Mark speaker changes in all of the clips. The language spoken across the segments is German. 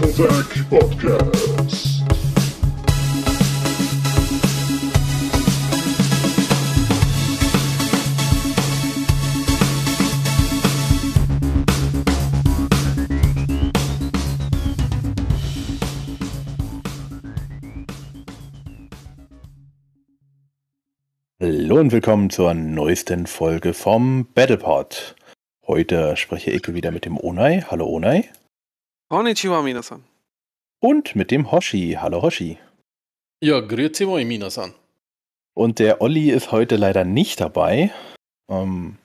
Speaker 1: Double Podcast.
Speaker 2: Hallo und willkommen zur neuesten Folge vom Battlepod. Heute spreche ich wieder mit dem Onai. Hallo Onai.
Speaker 3: Konnichiwa, Minasan.
Speaker 2: Und mit dem Hoshi. Hallo, Hoshi.
Speaker 4: Ja, grüezi moi, Minasan.
Speaker 2: Und der Olli ist heute leider nicht dabei. Ähm,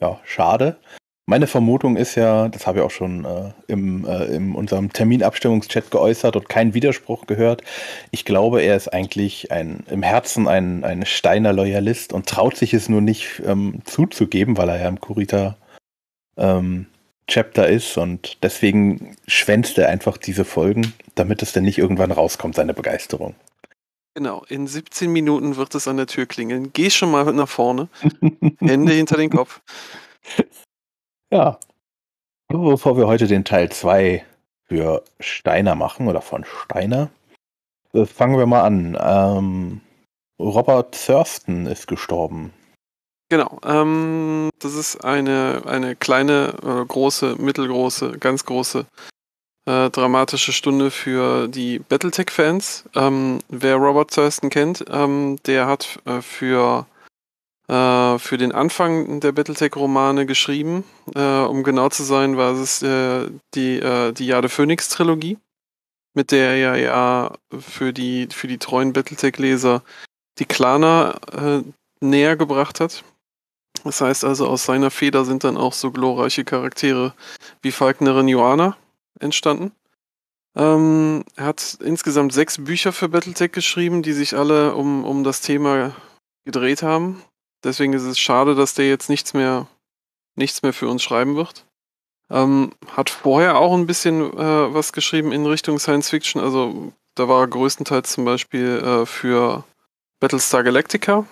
Speaker 2: ja, schade. Meine Vermutung ist ja, das habe ich auch schon äh, im, äh, in unserem Terminabstimmungschat geäußert und keinen Widerspruch gehört. Ich glaube, er ist eigentlich ein, im Herzen ein, ein Steiner Loyalist und traut sich es nur nicht ähm, zuzugeben, weil er ja im Kurita ähm, Chapter ist und deswegen schwänzt er einfach diese Folgen, damit es dann nicht irgendwann rauskommt, seine Begeisterung.
Speaker 3: Genau, in 17 Minuten wird es an der Tür klingeln. Geh schon mal nach
Speaker 2: vorne, Hände hinter den Kopf. Ja. Bevor wir heute den Teil 2 für Steiner machen oder von Steiner, äh, fangen wir mal an. Ähm, Robert Thurston ist gestorben.
Speaker 3: Genau. Ähm, das ist eine, eine kleine, äh, große, mittelgroße, ganz große äh, dramatische Stunde für die Battletech-Fans. Ähm, wer Robert Thurston kennt, ähm, der hat äh, für, äh, für den Anfang der Battletech-Romane geschrieben. Äh, um genau zu sein, war es äh, die, die Jade Phoenix-Trilogie, mit der er ja für, die, für die treuen Battletech-Leser die Klana näher gebracht hat. Das heißt also, aus seiner Feder sind dann auch so glorreiche Charaktere wie Falknerin Joana entstanden. Ähm, er hat insgesamt sechs Bücher für Battletech geschrieben, die sich alle um, um das Thema gedreht haben. Deswegen ist es schade, dass der jetzt nichts mehr, nichts mehr für uns schreiben wird. Ähm, hat vorher auch ein bisschen äh, was geschrieben in Richtung Science Fiction. Also da war er größtenteils zum Beispiel äh, für Battlestar Galactica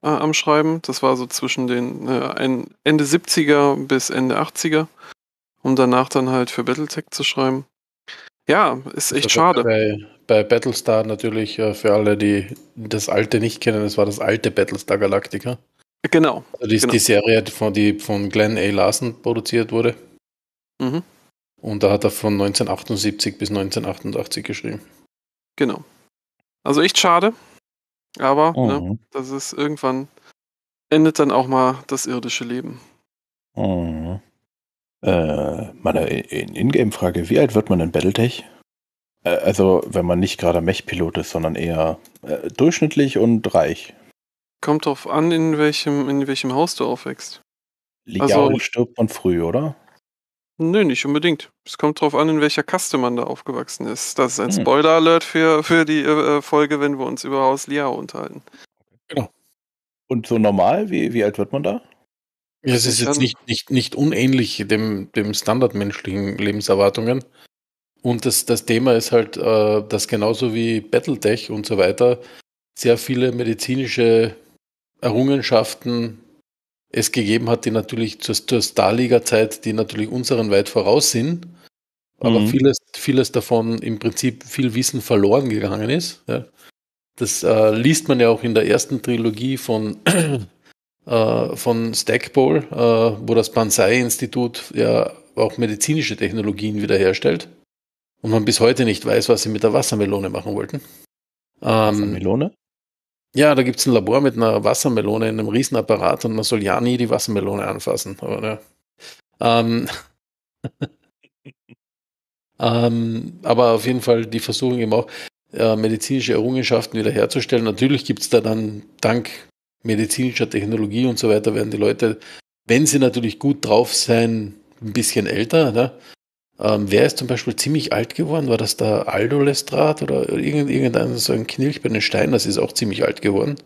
Speaker 3: äh, am Schreiben. Das war so zwischen den äh, Ende 70er bis Ende 80er, um danach dann halt für Battletech zu schreiben. Ja, ist echt also schade. Bei,
Speaker 4: bei, Battlestar natürlich, äh, für alle, die das alte nicht kennen, das war das alte Battlestar Galactica. Genau. Also die, genau. die Serie, von, die von Glenn A. Larson produziert wurde. Mhm. Und da hat er von 1978 bis 1988 geschrieben.
Speaker 3: Genau. Also echt schade. Aber oh. ne, mhm. das ist irgendwann endet dann auch mal das irdische Leben.
Speaker 5: Mhm. Äh,
Speaker 2: meine Ingame-Frage, wie alt wird man in Battletech? Äh, also, wenn man nicht gerade Mech-Pilot ist, sondern eher äh, durchschnittlich und reich.
Speaker 3: Kommt drauf an, in welchem, in welchem Haus du aufwächst.
Speaker 2: Legal also, stirbt man früh, oder?
Speaker 3: Nö, nicht unbedingt. Es kommt drauf an, in welcher Kaste man da aufgewachsen ist. Das ist ein hm. Spoiler-Alert für, für die äh, äh, Folge, wenn wir uns über Haus Liao unterhalten. Genau. Und so
Speaker 4: normal, wie, wie alt wird man da? Ja, es ist jetzt nicht, nicht, nicht unähnlich dem, dem standardmenschlichen Lebenserwartungen. Und das, das Thema ist halt, äh, dass genauso wie Battletech und so weiter sehr viele medizinische Errungenschaften es gegeben hat, die natürlich zur, zur Starliga-Zeit, die natürlich unseren weit voraus sind, aber mhm. vieles, vieles davon im Prinzip viel Wissen verloren gegangen ist. Ja. Das äh, liest man ja auch in der ersten Trilogie von, äh, von Stackpole, äh, wo das Banzai-Institut ja auch medizinische Technologien wiederherstellt und man bis heute nicht weiß, was sie mit der Wassermelone machen wollten. Ähm, Wassermelone? Ja, da gibt es ein Labor mit einer Wassermelone in einem Riesenapparat und man soll ja nie die Wassermelone anfassen. Aber, ja. Ne? ähm, ähm, aber auf jeden Fall die Versuchung eben auch, äh, medizinische Errungenschaften wiederherzustellen. Natürlich gibt es da dann dank medizinischer Technologie und so weiter werden die Leute, wenn sie natürlich gut drauf sein, ein bisschen älter. Ne? Ähm, wer ist zum Beispiel ziemlich alt geworden? War das der Aldo Lestrade oder irgendein so ein Knilch bei den Stein? Das ist auch ziemlich alt geworden.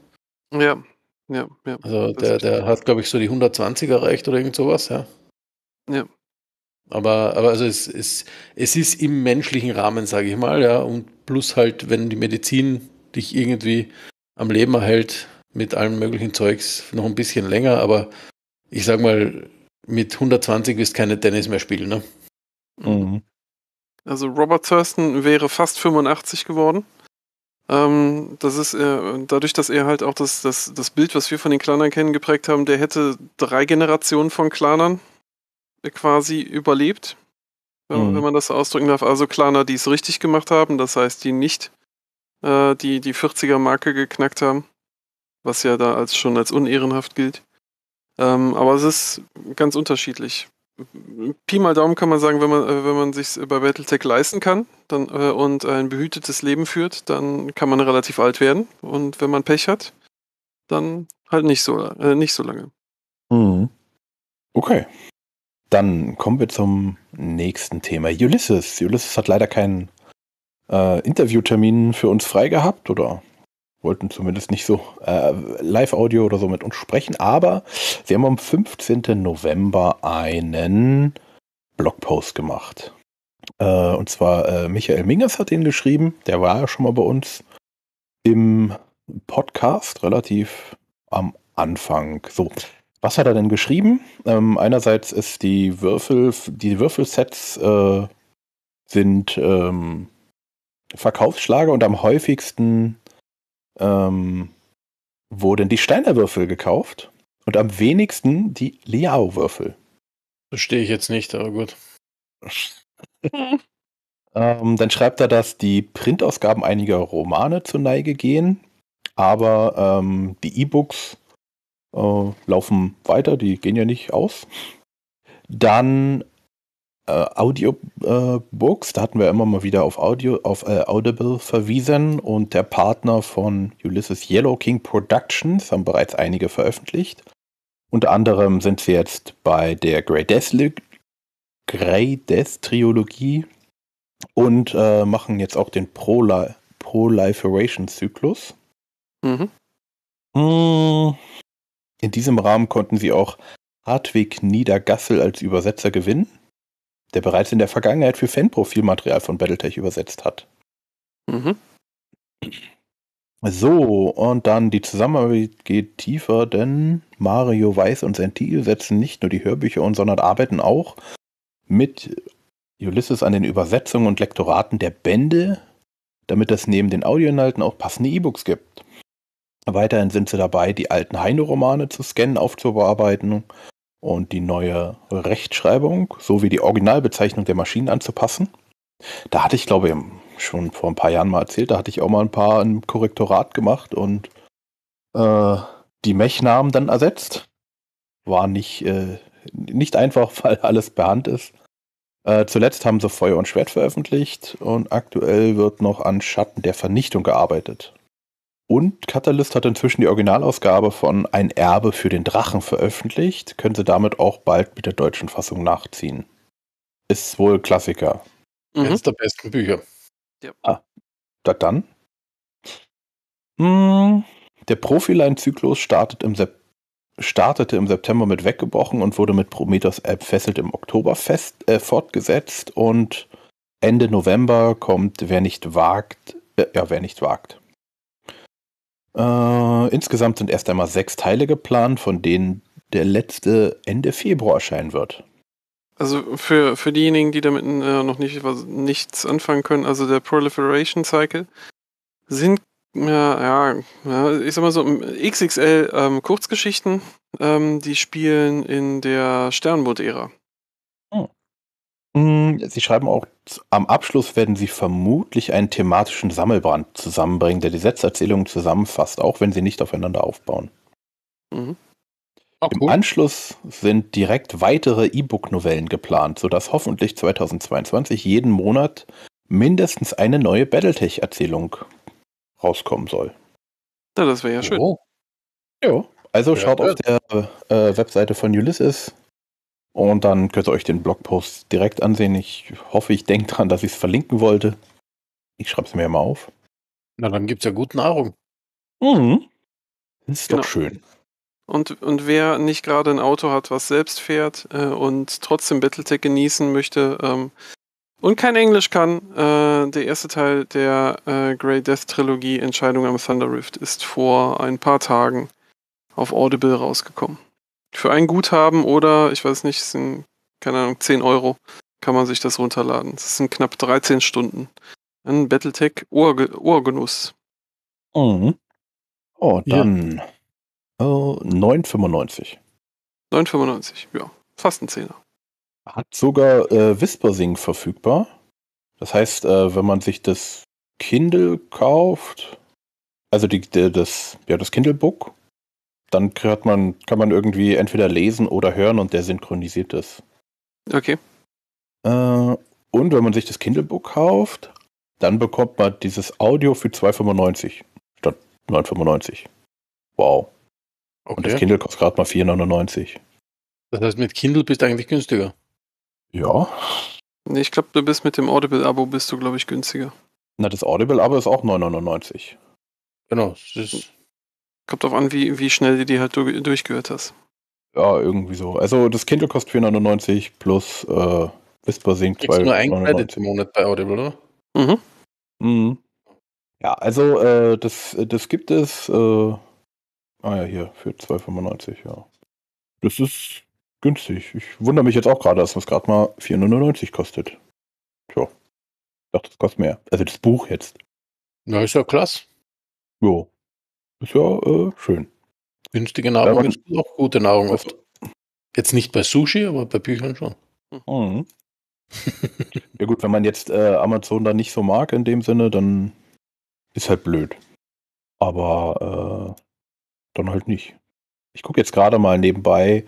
Speaker 3: Ja, ja, ja.
Speaker 4: Also der, der hat, glaube ich, so die 120 erreicht oder irgend sowas, ja. Ja. Aber, aber also es, es, es ist im menschlichen Rahmen, sage ich mal, ja. Und plus halt, wenn die Medizin dich irgendwie am Leben erhält mit allem möglichen Zeugs noch ein bisschen länger, aber ich sag mal, mit 120 wirst keine Tennis mehr spielen,
Speaker 5: ne? Mhm.
Speaker 3: Also Robert Thurston wäre fast 85 geworden. Ähm, das ist äh, dadurch, dass er halt auch das, das, das Bild, was wir von den Clanern kennen, geprägt haben, der hätte drei Generationen von Clanern quasi überlebt, äh, mhm. wenn, man das ausdrücken darf. Also Claner, die es richtig gemacht haben, das heißt, die nicht äh, die, die 40er-Marke geknackt haben, was ja da als schon als unehrenhaft gilt. Ähm, aber es ist ganz unterschiedlich. Pi mal Daumen kann man sagen, wenn man, äh, wenn man sich bei Battletech leisten kann dann, äh, und ein behütetes Leben führt, dann kann man relativ alt werden. Und wenn man Pech hat, dann halt nicht so, äh, nicht so lange.
Speaker 2: Mhm. Okay. Dann kommen wir zum nächsten Thema. Ulysses. Ulysses hat leider keinen äh, Interviewtermin für uns frei gehabt, oder wollten zumindest nicht so äh, Live-Audio oder so mit uns sprechen, aber sie haben am 15. November einen Blogpost gemacht. Äh, und zwar äh, Michael Mingers hat den geschrieben, der war ja schon mal bei uns im Podcast relativ am Anfang. So, was hat er denn geschrieben? Ähm, einerseits ist die Würfel, die Würfelsets äh, sind ähm, Verkaufsschlager und am häufigsten ähm, wurden die Steinerwürfel gekauft und am wenigsten die Liao-Würfel. Verstehe ich jetzt nicht, aber gut. ähm, dann schreibt er, dass die Printausgaben einiger Romane zur Neige gehen, aber ähm, die E-Books äh, laufen weiter, die gehen ja nicht aus. Dann äh, Audiobooks, da hatten wir immer mal wieder auf Audio, auf äh, Audible verwiesen und der Partner von Ulysses Yellow King Productions haben bereits einige veröffentlicht. Unter anderem sind sie jetzt bei der Grey Death, Grey Death Trilogie und äh, machen jetzt auch den Proliferation-Zyklus.
Speaker 1: mhm. Hm.
Speaker 2: In diesem Rahmen konnten sie auch Hartwig Niedergassel als Übersetzer gewinnen der bereits in der Vergangenheit für Fanprofilmaterial von Battletech übersetzt hat. Mhm. So, und dann die Zusammenarbeit geht tiefer, denn Mario Weiss und Sentil setzen nicht nur die Hörbücher um, sondern arbeiten auch mit Ulysses an den Übersetzungen und Lektoraten der Bände, damit es neben den Audioinhalten auch passende E-Books gibt. Weiterhin sind sie dabei, die alten Heine-Romane zu scannen, aufzubearbeiten und die neue Rechtschreibung sowie die Originalbezeichnung der Maschinen anzupassen. Da hatte ich, glaube ich, schon vor ein paar Jahren mal erzählt, da hatte ich auch mal ein paar im Korrektorat gemacht und äh, die Mech-Namen dann ersetzt. War nicht, äh, nicht einfach, weil alles per Hand ist. Äh, zuletzt haben sie Feuer und Schwert veröffentlicht und aktuell wird noch an Schatten der Vernichtung gearbeitet. Und Catalyst hat inzwischen die Originalausgabe von Ein Erbe für den Drachen veröffentlicht. Können Sie damit auch bald mit der deutschen Fassung nachziehen. Ist wohl Klassiker.
Speaker 4: Mhm. Eines der besten Bücher.
Speaker 2: Ja. Ah, da dann? Hm, der Profiline-Zyklus startet im September startete im September mit Weggebrochen und wurde mit Prometheus App fesselt im Oktober fest, äh, fortgesetzt und Ende November kommt Wer nicht wagt, äh, ja, wer nicht wagt. Äh, insgesamt sind erst einmal sechs Teile geplant, von denen der letzte Ende Februar erscheinen wird.
Speaker 3: Also für, für diejenigen, die damit äh, noch nicht was, nichts anfangen können, also der Proliferation Cycle sind äh, ja, ja, ich sag mal so XXL ähm, Kurzgeschichten, ähm, die spielen in der Sternboot-Ära.
Speaker 2: Hm, sie schreiben auch, am Abschluss werden Sie vermutlich einen thematischen Sammelbrand zusammenbringen, der die Setzerzählungen zusammenfasst, auch wenn sie nicht aufeinander aufbauen. Mhm. Ach, Im cool. Anschluss sind direkt weitere E-Book-Novellen geplant, sodass hoffentlich 2022 jeden Monat mindestens eine neue Battletech-Erzählung rauskommen soll.
Speaker 3: Ja, das wäre ja schön. Oh. Ja,
Speaker 2: also ja, schaut ja. auf der äh, Webseite von Ulysses und dann könnt ihr euch den Blogpost direkt ansehen. Ich hoffe, ich denke daran, dass ich es verlinken wollte. Ich schreibe es mir mal auf. Na, dann gibt es ja gute Nahrung. Mhm. ist genau. doch schön.
Speaker 3: Und, und wer nicht gerade ein Auto hat, was selbst fährt äh, und trotzdem Battletech genießen möchte ähm, und kein Englisch kann, äh, der erste Teil der äh, Grey Death Trilogie Entscheidung am Thunder Rift ist vor ein paar Tagen auf Audible rausgekommen für ein Guthaben oder, ich weiß nicht, sind, keine Ahnung, 10 Euro kann man sich das runterladen. Das sind knapp 13 Stunden. Ein Battletech Ohr, Ohrgenuss.
Speaker 2: Mhm. Oh, dann ja. 9,95.
Speaker 3: 9,95, ja. Fast ein Zehner.
Speaker 2: Hat sogar äh, Whispersing verfügbar. Das heißt, äh, wenn man sich das Kindle kauft, also die, die, das, ja, das Kindle Book dann man, kann man irgendwie entweder lesen oder hören und der synchronisiert es. Okay. Äh, und wenn man sich das Kindle-Book kauft, dann bekommt man dieses Audio für 2,95 statt 9,95. Wow. Okay. Und das Kindle kostet gerade mal 4,99.
Speaker 3: Das heißt, mit Kindle bist du eigentlich günstiger. Ja. Nee, ich glaube, du bist mit dem Audible-Abo bist du, glaube ich, günstiger.
Speaker 2: Na, das Audible-Abo ist auch 9,99. Genau, das ist
Speaker 3: Kommt drauf an, wie, wie schnell du die halt durchgehört
Speaker 2: hast. Ja, irgendwie so. Also das Kindle kostet 499 plus äh, Whisper singt. Kriegst nur einen Credit im Monat bei Audible, oder? Mhm. mhm. Ja, also äh, das, das gibt es. Äh, ah ja, hier, für 2,95, ja. Das ist günstig. Ich wundere mich jetzt auch gerade, dass das gerade mal 4,99 kostet. Tja. Ich dachte, das kostet mehr. Also das Buch jetzt. Na,
Speaker 4: ist ja klasse.
Speaker 2: Jo. Ist ja äh, schön.
Speaker 4: Günstige Nahrung ist
Speaker 2: auch gute Nahrung oft. Jetzt nicht bei Sushi, aber bei Büchern schon. Mhm. ja gut, wenn man jetzt äh, Amazon da nicht so mag in dem Sinne, dann ist halt blöd. Aber äh, dann halt nicht. Ich gucke jetzt gerade mal nebenbei,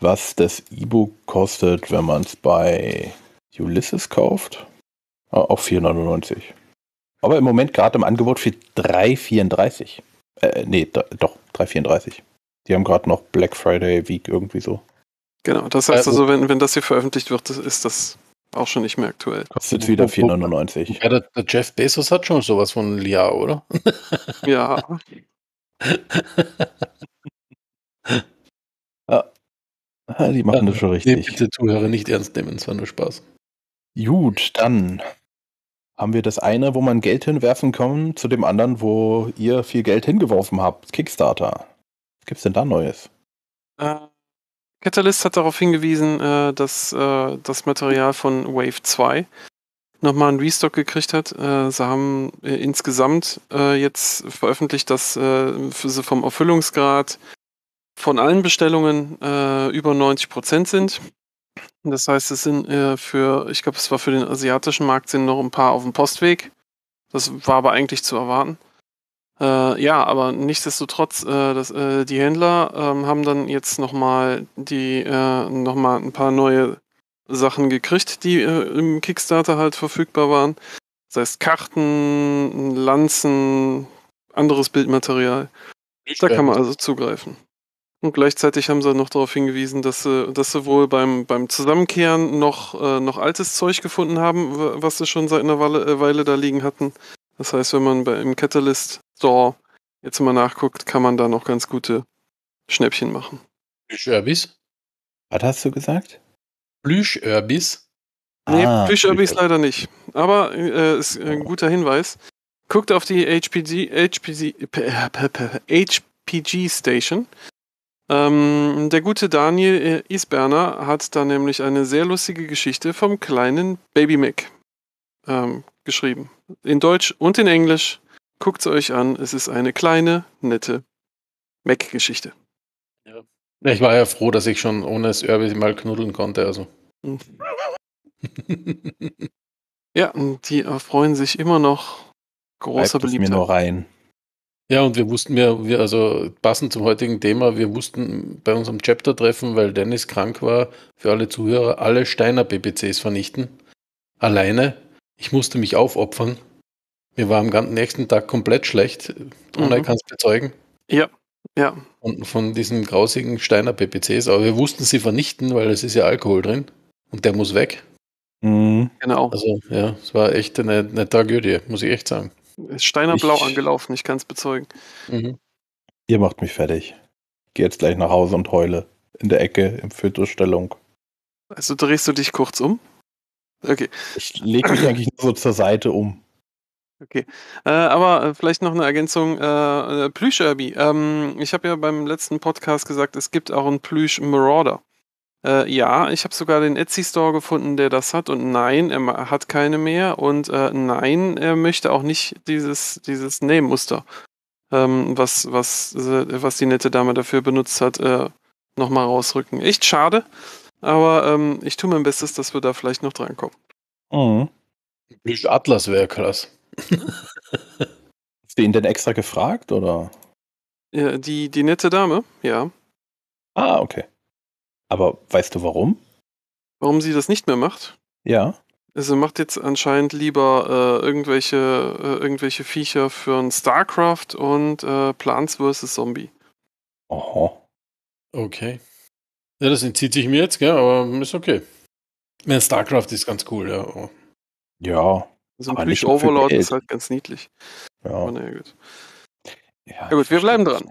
Speaker 2: was das E-Book kostet, wenn man es bei Ulysses kauft. Ah, auch 4,99. Aber im Moment gerade im Angebot für 3,34. Äh, nee, da, doch, 3,34. Die haben gerade noch Black Friday Week irgendwie so. Genau, das heißt äh, also, also
Speaker 3: wenn, wenn das hier veröffentlicht wird, ist das auch schon nicht mehr aktuell.
Speaker 2: Kostet wieder 4,99.
Speaker 3: Ja, der, der, Jeff Bezos hat schon sowas von
Speaker 2: ein
Speaker 1: oder? Ja.
Speaker 2: ja. Ah, die machen ja, das schon richtig. Nee, bitte Zuhörer nicht ernst nehmen, es war nur Spaß. Gut, dann haben wir das eine, wo man Geld hinwerfen kann, zu dem anderen, wo ihr viel Geld hingeworfen habt. Kickstarter. Was gibt's denn da Neues?
Speaker 3: Äh, Catalyst hat darauf hingewiesen, äh, dass äh, das Material von Wave 2 nochmal einen Restock gekriegt hat. Äh, sie haben äh, insgesamt äh, jetzt veröffentlicht, dass sie vom Erfüllungsgrad von allen Bestellungen über 90% sind. Das heißt, es sind äh, für, ich glaube, es war für den asiatischen Markt sind noch ein paar auf dem Postweg. Das war aber eigentlich zu erwarten. Äh, ja, aber nichtsdestotrotz, äh, das, äh, die Händler ähm, haben dann jetzt nochmal die äh, nochmal ein paar neue Sachen gekriegt, die äh, im Kickstarter halt verfügbar waren. Das heißt Karten, Lanzen, anderes Bildmaterial. Da kann man also zugreifen. Und gleichzeitig haben sie noch darauf hingewiesen, dass sie, dass sie wohl beim, beim Zusammenkehren noch, äh, noch altes Zeug gefunden haben, was sie schon seit einer Weile, äh, Weile da liegen hatten. Das heißt, wenn man bei, im Catalyst Store jetzt mal nachguckt, kann man da noch ganz gute Schnäppchen machen. Plüscherbis?
Speaker 2: Was hast du gesagt? Plüscherbis? Nee, ah, Plüscherbis
Speaker 3: leider nicht. Aber äh, ist ein guter Hinweis. Guckt auf die HPG, HPG, HPG äh, Station. Ähm, der gute Daniel äh, Isberner hat da nämlich eine sehr lustige Geschichte vom kleinen Baby Mac ähm, geschrieben. In Deutsch und in Englisch. Guckt es euch an. Es ist eine kleine, nette Mac-Geschichte.
Speaker 1: Ja.
Speaker 4: Ich war ja froh, dass ich schon ohne das Irby mal knuddeln konnte. Also. Hm. ja, die erfreuen sich immer noch großer Bleibt Beliebtheit. mir nur rein. Ja, und wir wussten, wir, wir, also passend zum heutigen Thema, wir wussten bei unserem Chapter-Treffen, weil Dennis krank war, für alle Zuhörer, alle Steiner PPCs vernichten. Alleine. Ich musste mich aufopfern. Mir war am ganzen nächsten Tag komplett schlecht. Und mhm. kann es bezeugen. Ja, ja. Und von diesen grausigen Steiner PPCs. Aber wir wussten sie vernichten, weil es ist ja Alkohol drin. Und der muss weg.
Speaker 1: Mhm.
Speaker 3: Genau.
Speaker 4: Also, ja, es war echt eine, eine Tragödie, muss ich echt sagen. Ist Steiner ich,
Speaker 3: angelaufen, ich kann es bezeugen.
Speaker 2: Mhm. Ihr macht mich fertig. Geh jetzt gleich nach Hause und heule. In der Ecke, in Fötusstellung.
Speaker 3: Also drehst du dich kurz um?
Speaker 2: Okay. Ich lege mich eigentlich nur so zur Seite um.
Speaker 3: Okay. Äh, aber äh, vielleicht noch eine Ergänzung. Äh, äh Plüsch-Erby. Ähm, ich habe ja beim letzten Podcast gesagt, es gibt auch einen Plüsch-Marauder. Äh, ja, ich habe sogar den Etsy-Store gefunden, der das hat. Und nein, er hat keine mehr. Und äh, nein, er möchte auch nicht dieses, dieses Name-Muster, ähm, was, was, äh, was die nette Dame dafür benutzt hat, äh, nochmal rausrücken. Echt schade. Aber ähm, ich tue mein Bestes, dass wir da vielleicht noch
Speaker 2: drankommen. Mhm. Atlas wäre krass. Hast du ihn denn extra gefragt, oder?
Speaker 3: Ja, die, die nette Dame, ja.
Speaker 2: Ah, okay. Aber weißt du warum?
Speaker 3: Warum sie das nicht
Speaker 2: mehr macht? Ja.
Speaker 3: Also sie macht jetzt anscheinend lieber äh, irgendwelche, äh, irgendwelche Viecher für ein StarCraft und äh, Plants vs. Zombie.
Speaker 2: Oho.
Speaker 4: Okay.
Speaker 3: Ja, das entzieht sich mir jetzt, gell? aber ist okay.
Speaker 4: Ja, StarCraft ist
Speaker 3: ganz cool, ja. Ja. So ein Plüsch Overlord ist halt ganz niedlich. Ja.
Speaker 2: Aber naja, gut.
Speaker 3: Ja, ja gut, wir bleiben dran.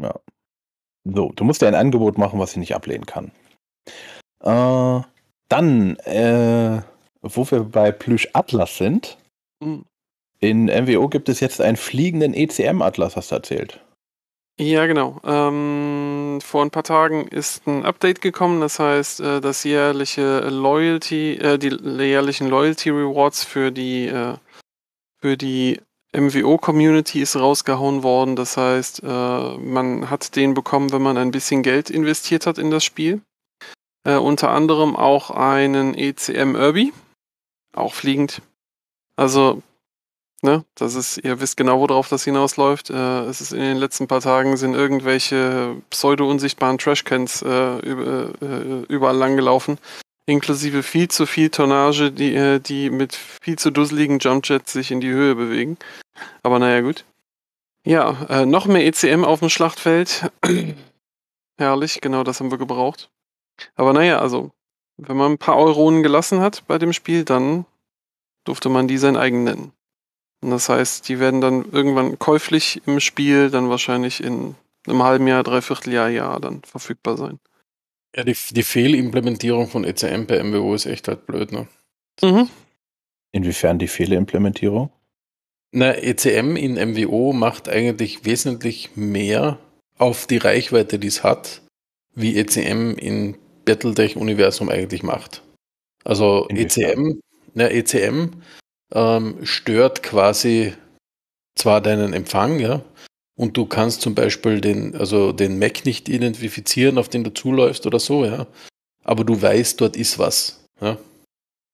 Speaker 2: Ja. So, du musst dir ein Angebot machen, was ich nicht ablehnen kann. Äh, dann, äh, wo wir bei Plüsch Atlas sind, hm. in MWO gibt es jetzt einen fliegenden ECM-Atlas, hast du erzählt.
Speaker 3: Ja, genau. Ähm, vor ein paar Tagen ist ein Update gekommen, das heißt, äh, das jährliche Loyalty, äh, die jährlichen Loyalty Rewards für die, äh, für die MWO-Community ist rausgehauen worden. Das heißt, äh, man hat den bekommen, wenn man ein bisschen Geld investiert hat in das Spiel. Äh, unter anderem auch einen ECM Irby, auch fliegend. Also, ne, das ist, ihr wisst genau, worauf das hinausläuft. Äh, es ist in den letzten paar Tagen sind irgendwelche pseudo-unsichtbaren Trashcans äh, über, überall lang gelaufen inklusive viel zu viel Tonnage, die, äh, die mit viel zu dusseligen Jumpjets sich in die Höhe bewegen. Aber naja, gut. Ja, äh, noch mehr ECM auf dem Schlachtfeld. Herrlich, genau das haben wir gebraucht. Aber naja, also, wenn man ein paar Euronen gelassen hat bei dem Spiel, dann durfte man die sein eigen nennen. Und das heißt, die werden dann irgendwann käuflich im Spiel, dann wahrscheinlich in einem halben Jahr, dreiviertel Jahr, Jahr dann verfügbar sein.
Speaker 4: Ja, die, die Fehlimplementierung von ECM bei MWO ist echt halt blöd, ne?
Speaker 2: Mhm. Inwiefern die Fehlimplementierung?
Speaker 4: Na, ECM in MWO macht eigentlich wesentlich mehr auf die Reichweite, die es hat, wie ECM in Battletech-Universum eigentlich macht. Also Inwiefern? ECM, na, ECM ähm, stört quasi zwar deinen Empfang, ja, und du kannst zum Beispiel den, also den Mac nicht identifizieren, auf den du zuläufst oder so, ja. Aber du weißt, dort ist was, ja.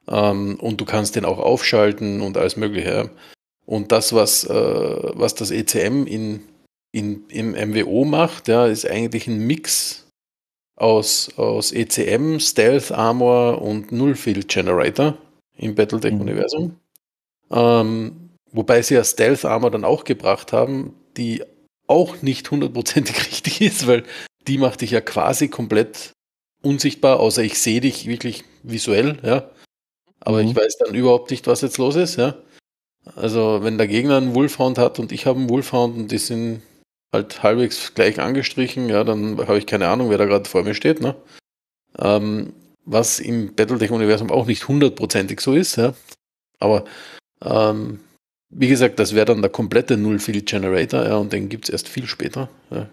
Speaker 4: Ähm, und du kannst den auch aufschalten und alles Mögliche. Ja? Und das, was, äh, was das ECM in, in, im MWO macht, ja, ist eigentlich ein Mix aus, aus ECM, Stealth Armor und Null Field Generator im Battletech-Universum. Mhm. Ähm, wobei sie ja Stealth Armor dann auch gebracht haben, die auch nicht hundertprozentig richtig ist, weil die macht dich ja quasi komplett unsichtbar, außer ich sehe dich wirklich visuell, ja. Aber mhm. ich weiß dann überhaupt nicht, was jetzt los ist, ja. Also, wenn der Gegner einen Wolfhound hat und ich habe einen Wolfhound und die sind halt halbwegs gleich angestrichen, ja, dann habe ich keine Ahnung, wer da gerade vor mir steht, ne? Ähm, was im Battletech-Universum auch nicht hundertprozentig so ist, ja. Aber ähm, wie gesagt, das wäre dann der komplette Null-Field-Generator ja, und den gibt es erst viel später. Ja.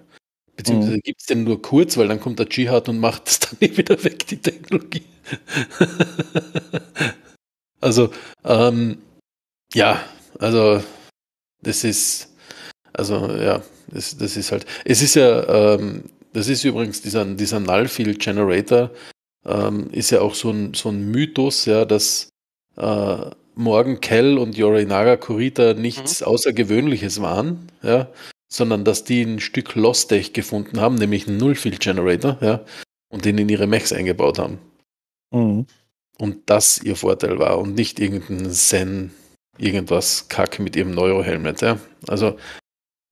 Speaker 4: Beziehungsweise mhm. gibt es den nur kurz, weil dann kommt der Jihad und macht es dann eh wieder weg, die Technologie. also, ähm, ja, also das ist, also ja, das, das ist halt, es ist ja, ähm, das ist übrigens dieser, dieser field Generator, ähm, ist ja auch so ein, so ein Mythos, ja, dass äh, Morgan Kell und Yorinaga Kurita nichts mhm. Außergewöhnliches waren, ja, sondern dass die ein Stück Lost gefunden haben, nämlich einen Nullfield Generator, ja, und den in ihre Mechs eingebaut haben. Mhm. Und das ihr Vorteil war und nicht irgendein Zen, irgendwas Kack mit ihrem Neurohelmet, Ja. Also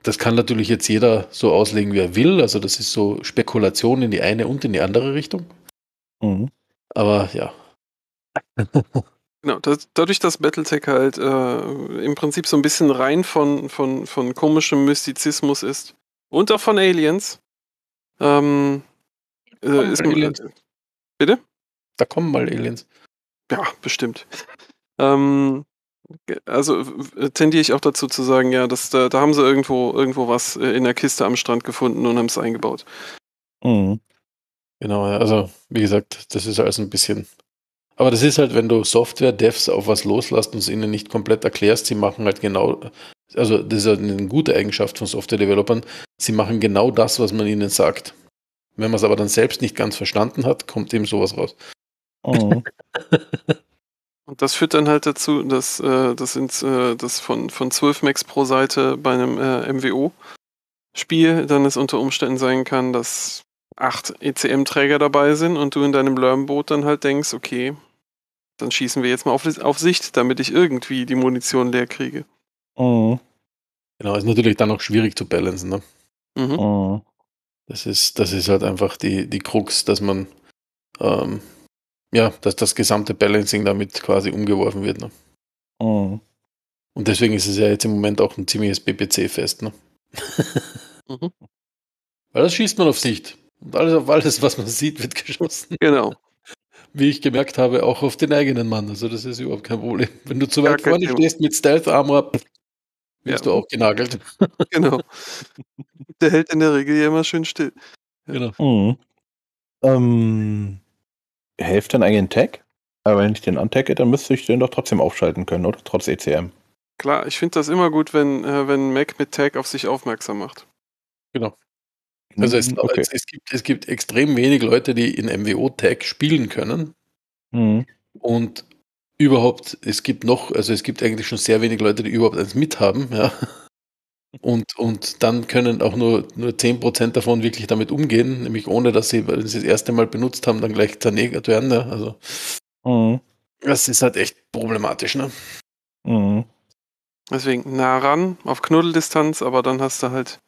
Speaker 4: das kann natürlich jetzt jeder so auslegen, wie er will. Also das ist so Spekulation in die eine und in die andere Richtung. Mhm. Aber ja.
Speaker 3: Genau, das, dadurch, dass Battletech halt äh, im Prinzip so ein bisschen rein von, von, von komischem Mystizismus ist und auch von Aliens, ähm, äh, da ist Aliens. Äh, bitte?
Speaker 4: Da kommen mal Aliens. Ja,
Speaker 3: bestimmt. ähm, also tendiere ich auch dazu zu sagen, ja, das, da, da haben sie irgendwo, irgendwo was äh, in der Kiste am Strand gefunden und haben es eingebaut.
Speaker 1: Mhm.
Speaker 4: Genau, also wie gesagt, das ist alles ein bisschen aber das ist halt, wenn du Software-Devs auf was loslässt und es ihnen nicht komplett erklärst, sie machen halt genau, also das ist halt eine gute Eigenschaft von Software-Developern, sie machen genau das, was man ihnen sagt. Wenn man es aber dann selbst nicht ganz verstanden hat, kommt eben sowas raus.
Speaker 5: Oh.
Speaker 3: und das führt dann halt dazu, dass äh, das, ins, äh, das von, von 12 Max pro Seite bei einem äh, MWO-Spiel dann es unter Umständen sein kann, dass acht ECM-Träger dabei sind und du in deinem learn dann halt denkst, okay, dann schießen wir jetzt mal auf, auf Sicht, damit ich irgendwie die Munition leer kriege.
Speaker 5: Mhm.
Speaker 4: Genau, ist natürlich dann auch schwierig zu balancen. Ne? Mhm. Mhm. Das, ist, das ist halt einfach die, die Krux, dass man, ähm, ja, dass das gesamte Balancing damit quasi umgeworfen wird. Ne? Mhm. Und deswegen ist es ja jetzt im Moment auch ein ziemliches bpc fest Ne? Mhm. Weil das schießt man auf Sicht. Und alles auf alles, was man sieht, wird geschossen. Genau wie ich gemerkt habe, auch auf den eigenen Mann.
Speaker 3: Also das ist überhaupt kein Problem. Wenn du zu weit vorne Thema. stehst mit Stealth Armor,
Speaker 4: wirst
Speaker 5: ja. du auch
Speaker 3: genagelt. Genau. Der hält in der Regel ja immer schön still.
Speaker 5: Genau. Mhm.
Speaker 2: Ähm, hilft dein eigentlich Tag? Aber wenn ich den antacke, dann müsste ich den doch trotzdem aufschalten können, oder? Trotz ECM.
Speaker 3: Klar, ich finde das immer gut, wenn, äh, wenn Mac mit Tag auf sich aufmerksam macht.
Speaker 2: Genau. Ne? Also es,
Speaker 3: mhm, okay. es, es, gibt, es gibt
Speaker 4: extrem wenig Leute, die in MWO-Tag spielen können. Mhm. Und überhaupt, es gibt noch, also es gibt eigentlich schon sehr wenig Leute, die überhaupt eins mithaben, ja. Und, und dann können auch nur, nur 10% davon wirklich damit umgehen, nämlich ohne, dass sie, weil sie das erste Mal benutzt haben, dann gleich zerlegert werden. Ja. Also, mhm. Das
Speaker 3: ist halt echt problematisch, ne? Mhm. Deswegen nah ran, auf Knuddeldistanz, aber dann hast du halt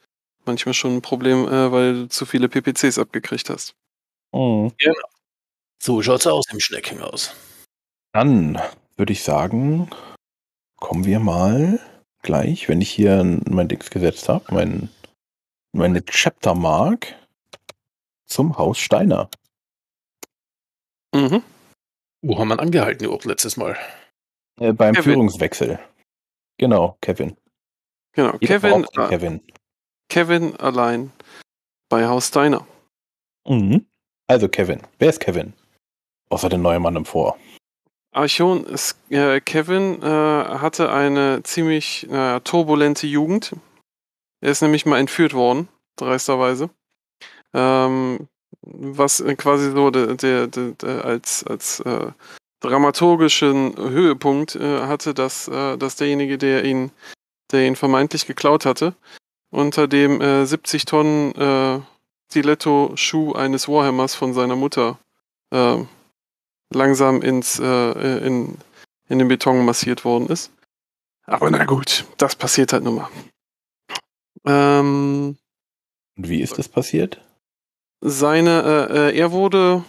Speaker 3: manchmal schon ein Problem, äh, weil du zu viele PPCs abgekriegt
Speaker 2: hast. Mhm.
Speaker 3: Genau. So schaut's aus im Schneckenhaus.
Speaker 2: Dann würde ich sagen, kommen wir mal gleich, wenn ich hier mein Dings gesetzt habe, mein, meine Chapter Mark zum Haus Steiner.
Speaker 4: Mhm. Wo haben wir angehalten, Job, letztes
Speaker 2: Mal? Äh, beim Kevin. Führungswechsel. Genau, Kevin.
Speaker 3: Genau, Kevin. Äh, Kevin. Kevin allein bei Haus Steiner.
Speaker 2: Mhm. Also Kevin. Wer ist Kevin? Außer dem neuen Mann im Vor.
Speaker 3: Archon ist, äh, Kevin äh, hatte eine ziemlich äh, turbulente Jugend. Er ist nämlich mal entführt worden, dreisterweise. Ähm, was äh, quasi so de, de, de, als, als äh, dramaturgischen Höhepunkt äh, hatte, dass, dass derjenige, der ihn, der ihn vermeintlich geklaut hatte, unter dem äh, 70 Tonnen äh, Stiletto-Schuh eines Warhammers von seiner Mutter äh, langsam ins, äh, äh, in, in den Beton massiert worden ist. Aber na gut, das passiert halt nun mal. Ähm,
Speaker 2: Und wie ist das passiert?
Speaker 3: Seine, äh, er wurde,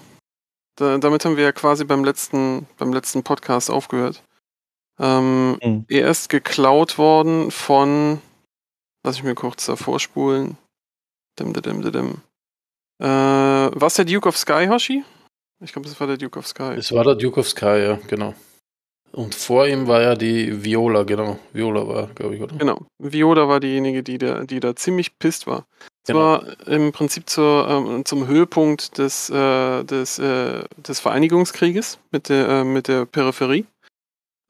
Speaker 3: da, damit haben wir ja quasi beim letzten, beim letzten Podcast aufgehört. Ähm, mhm. Er ist geklaut worden von Lass ich mir kurz davor spulen. Dim, dim, dim, dim. Äh, war es der Duke of Sky, Hoshi? Ich glaube, das war der Duke of Sky. Es war der
Speaker 4: Duke of Sky, ja, genau. Und vor ihm war ja die Viola, genau. Viola war, glaube ich, oder?
Speaker 3: Genau. Viola war diejenige, die da, die da ziemlich pisst war. Es genau. war im Prinzip zur, ähm, zum Höhepunkt des, äh, des, äh, des Vereinigungskrieges mit der, äh, mit der Peripherie.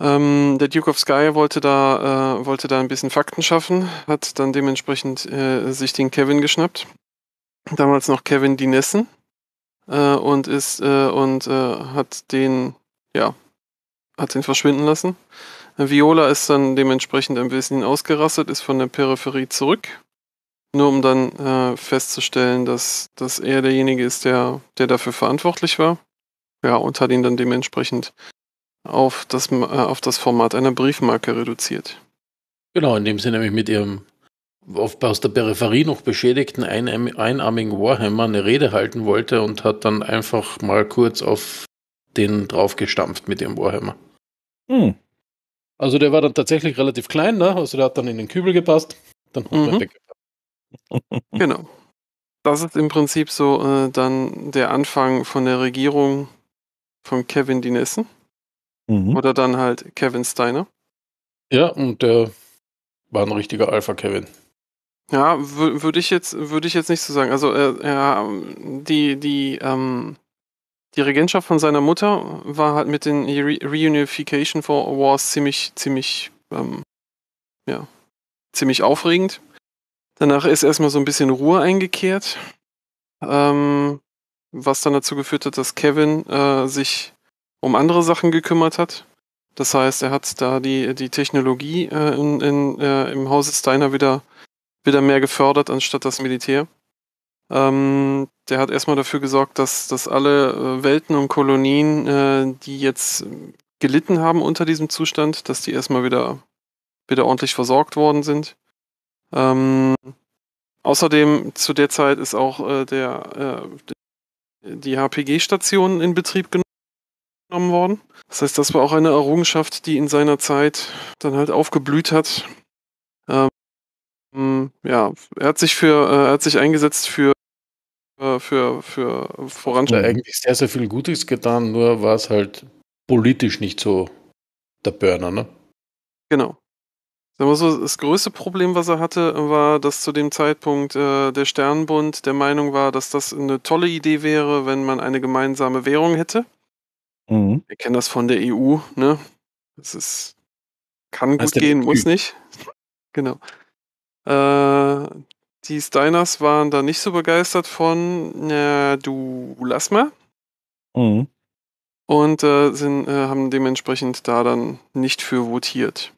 Speaker 3: Ähm, der Duke of Sky wollte da, äh, wollte da ein bisschen Fakten schaffen, hat dann dementsprechend äh, sich den Kevin geschnappt. Damals noch Kevin Dinessen. Äh, und ist, äh, und äh, hat den, ja, hat den verschwinden lassen. Viola ist dann dementsprechend ein bisschen ausgerastet, ist von der Peripherie zurück. Nur um dann äh, festzustellen, dass, dass er derjenige ist, der, der dafür verantwortlich war. Ja, und hat ihn dann dementsprechend auf das, äh, auf das Format einer Briefmarke reduziert.
Speaker 4: Genau, indem sie nämlich mit ihrem auf, aus der Peripherie noch beschädigten ein, einarmigen Warhammer eine Rede halten wollte und hat dann einfach mal kurz auf den draufgestampft mit ihrem Warhammer. Hm. Also der war dann tatsächlich relativ klein, ne? Also der hat dann in den Kübel gepasst,
Speaker 1: dann hat mhm. er weg.
Speaker 3: Genau. Das ist im Prinzip so äh, dann der Anfang von der Regierung von Kevin Dinessen. Mhm. Oder dann halt Kevin Steiner. Ja, und der
Speaker 4: war ein richtiger Alpha-Kevin.
Speaker 3: Ja, würde ich jetzt, ich jetzt nicht so sagen. Also äh, ja, die, die, ähm, die Regentschaft von seiner Mutter war halt mit den Re Reunification for Wars ziemlich, ziemlich, ähm, ja, ziemlich aufregend. Danach ist erstmal so ein bisschen Ruhe eingekehrt. Ähm, was dann dazu geführt hat, dass Kevin äh, sich um andere Sachen gekümmert hat. Das heißt, er hat da die, die Technologie äh, in, in, äh, im Hause Steiner wieder, wieder mehr gefördert, anstatt das Militär. Ähm, der hat erstmal dafür gesorgt, dass, dass alle äh, Welten und Kolonien, äh, die jetzt gelitten haben unter diesem Zustand, dass die erstmal wieder, wieder ordentlich versorgt worden sind. Ähm, außerdem zu der Zeit ist auch äh, der, äh, die HPG-Station in Betrieb genommen genommen worden. Das heißt, das war auch eine Errungenschaft, die in seiner Zeit dann halt aufgeblüht hat. Ähm, ja, er hat sich für, äh, er hat sich eingesetzt für äh, für, für Voranschreiten. Ja,
Speaker 4: eigentlich sehr, sehr viel Gutes getan, nur war es halt politisch nicht so der Burner, ne?
Speaker 3: Genau. Sagen wir so, das größte Problem, was er hatte, war, dass zu dem Zeitpunkt äh, der Sternbund der Meinung war, dass das eine tolle Idee wäre, wenn man eine gemeinsame Währung hätte. Mhm. Wir kennen das von der EU, ne? Das ist, kann gut gehen, muss nicht. genau. Äh, die Steiners waren da nicht so begeistert von, äh, du lass mal. Mhm. Und äh, sind, äh, haben dementsprechend da dann nicht für votiert.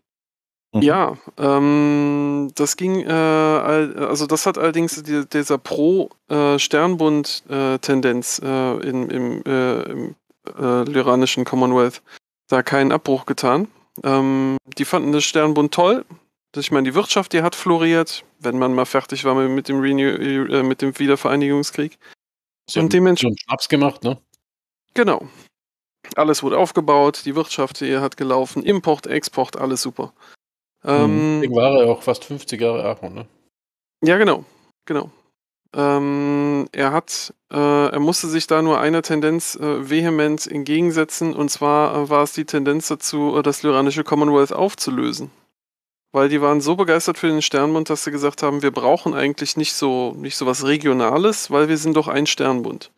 Speaker 3: Mhm. Ja, ähm, das ging, äh, also das hat allerdings die, dieser Pro-Sternbund-Tendenz äh, im, im, im äh, lyranischen Commonwealth da keinen Abbruch getan. Ähm, die fanden das Sternbund toll. Ich meine, die Wirtschaft, die hat floriert, wenn man mal fertig war mit dem, Renew, äh, mit dem Wiedervereinigungskrieg. Sie und
Speaker 4: dementsprechend. Schnaps gemacht, ne?
Speaker 3: Genau. Alles wurde aufgebaut, die Wirtschaft hier hat gelaufen, Import, Export, alles super. Hm. Ähm, Deswegen war er auch fast 50 Jahre Aachen, ne? Ja, genau. Genau. Ähm, er hat, äh, er musste sich da nur einer Tendenz äh, vehement entgegensetzen, und zwar äh, war es die Tendenz dazu, äh, das lyranische Commonwealth aufzulösen. Weil die waren so begeistert für den Sternbund, dass sie gesagt haben, wir brauchen eigentlich nicht so, nicht so was Regionales, weil wir sind doch ein Sternbund.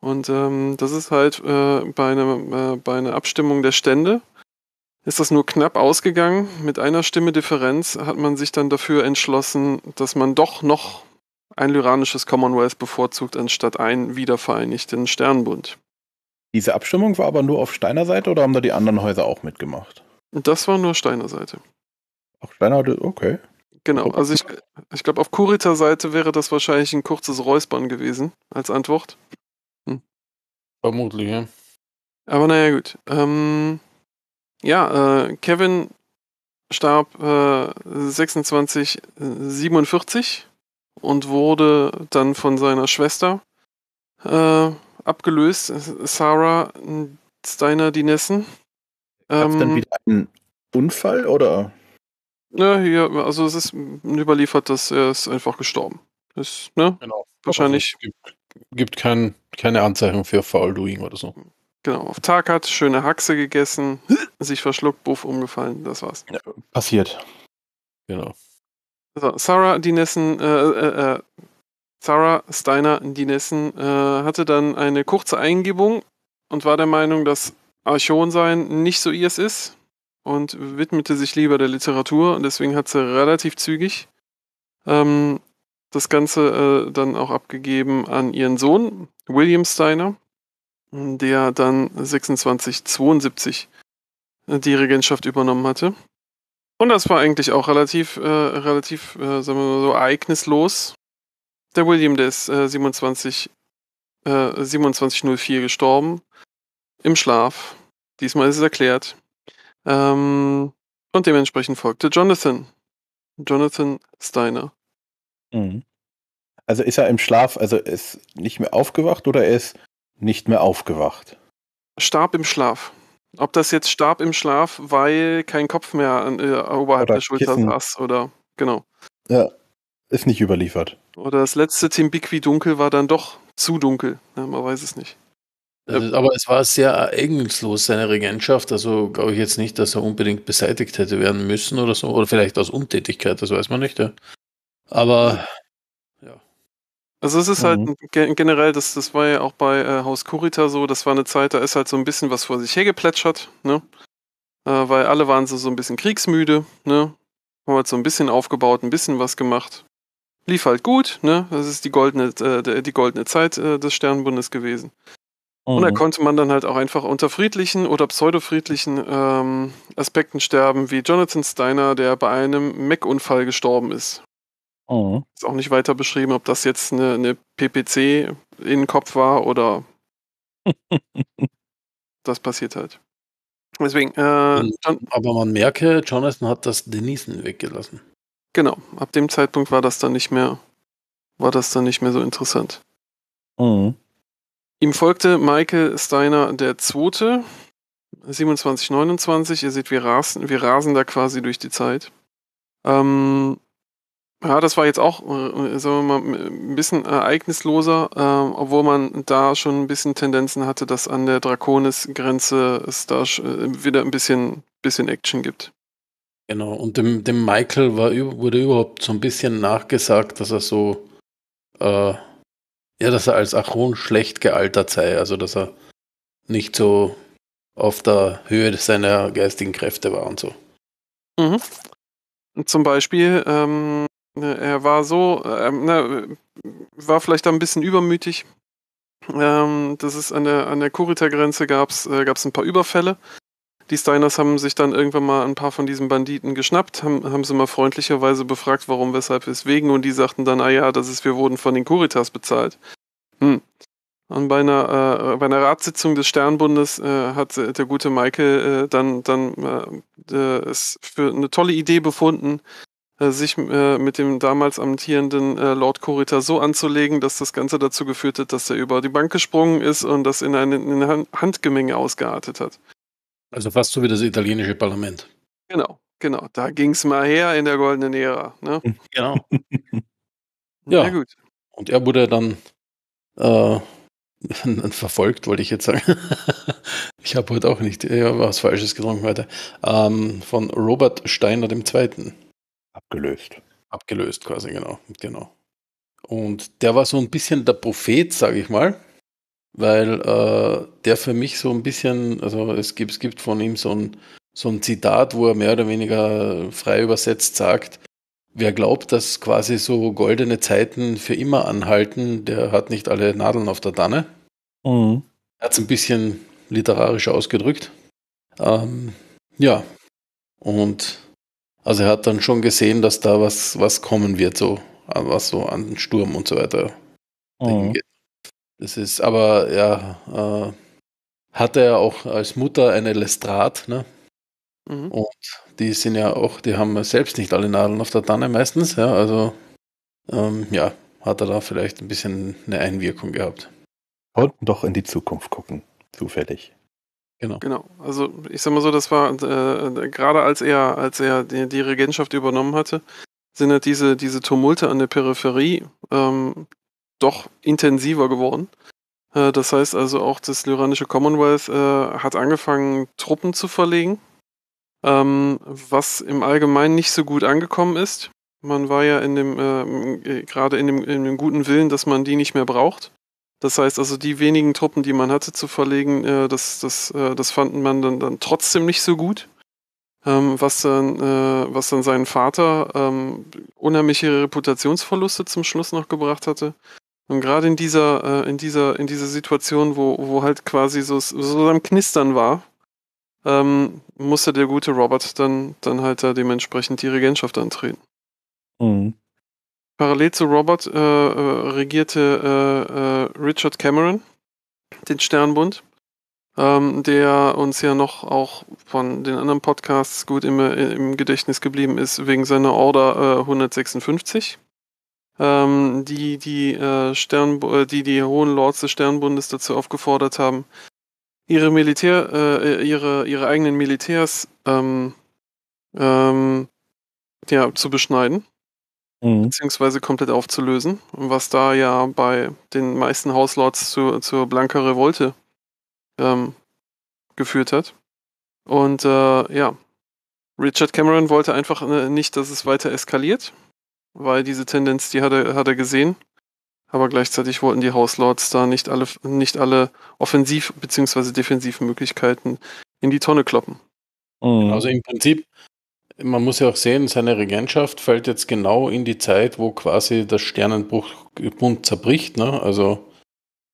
Speaker 3: Und ähm, das ist halt äh, bei, einer, äh, bei einer Abstimmung der Stände, ist das nur knapp ausgegangen. Mit einer Stimme Differenz hat man sich dann dafür entschlossen, dass man doch noch ein lyranisches Commonwealth bevorzugt anstatt einen wiedervereinigten Sternbund.
Speaker 2: Diese Abstimmung war aber nur auf Steiner Seite oder haben da die anderen Häuser auch mitgemacht?
Speaker 3: Das war nur Steiner Seite.
Speaker 2: Auch Steiner, okay.
Speaker 3: Genau, also ich, ich glaube, auf Kurita Seite wäre das wahrscheinlich ein kurzes Räuspern gewesen als Antwort. Hm. Vermutlich, ja. Aber naja, gut. Ähm, ja, äh, Kevin starb äh, 47 und wurde dann von seiner Schwester äh, abgelöst, Sarah Steiner Dinessen.
Speaker 2: Ähm, Gab dann wieder einen Unfall oder?
Speaker 3: Ja, hier, also es ist überliefert, dass er ist einfach gestorben. Ist, ne? Genau. Wahrscheinlich. Also gibt, gibt
Speaker 4: kein, keine Anzeichen für Foul Doing oder so.
Speaker 3: Genau, auf Tag hat, schöne Haxe gegessen, sich verschluckt, Buff umgefallen, das war's. Ja,
Speaker 2: passiert. Genau.
Speaker 3: So, Sarah Dinessen, äh, äh, äh, Sarah Steiner Dinessen äh, hatte dann eine kurze Eingebung und war der Meinung, dass Archon-Sein nicht so ihrs ist und widmete sich lieber der Literatur und deswegen hat sie relativ zügig ähm, das Ganze äh, dann auch abgegeben an ihren Sohn, William Steiner, der dann 2672 äh, die Regentschaft übernommen hatte. Und das war eigentlich auch relativ, äh, relativ, äh, sagen wir mal so, ereignislos. Der William, der ist äh, 27, äh, 27.04 gestorben. Im Schlaf. Diesmal ist es erklärt. Ähm, und dementsprechend folgte Jonathan. Jonathan Steiner.
Speaker 2: Mhm. Also ist er im Schlaf, also ist nicht mehr aufgewacht oder er ist nicht mehr aufgewacht?
Speaker 3: Starb im Schlaf. Ob das jetzt starb im Schlaf, weil kein Kopf mehr an, äh, oberhalb oder der Schulter Kissen. saß oder genau.
Speaker 2: Ja, ist nicht überliefert.
Speaker 3: Oder das letzte Timbikwi dunkel war dann doch zu dunkel. Ja, man weiß es nicht.
Speaker 4: Ist, aber es war sehr ereignislos, seine Regentschaft. Also glaube ich jetzt nicht, dass er unbedingt beseitigt hätte werden müssen oder so. Oder vielleicht aus Untätigkeit, das weiß man nicht. Ja.
Speaker 3: Aber also es ist halt mhm. generell, das, das war ja auch bei äh, Haus Kurita so, das war eine Zeit, da ist halt so ein bisschen was vor sich hergeplätschert, ne? Äh, weil alle waren so, so ein bisschen kriegsmüde, ne? Haben halt so ein bisschen aufgebaut, ein bisschen was gemacht. Lief halt gut, ne? Das ist die goldene, äh, die goldene Zeit äh, des Sternenbundes gewesen. Mhm. Und da mhm. konnte man dann halt auch einfach unter friedlichen oder pseudofriedlichen ähm, Aspekten sterben, wie Jonathan Steiner, der bei einem mech unfall gestorben ist. Mhm. Ist auch nicht weiter beschrieben, ob das jetzt eine, eine ppc Kopf war oder das passiert halt. Deswegen, äh, John Aber man merke, Jonathan hat das Denisen weggelassen. Genau, ab dem Zeitpunkt war das dann nicht mehr, war das dann nicht mehr so interessant. Mhm. Ihm folgte Michael Steiner der Zweite, 27, 29. Ihr seht, wir rasen, wir rasen da quasi durch die Zeit. Ähm, ja, das war jetzt auch, äh, sagen wir mal, ein bisschen ereignisloser, äh, obwohl man da schon ein bisschen Tendenzen hatte, dass an der Draconis-Grenze es da äh, wieder ein bisschen, bisschen Action gibt.
Speaker 4: Genau, und dem, dem Michael war, wurde überhaupt so ein bisschen nachgesagt, dass er so, äh, ja, dass er als Achon schlecht gealtert sei, also dass er nicht so auf der Höhe seiner geistigen Kräfte war und so.
Speaker 3: Mhm. Zum Beispiel ähm, Ne, er war so, ähm, ne, war vielleicht ein bisschen übermütig. Ähm, das ist an der, an der Kurita-Grenze gab es äh, ein paar Überfälle. Die Steiners haben sich dann irgendwann mal ein paar von diesen Banditen geschnappt, haben, haben sie mal freundlicherweise befragt, warum, weshalb, weswegen und die sagten dann, ah ja, das ist, wir wurden von den Kuritas bezahlt. Hm. Und bei einer, äh, bei einer Ratssitzung des Sternbundes äh, hat der gute Michael äh, dann, dann äh, äh, es für eine tolle Idee befunden, äh, sich äh, mit dem damals amtierenden äh, Lord Korita so anzulegen, dass das Ganze dazu geführt hat, dass er über die Bank gesprungen ist und das in ein, in Handgemenge ausgeartet hat.
Speaker 4: Also fast so wie das italienische Parlament.
Speaker 3: Genau, genau. Da ging es mal her in der goldenen Ära. Ne?
Speaker 2: Genau.
Speaker 4: ja. ja, gut. Und er wurde dann äh, verfolgt, wollte ich jetzt sagen. ich habe heute auch nicht ja, äh, was Falsches getrunken heute. Ähm, von Robert Steiner II. Abgelöst. Abgelöst quasi, genau. genau. Und der war so ein bisschen der Prophet, sage ich mal, weil äh, der für mich so ein bisschen, also es gibt, es gibt von ihm so ein, so ein Zitat, wo er mehr oder weniger frei übersetzt sagt, wer glaubt, dass quasi so goldene Zeiten für immer anhalten, der hat nicht alle Nadeln auf der Tanne. Mhm. Er hat es ein bisschen literarisch ausgedrückt. Ähm, ja, und also er hat dann schon gesehen, dass da was, was kommen wird, so äh, was so an Sturm und so weiter. Oh. Das ist, aber ja, äh, hatte er auch als Mutter eine Lestrade, ne? Mhm. Und die sind ja auch, die haben selbst nicht alle Nadeln auf der Tanne meistens, ja, also ähm, ja, hat er da vielleicht ein bisschen eine Einwirkung gehabt.
Speaker 2: Konnten doch in die Zukunft gucken, zufällig. Genau.
Speaker 3: Genau. Also ich sag mal so, das war äh, gerade als er, als er die, die, Regentschaft übernommen hatte, sind halt diese, diese Tumulte an der Peripherie ähm, doch intensiver geworden. Äh, das heißt also auch das lyranische Commonwealth äh, hat angefangen, Truppen zu verlegen, ähm, was im Allgemeinen nicht so gut angekommen ist. Man war ja in dem, äh, gerade in dem, in dem guten Willen, dass man die nicht mehr braucht. Das heißt also, die wenigen Truppen, die man hatte zu verlegen, äh, das, das, äh, das fanden man dann, dann trotzdem nicht so gut. Ähm, was, dann, äh, was dann seinen Vater ähm, unheimliche Reputationsverluste zum Schluss noch gebracht hatte. Und gerade in dieser, äh, in dieser, in dieser Situation, wo, wo halt quasi so, so am Knistern war, ähm, musste der gute Robert dann, dann halt da dementsprechend die Regentschaft antreten. Mhm. Parallel zu Robert äh, äh regierte äh, äh, Richard Cameron den Sternbund, ähm, der uns ja noch auch von den anderen Podcasts gut im, äh, im Gedächtnis geblieben ist wegen seiner Order 156 ähm, die die, äh, Stern, die die hohen Lords des Sternbundes dazu aufgefordert haben, ihre Militär, äh, ihre, ihre eigenen Militärs ähm, ähm, ja, zu beschneiden mhm. beziehungsweise komplett aufzulösen, was da ja bei den meisten Hauslords zu, zur blanker Revolte ähm, geführt hat. Und äh, ja, Richard Cameron wollte einfach äh, nicht, dass es weiter eskaliert, weil diese Tendenz, die hat er, hat er gesehen. Aber gleichzeitig wollten die Hauslords da nicht alle, nicht alle offensiv- bzw. Defensivmöglichkeiten in die Tonne kloppen. Mhm. Also im Prinzip man muss ja auch sehen, seine Regentschaft fällt jetzt genau in die
Speaker 4: Zeit, wo quasi das Sternenbund zerbricht, ne? also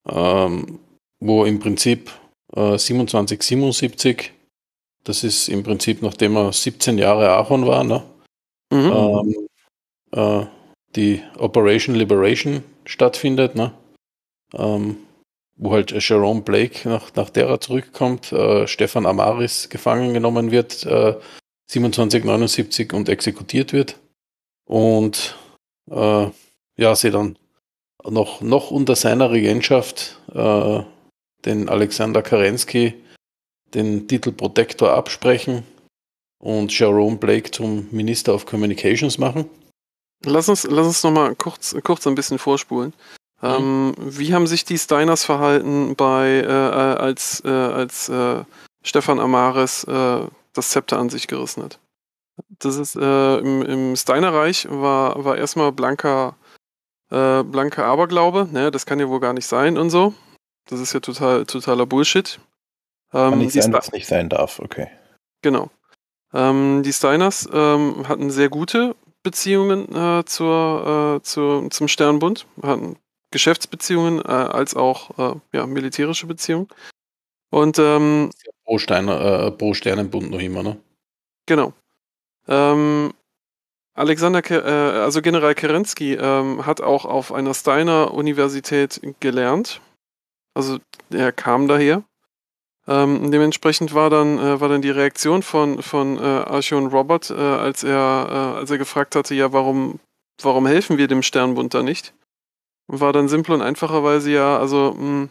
Speaker 4: ähm, wo im Prinzip äh, 27, 77, das ist im Prinzip, nachdem er 17 Jahre Aaron war, ne?
Speaker 5: Mhm. Ähm,
Speaker 4: äh, die Operation Liberation stattfindet, ne? Ähm, wo halt Jerome Blake nach, nach derer zurückkommt, äh, Stefan Amaris gefangen genommen wird, äh, 2779 und exekutiert wird. Und äh, ja, sie dann noch, noch unter seiner Regentschaft äh, den Alexander Kerensky den Titel Protektor absprechen und Jerome Blake zum Minister of Communications machen.
Speaker 3: Lass uns, lass uns nochmal kurz, kurz ein bisschen vorspulen. Mhm. Ähm, wie haben sich die Steiners verhalten bei, äh, äh als, äh, als äh, Stefan Amares das Zepter an sich gerissen hat. Das ist äh, im, im Steinerreich war, war erstmal blanker, äh, blanker Aberglaube, ne, das kann ja wohl gar nicht sein und so. Das ist ja total, totaler Bullshit. Ähm, kann nicht sein,
Speaker 2: was nicht sein darf, okay.
Speaker 3: Genau. Ähm, die Steiners ähm, hatten sehr gute Beziehungen äh, zur, äh, zur, zum Sternbund, hatten Geschäftsbeziehungen äh, als auch äh, ja, militärische Beziehungen. Und ähm, pro, Stein, äh, pro Sternenbund noch immer, ne? Genau. Ähm, Alexander, Ke äh, also General Kerensky ähm, hat auch auf einer Steiner Universität gelernt. Also er kam daher. Ähm, dementsprechend war dann, äh, war dann die Reaktion von, von äh, Archon Robert, äh, als, er, äh, als er gefragt hatte, ja, warum, warum helfen wir dem Sternbund da nicht? War dann simpel und einfacherweise ja, also mh, hm,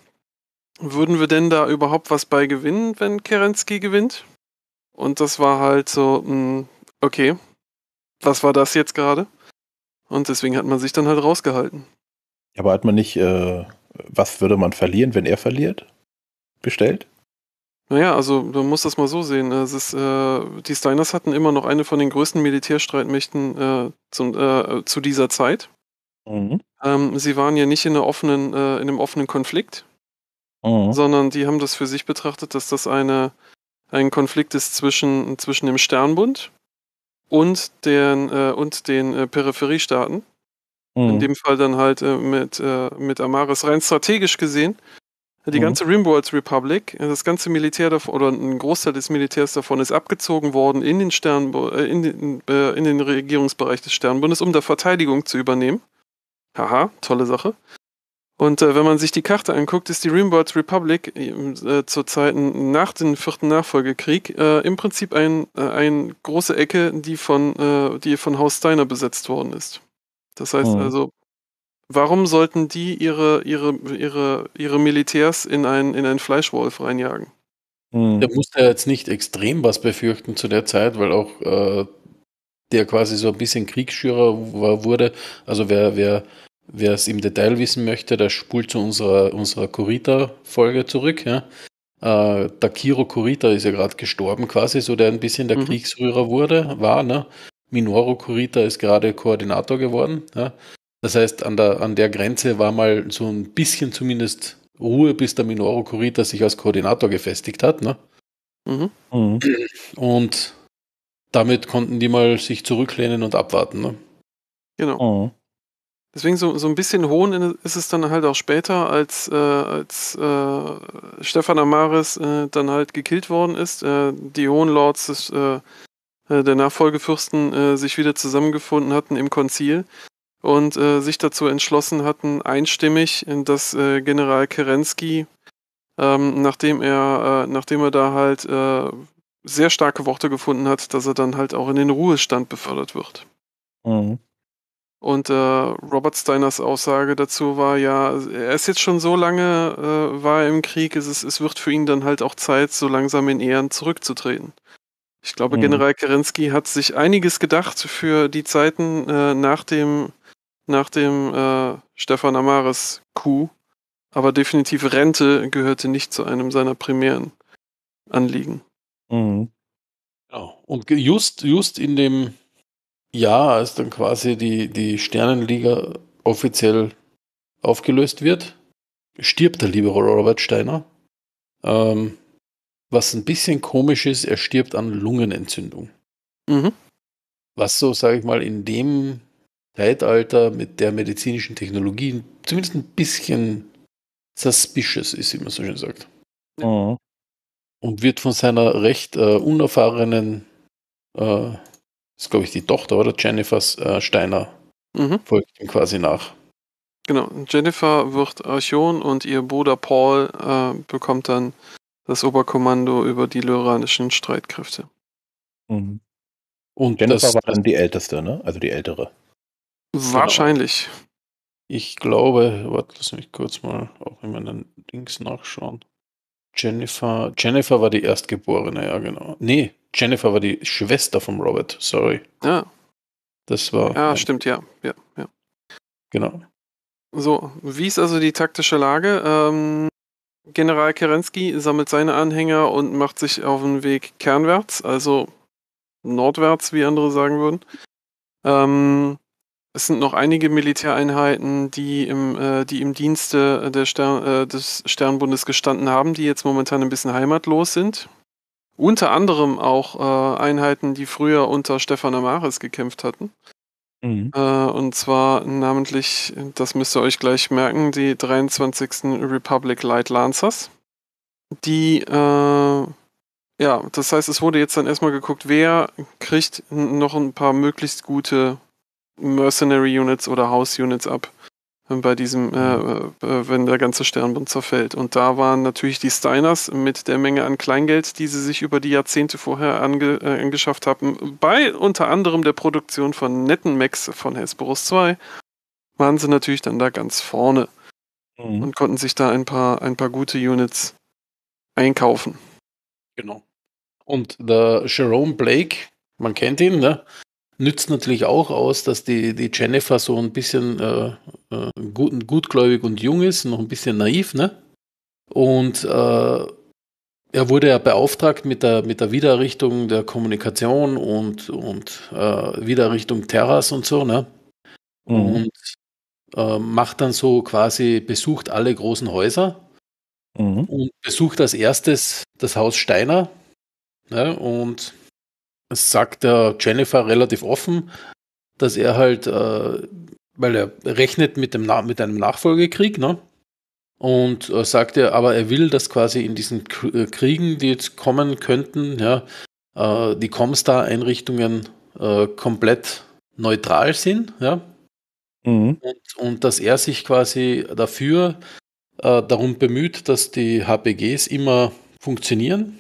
Speaker 3: würden wir denn da überhaupt was bei gewinnen, wenn Kerensky gewinnt? Und das war halt so, mh, hm, okay, was war das jetzt gerade? Und deswegen hat man sich dann halt rausgehalten.
Speaker 2: Aber hat man nicht, äh, was würde man verlieren, wenn er verliert? Bestellt?
Speaker 3: Naja, also man muss das mal so sehen. Ist, äh, die Steiners hatten immer noch eine von den größten Militärstreitmächten äh, zum, äh, zu dieser Zeit. Mhm. Ähm, sie waren ja nicht in, offenen, äh, in, einem offenen Konflikt oh. sondern die haben das für sich betrachtet, dass das eine, ein Konflikt ist zwischen, zwischen dem Sternbund und den, äh, und den äh, Peripheriestaaten. Oh. In dem Fall dann halt äh, mit, äh, mit Amaris rein strategisch gesehen. Die mhm. ganze Rimworld Republic, äh, das ganze Militär davon, oder ein Großteil des Militärs davon ist abgezogen worden in den, Stern, äh, in den, in den Regierungsbereich des Sternbundes, um da Verteidigung zu übernehmen. Haha, tolle Sache. Und äh, wenn man sich die Karte anguckt, ist die Rimworld Republic ähm, äh, zu Zeiten nach dem vierten Nachfolgekrieg äh, im Prinzip eine äh, ein große Ecke, die von, äh, die von Haus Steiner besetzt worden ist. Das heißt oh. also, warum sollten die ihre, ihre, ihre, ihre Militärs in, ein, in einen Fleischwolf reinjagen?
Speaker 1: Mhm.
Speaker 4: Da musste er jetzt nicht extrem was befürchten zu der Zeit, weil auch äh, der quasi so ein bisschen Kriegsschürer war, wurde, also wer, wer Wer es im Detail wissen möchte, der spult zu unserer, unserer Kurita-Folge zurück. Ja? Äh, Takiro Kurita ist ja gerade gestorben, quasi, so der ein bisschen der mhm. Kriegsrührer wurde, war. Ne? Minoru Kurita ist gerade Koordinator geworden. Ja? Das heißt, an der, an der Grenze war mal so ein bisschen zumindest Ruhe, bis der Minoru Kurita sich als Koordinator gefestigt hat. Ne? Mhm. mhm. Und damit konnten die mal sich zurücklehnen und abwarten. Ne?
Speaker 3: Genau. Mhm. Deswegen so, so ein bisschen hohen ist es dann halt auch später, als, äh, als äh, Stefan Amaris äh, dann halt gekillt worden ist. Äh, die Hohenlords des, äh, äh, der Nachfolgefürsten sich wieder zusammengefunden hatten im Konzil und sich dazu entschlossen hatten, einstimmig, dass General Kerensky, ähm, nachdem, er, nachdem er da halt sehr starke Worte gefunden hat, dass er dann halt auch in den Ruhestand befördert wird. Mhm. Und äh, Robert Steiners Aussage dazu war ja, er ist jetzt schon so lange, äh, war im Krieg, es, ist, es wird für ihn dann halt auch Zeit, so langsam in Ehren zurückzutreten. Ich glaube, mhm. General Kerensky hat sich einiges gedacht für die Zeiten äh, nach dem, nach dem äh, Stefan Amares Coup, aber definitiv Rente gehörte nicht zu einem seiner primären Anliegen. Mhm. Ja, und just, just in dem ja, als dann quasi die, die
Speaker 4: Sternenliga offiziell aufgelöst wird, stirbt der liebe Robert Steiner. Ähm, was ein bisschen komisch ist, er stirbt an Lungenentzündung. Mhm. Was so, sage ich mal, in dem Zeitalter mit der medizinischen Technologie zumindest ein bisschen suspicious ist, wie man so schön sagt. Mhm. Und wird von seiner recht äh, unerfahrenen äh, ist, glaube ich, die Tochter, oder? Jennifer äh, Steiner mhm. folgt ihm quasi nach.
Speaker 3: Genau, Jennifer wird Archon und ihr Bruder Paul äh, bekommt dann das Oberkommando über die lyranischen Streitkräfte.
Speaker 2: Mhm. Und Jennifer das, war dann die Älteste, ne? Also die Ältere.
Speaker 3: Wahrscheinlich.
Speaker 2: Ich glaube, warte, lass mich kurz mal auch in meinen Dings
Speaker 4: nachschauen. Jennifer, Jennifer war die Erstgeborene, ja genau. Nee, Jennifer war die Schwester von Robert, sorry. Ja. Das war. Ja,
Speaker 3: stimmt, ja. ja,
Speaker 4: ja. Genau.
Speaker 3: So, wie ist also die taktische Lage? Ähm, General Kerensky sammelt seine Anhänger und macht sich auf den Weg kernwärts, also nordwärts, wie andere sagen würden. Ähm, es sind noch einige Militäreinheiten, die im, äh, die im Dienste Stern, äh, des Sternbundes gestanden haben, die jetzt momentan ein bisschen heimatlos sind. Unter anderem auch äh, Einheiten, die früher unter Stefan Amaris gekämpft hatten. Mhm. Äh, und zwar namentlich, das müsst ihr euch gleich merken, die 23. Republic Light Lancers. Die, äh, ja, das heißt, es wurde jetzt dann erstmal geguckt, wer kriegt noch ein paar möglichst gute Mercenary Units oder House Units ab bei diesem, äh, mhm. äh, äh, wenn der ganze Sternbund zerfällt. Und da waren natürlich die Steiners mit der Menge an Kleingeld, die sie sich über die Jahrzehnte vorher ange, äh, angeschafft haben, bei unter anderem der Produktion von netten Max von Hesperus 2, waren sie natürlich dann da ganz vorne mhm. und konnten sich da ein paar, ein paar gute Units einkaufen. Genau. Und der
Speaker 4: Jerome Blake, man kennt ihn, ne? nützt natürlich auch aus, dass die, die Jennifer so ein bisschen äh, äh, gut, gutgläubig und jung ist, noch ein bisschen naiv, ne? Und äh, er wurde ja beauftragt mit der, mit der Wiedererrichtung der Kommunikation und, und äh, Wiedererrichtung Terras und so, ne? Mhm. Und äh, macht dann so quasi, besucht alle großen Häuser mhm. und besucht als erstes das Haus Steiner. Ne? Und sagt der Jennifer relativ offen, dass er halt, äh, weil er rechnet mit, dem Na mit einem Nachfolgekrieg, ne? Und äh, sagt er, aber er will, dass quasi in diesen K äh, Kriegen, die jetzt kommen könnten, ja, äh, die Comstar-Einrichtungen äh, komplett neutral sind, ja. Mhm. Und, und, dass er sich quasi dafür äh, darum bemüht, dass die HPGs immer funktionieren,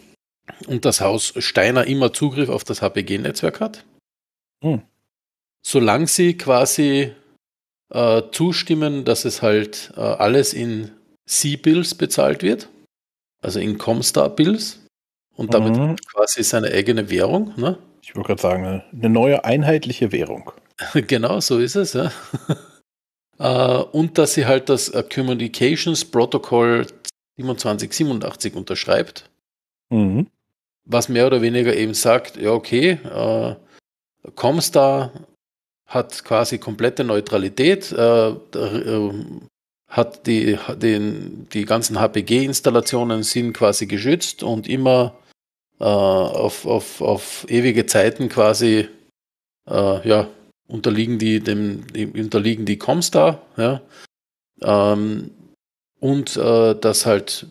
Speaker 4: und das Haus Steiner immer Zugriff auf das HPG-Netzwerk hat. Hm. Solange sie quasi äh, zustimmen, dass es halt äh, alles in C-Bills bezahlt wird, also in Comstar-Bills und damit mhm. quasi seine eigene Währung.
Speaker 2: Ne? Ich würde gerade sagen, ne, eine neue einheitliche Währung.
Speaker 4: genau, so ist es, ja. äh, und dass sie halt das Communications Protocol 2787 unterschreibt Mhm. Was mehr oder weniger eben sagt, ja, okay, äh, Comstar hat quasi komplette Neutralität, äh, äh, hat die, den, die ganzen HPG-Installationen sind quasi geschützt und immer äh, auf, auf, auf ewige Zeiten quasi äh, ja, unterliegen die dem, unterliegen die Comstar, ja. Ähm, und äh, dass halt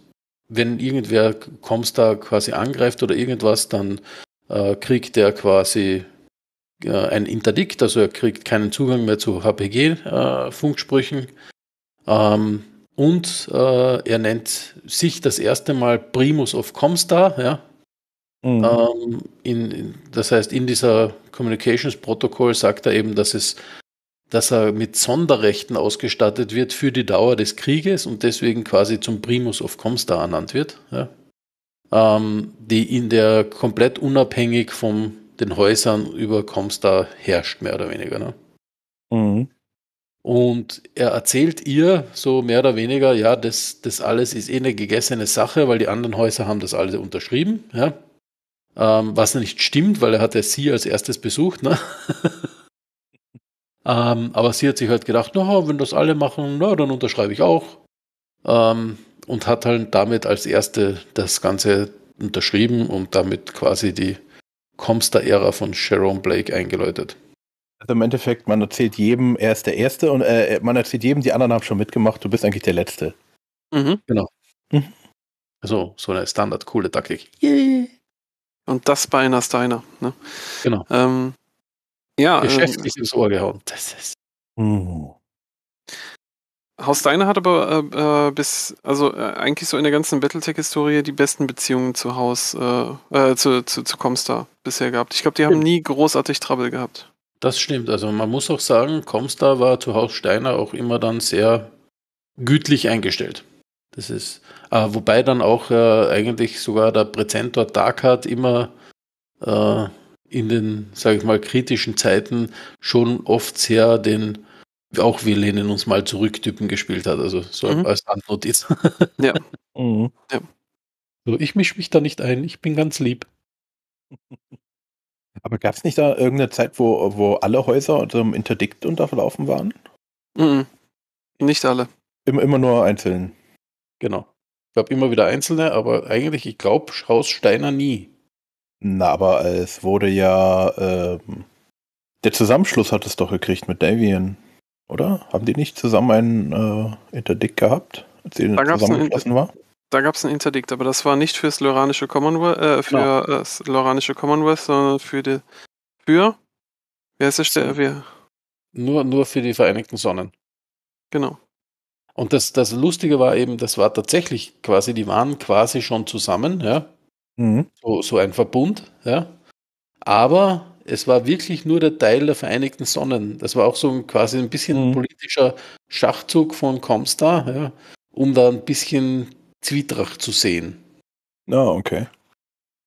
Speaker 4: wenn irgendwer Comstar quasi angreift oder irgendwas, dann äh, kriegt er quasi äh, ein Interdikt, also er kriegt keinen Zugang mehr zu HPG-Funksprüchen. Äh, ähm, und äh, er nennt sich das erste Mal Primus of Comstar, ja, Mhm. Ähm, in, in, das heißt, in dieser Communications protokoll sagt er eben, dass es dass er mit Sonderrechten ausgestattet wird für die Dauer des Krieges und deswegen quasi zum Primus of Comstar ernannt wird, ja? ähm, die in der komplett unabhängig von den Häusern über Comstar herrscht, mehr oder weniger. Ne? Mhm. Und er erzählt ihr so mehr oder weniger, ja, das, das alles ist eh eine gegessene Sache, weil die anderen Häuser haben das alles unterschrieben, ja? ähm, was nicht stimmt, weil er hat ja sie als erstes besucht. Ne? Ähm, aber sie hat sich halt gedacht, na, wenn das alle machen, na, dann unterschreibe ich auch. Ähm, und hat halt damit als erste das Ganze unterschrieben und damit quasi die
Speaker 2: comster ära von Sharon Blake eingeläutet. Also im Endeffekt, man erzählt jedem, er ist der Erste und äh, man erzählt jedem, die anderen haben schon mitgemacht, du bist eigentlich der Letzte. Mhm. Genau. Mhm.
Speaker 4: Also so eine standard coole Taktik. Yay. Und das bei einer Steiner. Ne? Genau.
Speaker 3: Ähm, ja,
Speaker 2: geschäftlich ähm,
Speaker 4: ins Ohr gehauen. Das ist. Mhm.
Speaker 3: Haus Steiner hat aber äh, äh, bis, also äh, eigentlich so in der ganzen Battletech-Historie die besten Beziehungen zu Haus, äh, äh, zu, zu, zu Comstar bisher gehabt. Ich glaube, die haben nie großartig Trouble gehabt.
Speaker 4: Das stimmt. Also man muss auch sagen, Comstar war zu Haus Steiner auch immer dann sehr gütlich eingestellt. Das ist, wobei dann auch eigentlich sogar der Präzentor Darkhardt immer in den, sage ich mal, kritischen Zeiten schon oft sehr den, auch wir lehnen uns mal zurücktypen gespielt hat. Also so mhm. als Randnotiz. ja. Mhm. ja.
Speaker 2: So, ich mische mich da nicht ein,
Speaker 4: ich bin ganz lieb.
Speaker 2: Aber gab es nicht da irgendeine Zeit, wo, wo alle Häuser unter dem Interdikt unterlaufen waren?
Speaker 3: Mhm. Nicht alle.
Speaker 2: Immer, immer nur einzeln. Genau. Ich
Speaker 4: glaube immer wieder einzelne, aber eigentlich, ich glaube, Haus Steiner nie.
Speaker 2: Na, aber es wurde ja. Ähm, der Zusammenschluss hat es doch gekriegt mit Davian, oder? Haben die nicht zusammen einen äh, Interdikt gehabt, als sie da zusammengeschlossen war?
Speaker 3: Da gab es einen Interdikt, aber das war nicht fürs Loranische Commonwealth, äh, für ja. Genau. Äh, das Loranische Commonwealth, sondern für die. Für? Wer ist der Stelle? Wer?
Speaker 4: Nur, nur für die Vereinigten Sonnen. Genau. Und das, das Lustige war eben, das war tatsächlich quasi, die waren quasi schon zusammen, ja. Mhm. So, so ein Verbund, ja. Aber es war wirklich nur der Teil der Vereinigten Sonnen. Das war auch so ein, quasi ein bisschen mhm. politischer Schachzug von Comstar, ja, um da ein bisschen Zwietracht zu sehen. Ah, oh, okay.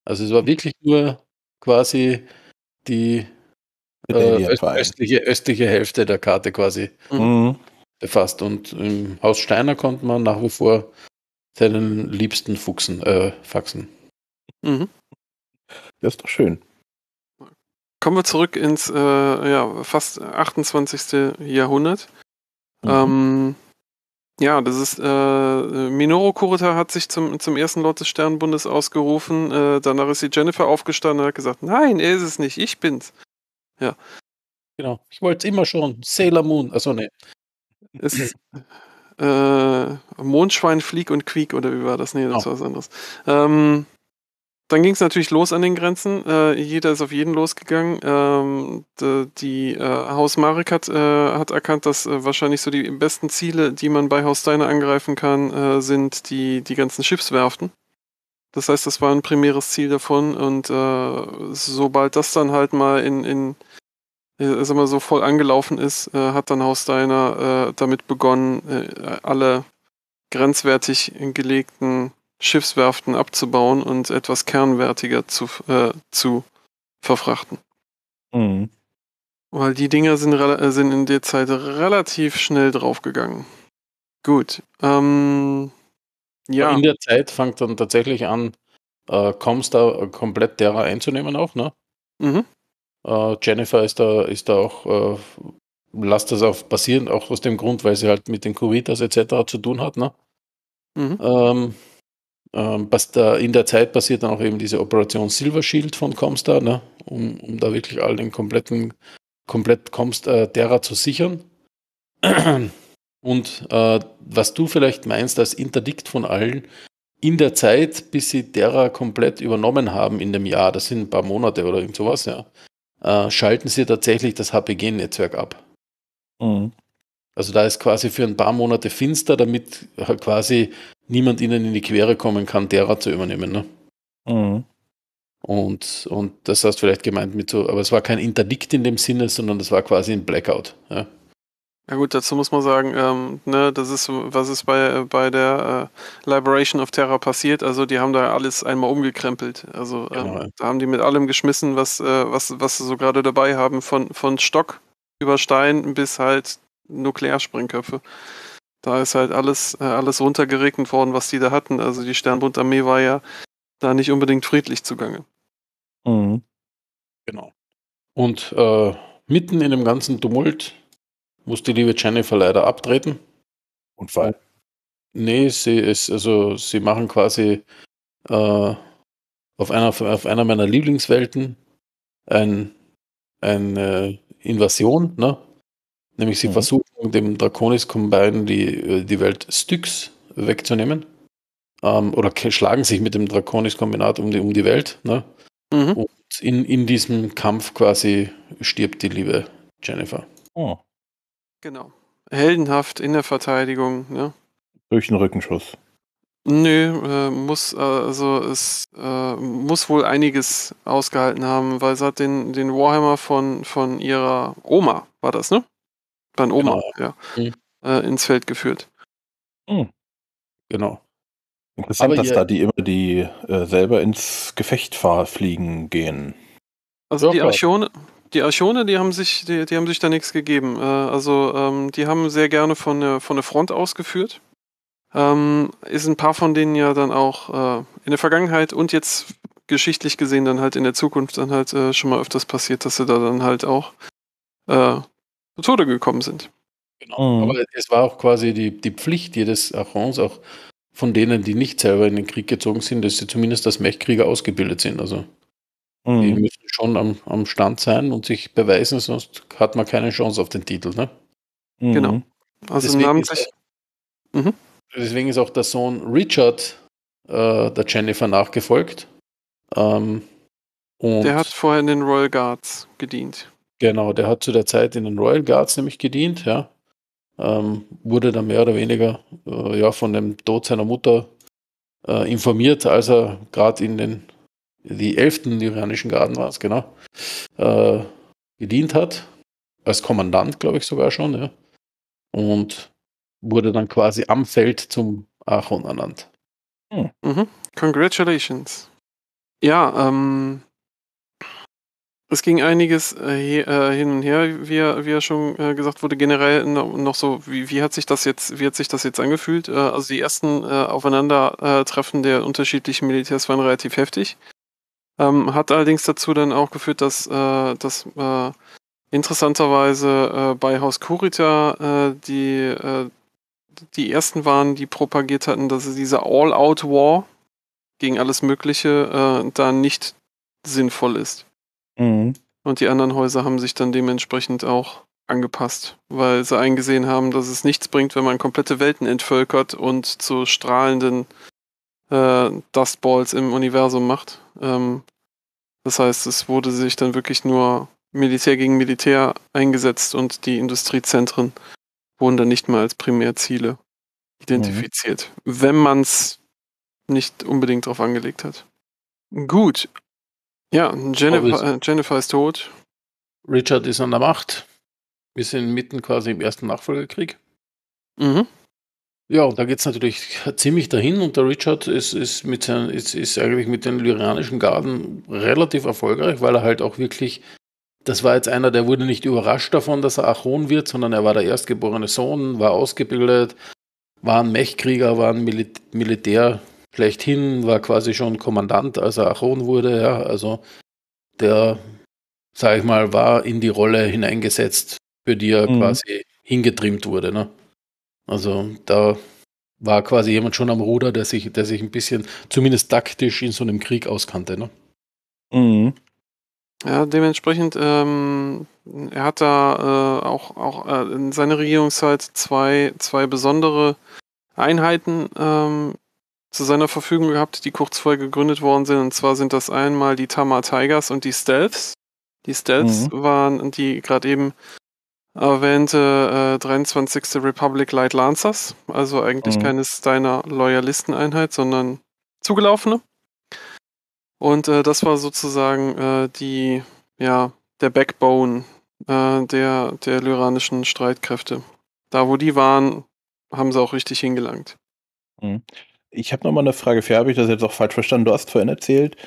Speaker 4: Also es war wirklich nur quasi die äh, östliche, östliche Hälfte der Karte quasi mhm. befasst. Und im Haus Steiner konnte man nach wie vor seinen liebsten Fuchsen, äh, faxen. Mhm. Das ist doch
Speaker 2: schön.
Speaker 3: Kommen wir zurück ins äh, ja, fast 28. Jahrhundert. Mhm. Ähm, ja, das ist äh, Minoru Kurita hat sich zum, zum ersten Lord des Sternenbundes ausgerufen. Äh, danach ist die Jennifer aufgestanden und hat gesagt, nein, er ist es nicht, ich bin's. Ja. Genau. Ich wollte es immer schon. Sailor Moon. Achso, nee. Ist, äh, Mondschwein, Flieg und Quiek, oder wie war das? Nee, das oh. war was anderes. Ähm, dann ging es natürlich los an den Grenzen. Äh, jeder ist auf jeden losgegangen. Ähm, de, die äh, Haus Marek hat, äh, hat erkannt, dass äh, wahrscheinlich so die besten Ziele, die man bei Haus Steiner angreifen kann, äh, sind die, die ganzen Schiffswerften. Das heißt, das war ein primäres Ziel davon. Und äh, sobald das dann halt mal in, in sag mal, so voll angelaufen ist, hat dann Haus Steiner damit begonnen, alle grenzwertig gelegten Schiffswerften abzubauen und etwas kernwertiger zu, äh, zu verfrachten. Mhm. Weil die Dinger sind, äh, sind in der Zeit relativ schnell draufgegangen. Gut. Ähm, ja. In der
Speaker 4: Zeit fängt dann tatsächlich an, äh, Comstar komplett derer einzunehmen auch, ne? Mhm. Äh, Jennifer ist da, ist da auch, äh, lasst das auch passieren, auch aus dem Grund, weil sie halt mit den Kuritas etc. zu tun hat, ne? Mhm. Ähm, ähm, was da in der Zeit passiert, dann auch eben diese Operation Silver von Comstar, ne? um, um da wirklich all den kompletten, komplett Comstar äh, Terra zu sichern. Und äh, was du vielleicht meinst als Interdikt von allen, in der Zeit, bis sie Terra komplett übernommen haben in dem Jahr, das sind ein paar Monate oder irgend sowas, ja, äh, schalten sie tatsächlich das HPG-Netzwerk ab. Mhm. Also da ist quasi für ein paar Monate finster, damit halt quasi niemand ihnen in die Quere kommen kann, derer zu übernehmen. Ne? Mhm. Und, und das hast du vielleicht gemeint mit so, aber es war kein Interdikt in dem Sinne, sondern das war quasi ein Blackout. Ja,
Speaker 3: ja gut, dazu muss man sagen, ähm, ne, das ist, was ist bei, bei der äh, Liberation of Terra passiert. Also die haben da alles einmal umgekrempelt. Also ähm, genau, ja. da haben die mit allem geschmissen, was, äh, was, was sie so gerade dabei haben, von, von Stock über Stein bis halt Nuklearsprengköpfe. Da ist halt alles, äh, alles runtergeregnet worden, was die da hatten. Also die Sternbundarmee war ja da nicht unbedingt friedlich zugange.
Speaker 5: Mhm.
Speaker 4: Genau. Und äh, mitten in dem ganzen Tumult muss die liebe Jennifer leider abtreten. Unfall. Nee, sie ist, also sie machen quasi äh, auf, einer, auf einer meiner Lieblingswelten ein, eine äh, Invasion, ne? Nämlich sie mhm. versuchen dem Draconis Combine die, äh, die Welt Styx wegzunehmen. Ähm, oder schlagen sich mit dem Draconis Kombinat um die, um die Welt. Ne? Mhm. Und in, in diesem Kampf quasi stirbt die liebe Jennifer.
Speaker 5: Oh.
Speaker 3: Genau. Heldenhaft in der Verteidigung. Ne?
Speaker 2: Durch den Rückenschuss.
Speaker 3: Nö, äh, muss also es äh, muss wohl einiges ausgehalten haben, weil sie hat den, den Warhammer von, von ihrer Oma, war das, ne? Dann Oma, genau. ja.
Speaker 2: Mhm. Äh, ins
Speaker 3: Feld geführt.
Speaker 2: Mhm. Genau. Interessant, Aber dass da die immer die äh, selber ins Gefecht fliegen gehen.
Speaker 3: Also die Archone, die Archone, die haben sich, die, die haben sich da nichts gegeben. Äh, also ähm, die haben sehr gerne von der, von der Front ausgeführt. Ähm, ist ein paar von denen ja dann auch äh, in der Vergangenheit und jetzt geschichtlich gesehen dann halt in der Zukunft dann halt äh, schon mal öfters passiert, dass sie da dann halt auch äh, zu Tode gekommen sind.
Speaker 4: Genau. Mhm. Aber es war auch quasi die, die Pflicht jedes Archons, auch von denen, die nicht selber in den Krieg gezogen sind, dass sie zumindest als Mechkrieger ausgebildet sind. Also mhm. die müssen schon am, am Stand sein und sich beweisen, sonst hat man keine Chance auf den Titel. Ne? Mhm. Genau.
Speaker 1: Also deswegen namentlich. Ist,
Speaker 4: mhm. Deswegen ist auch der Sohn Richard äh, der Jennifer nachgefolgt. Ähm, der
Speaker 3: hat vorher in den Royal Guards gedient.
Speaker 4: Genau, der hat zu der Zeit in den Royal Guards nämlich gedient, ja. Ähm, wurde dann mehr oder weniger äh, ja, von dem Tod seiner Mutter äh, informiert, als er gerade in den die 11. Iranischen Garden war es, genau, äh, gedient hat. Als Kommandant, glaube ich, sogar schon, ja. Und wurde dann quasi am Feld zum Archon ernannt.
Speaker 1: Hm.
Speaker 3: Mhm. Congratulations. Ja, ähm, es ging einiges äh, äh, hin und her, wie, wie ja schon äh, gesagt wurde, generell noch so, wie, wie, hat sich das jetzt, wie hat sich das jetzt angefühlt? Äh, also die ersten äh, Aufeinandertreffen äh, der unterschiedlichen Militärs waren relativ heftig. Ähm, hat allerdings dazu dann auch geführt, dass, dass äh, interessanterweise bei Haus Kurita äh, die, äh, die ersten waren, die propagiert hatten, dass dieser All-Out-War gegen alles Mögliche äh, da nicht sinnvoll ist. Mhm. Und die anderen Häuser haben sich dann dementsprechend auch angepasst, weil sie eingesehen haben, dass es nichts bringt, wenn man komplette Welten entvölkert und zu strahlenden äh, Dustballs im Universum macht. Ähm, das heißt, es wurde sich dann wirklich nur Militär gegen Militär eingesetzt und die Industriezentren wurden dann nicht mal als Primärziele identifiziert, mhm. wenn man es nicht unbedingt darauf angelegt hat. Gut, ja, Jennifer, äh,
Speaker 4: Jennifer ist tot. Richard ist an der Macht. Wir sind mitten quasi im ersten Nachfolgekrieg. Mhm. Ja, und da geht es natürlich ziemlich dahin und der Richard ist, ist, mit seinen, ist, ist eigentlich mit den Lyrianischen Garden relativ erfolgreich, weil er halt auch wirklich, das war jetzt einer, der wurde nicht überrascht davon, dass er Achon wird, sondern er war der erstgeborene Sohn, war ausgebildet, war ein Mechkrieger, war ein Mil Militär, schlechthin, war quasi schon Kommandant, als er Achon wurde. Ja, also der, sag ich mal, war in die Rolle hineingesetzt, für die er mhm. quasi hingetrimmt wurde. Ne? Also da war quasi jemand schon am Ruder, der sich, der sich ein bisschen, zumindest taktisch in so einem Krieg auskannte. Ne? Mhm.
Speaker 3: Ja, dementsprechend, ähm, er hat da äh, auch, auch äh, in seiner Regierungszeit zwei, zwei besondere Einheiten ähm, zu seiner Verfügung gehabt, die kurz vorher gegründet worden sind. Und zwar sind das einmal die Tama Tigers und die Stealths. Die Stealths mhm. waren die gerade eben erwähnte äh, 23. Republic Light Lancers, also eigentlich mhm. keines deiner Loyalisteneinheit, sondern zugelaufene. Und äh, das war sozusagen äh, die, ja, der Backbone äh, der, der lyranischen Streitkräfte. Da, wo die waren, haben sie auch richtig hingelangt.
Speaker 2: Mhm ich habe nochmal eine Frage für, habe ich das jetzt auch falsch verstanden? Du hast vorhin erzählt,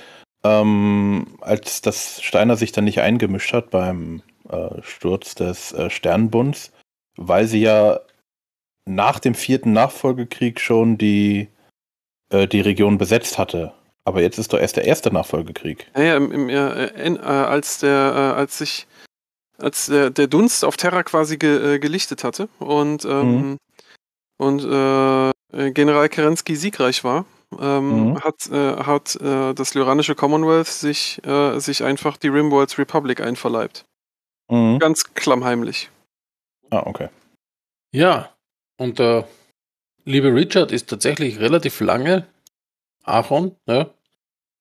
Speaker 2: ähm, als dass Steiner sich dann nicht eingemischt hat beim äh, Sturz des äh, Sternbunds, weil sie ja nach dem vierten Nachfolgekrieg schon die, äh, die Region besetzt hatte. Aber jetzt ist doch erst der erste Nachfolgekrieg.
Speaker 3: Naja, im, im, äh, in, äh, als der, äh, als sich, als der, der, Dunst auf Terra quasi ge, gelichtet hatte und ähm, mhm. und äh, General Kerensky siegreich war, ähm, mhm. hat, äh, hat äh, das lyranische Commonwealth sich, äh, sich einfach die Rimworlds Republic einverleibt. Mhm. Ganz klammheimlich.
Speaker 2: Ah, okay.
Speaker 4: Ja, und der äh, liebe Richard ist tatsächlich relativ lange Aaron, ja, ne?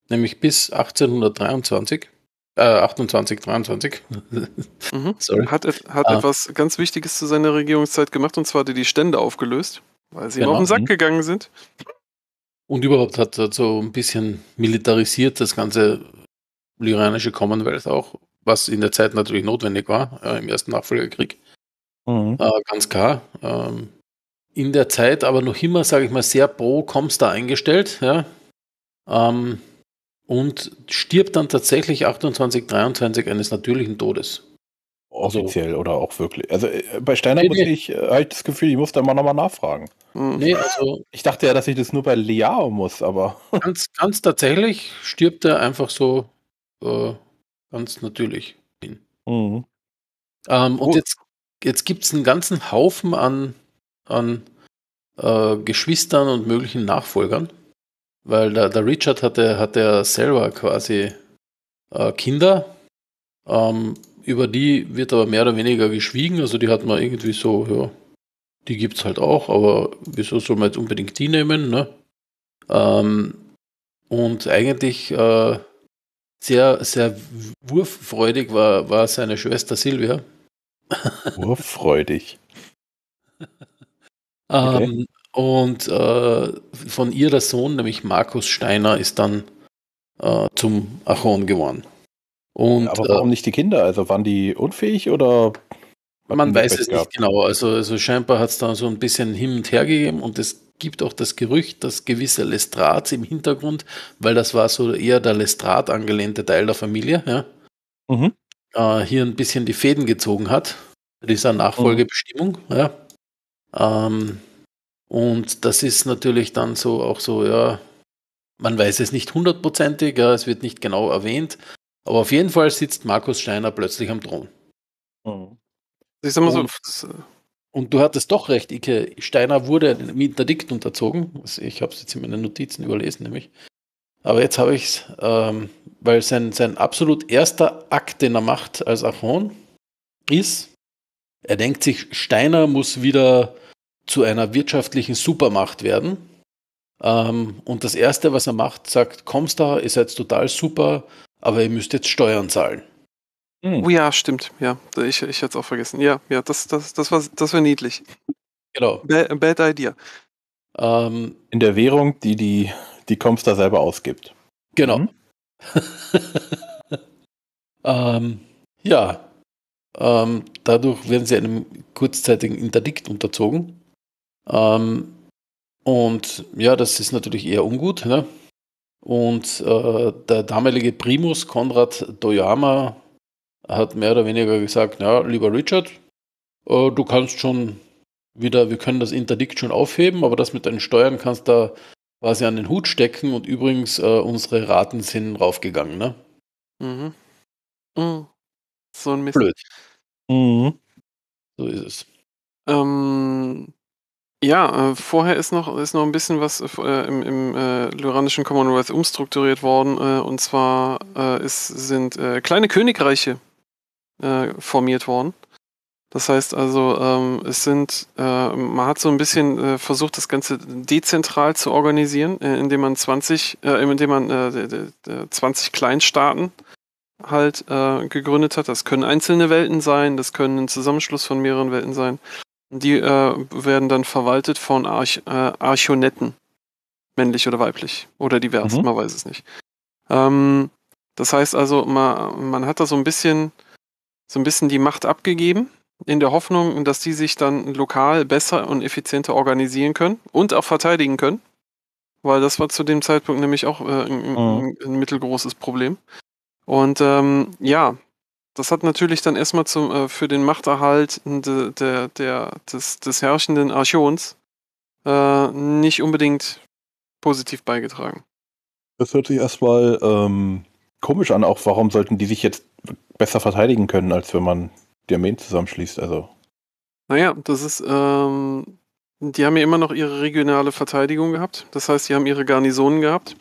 Speaker 4: nämlich bis 1823. Äh, 28, 23. mhm. Sorry. Hat, hat ah.
Speaker 3: etwas ganz Wichtiges zu seiner Regierungszeit gemacht und zwar hat er die Stände aufgelöst. Weil sie genau. auf den genau. Sack gegangen sind.
Speaker 4: Und überhaupt hat er so ein bisschen militarisiert das ganze lyranische Commonwealth auch, was in der Zeit natürlich notwendig war, äh, im ersten Nachfolgekrieg. Mhm. Äh, ganz klar. Ähm, in der Zeit aber noch immer, sage ich mal, sehr pro Comstar eingestellt. Ja? Ähm, und stirbt dann tatsächlich 28, 23
Speaker 2: eines natürlichen Todes. Also offiziell also, oder auch wirklich. Also äh, bei Steiner nee, muss nee. ich äh, das Gefühl, ich muss da mal nochmal nachfragen. Mhm. Nee, also ich dachte ja, dass ich das nur bei Leao muss, aber.
Speaker 4: Ganz, ganz tatsächlich stirbt er einfach so äh, ganz natürlich hin. Mhm. Ähm, und jetzt, jetzt gibt es einen ganzen Haufen an, an äh, Geschwistern und möglichen Nachfolgern. Weil der, der Richard hatte, hatte ja selber quasi äh, Kinder. Ähm, über die wird aber mehr oder weniger geschwiegen. Also die hat man irgendwie so, ja, die es halt auch, aber wieso soll man jetzt unbedingt die nehmen, ne? Ähm, und eigentlich äh, sehr, sehr wurffreudig war, war seine Schwester Silvia.
Speaker 2: Wurffreudig.
Speaker 4: Ähm, okay. und äh, von ihr der Sohn, nämlich Markus Steiner, ist dann äh, zum Achon geworden. Und, Aber
Speaker 2: warum äh, nicht die Kinder? Also waren die unfähig oder? Man weiß es gehabt? nicht
Speaker 4: genau. Also, also scheinbar hat es da so ein bisschen hin und her gegeben und es gibt auch das Gerücht, dass gewisse Lestrats im Hintergrund, weil das war so eher der Lestrat angelehnte Teil der Familie, ja, mhm. äh, hier ein bisschen die Fäden gezogen hat, dieser mhm. Nachfolgebestimmung. Mhm. Ja. Ähm, und das ist natürlich dann so auch so, ja, man weiß es nicht hundertprozentig, ja, es wird nicht genau erwähnt, aber auf jeden Fall sitzt Markus Steiner plötzlich am Thron. Mhm. Ich sag mal so, äh, und du hattest doch recht, Ike. Steiner wurde einem Interdikt unterzogen. Also ich habe es jetzt in meinen Notizen überlesen, nämlich. Aber jetzt habe ich es, ähm, weil sein, sein absolut erster Akt, den er macht als Achon, ist, er denkt sich, Steiner muss wieder zu einer wirtschaftlichen Supermacht werden. Ähm, und das Erste, was er macht, sagt, Comstar, ihr seid total super, aber ihr müsst jetzt Steuern zahlen.
Speaker 3: Hm. Oh ja, stimmt. Ja, ich, ich hätte es auch vergessen. Ja, ja, das, das, das, war, das war niedlich.
Speaker 2: Genau. Bad, bad idea. Ähm, In der Währung, die die, die da selber ausgibt. Genau. Mhm.
Speaker 4: ähm, ja. Ähm, dadurch werden sie einem kurzzeitigen Interdikt unterzogen. Ähm, und ja, das ist natürlich eher ungut. Ne? Und äh, der damalige Primus Konrad Toyama hat mehr oder weniger gesagt, ja, lieber Richard, äh, du kannst schon wieder, wir können das Interdikt schon aufheben, aber das mit deinen Steuern kannst da quasi an den Hut stecken und übrigens äh, unsere Raten sind raufgegangen, ne?
Speaker 1: Mhm.
Speaker 3: mhm. So ein Mist. Blöd. Mhm. So ist es. Ähm, ja, äh, vorher ist noch, ist noch ein bisschen was äh, im, im äh, Luranischen Commonwealth umstrukturiert worden. Äh, und zwar äh, ist, sind äh, kleine Königreiche äh, formiert worden. Das heißt also, ähm, es sind, äh, man hat so ein bisschen äh, versucht, das Ganze dezentral zu organisieren, äh, indem man 20, äh, indem man äh, 20 Kleinstaaten halt äh, gegründet hat. Das können einzelne Welten sein, das können ein Zusammenschluss von mehreren Welten sein. Die äh, werden dann verwaltet von Arch äh, Archonetten. Männlich oder weiblich. Oder divers, mhm. man weiß es nicht. Ähm, das heißt also, man, man hat da so ein bisschen so ein bisschen die Macht abgegeben, in der Hoffnung, dass die sich dann lokal besser und effizienter organisieren können und auch verteidigen können. Weil das war zu dem Zeitpunkt nämlich auch äh, ein, ein, mhm. ein mittelgroßes Problem. Und ähm, ja, das hat natürlich dann erstmal zum, äh, für den Machterhalt de, de, de, des, des, herrschenden Archons äh, nicht unbedingt positiv beigetragen.
Speaker 2: Das hört sich erstmal ähm, komisch an, auch warum sollten die sich jetzt besser verteidigen können, als wenn man die Armeen zusammenschließt. Also.
Speaker 3: Naja, das ist, ähm, die haben ja immer noch ihre regionale Verteidigung gehabt. Das heißt, die haben ihre Garnisonen gehabt.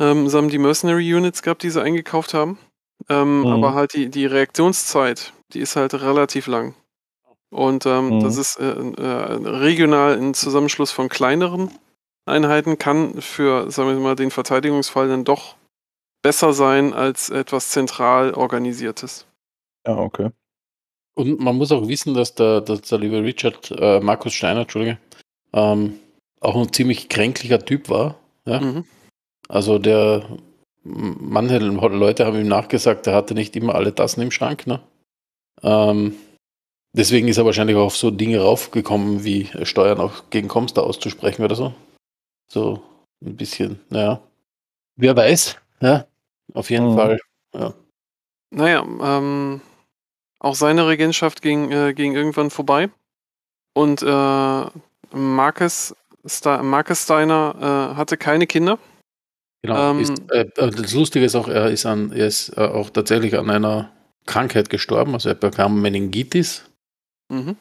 Speaker 3: Ähm, sie haben die Mercenary Units gehabt, die sie eingekauft haben. Ähm, mhm. Aber halt die, die Reaktionszeit, die ist halt relativ lang. Und ähm, mhm. das ist äh, äh, regional ein Zusammenschluss von kleineren Einheiten, kann für, sagen wir mal, den Verteidigungsfall dann doch besser sein als etwas zentral organisiertes.
Speaker 2: Ja, okay.
Speaker 4: Und man muss auch wissen, dass der, dass der liebe Richard, äh, Markus Steiner, Entschuldige, ähm, auch ein ziemlich kränklicher Typ war. Ja? Mhm. Also der manche Leute haben ihm nachgesagt, er hatte nicht immer alle Tassen im Schrank. Ne? Ähm, deswegen ist er wahrscheinlich auch auf so Dinge raufgekommen, wie Steuern auch gegen Comstar auszusprechen oder so. So ein bisschen, naja. Wer weiß, ja, auf jeden mhm. Fall. Ja.
Speaker 3: Naja, ähm, auch seine Regentschaft ging, äh, ging irgendwann vorbei. Und äh, Marcus, Marcus Steiner äh, hatte keine Kinder.
Speaker 4: Genau. Ähm, ist, äh, äh das Lustige ist auch, er ist, an, er ist äh, auch tatsächlich an einer Krankheit gestorben. Also er bekam Meningitis mhm.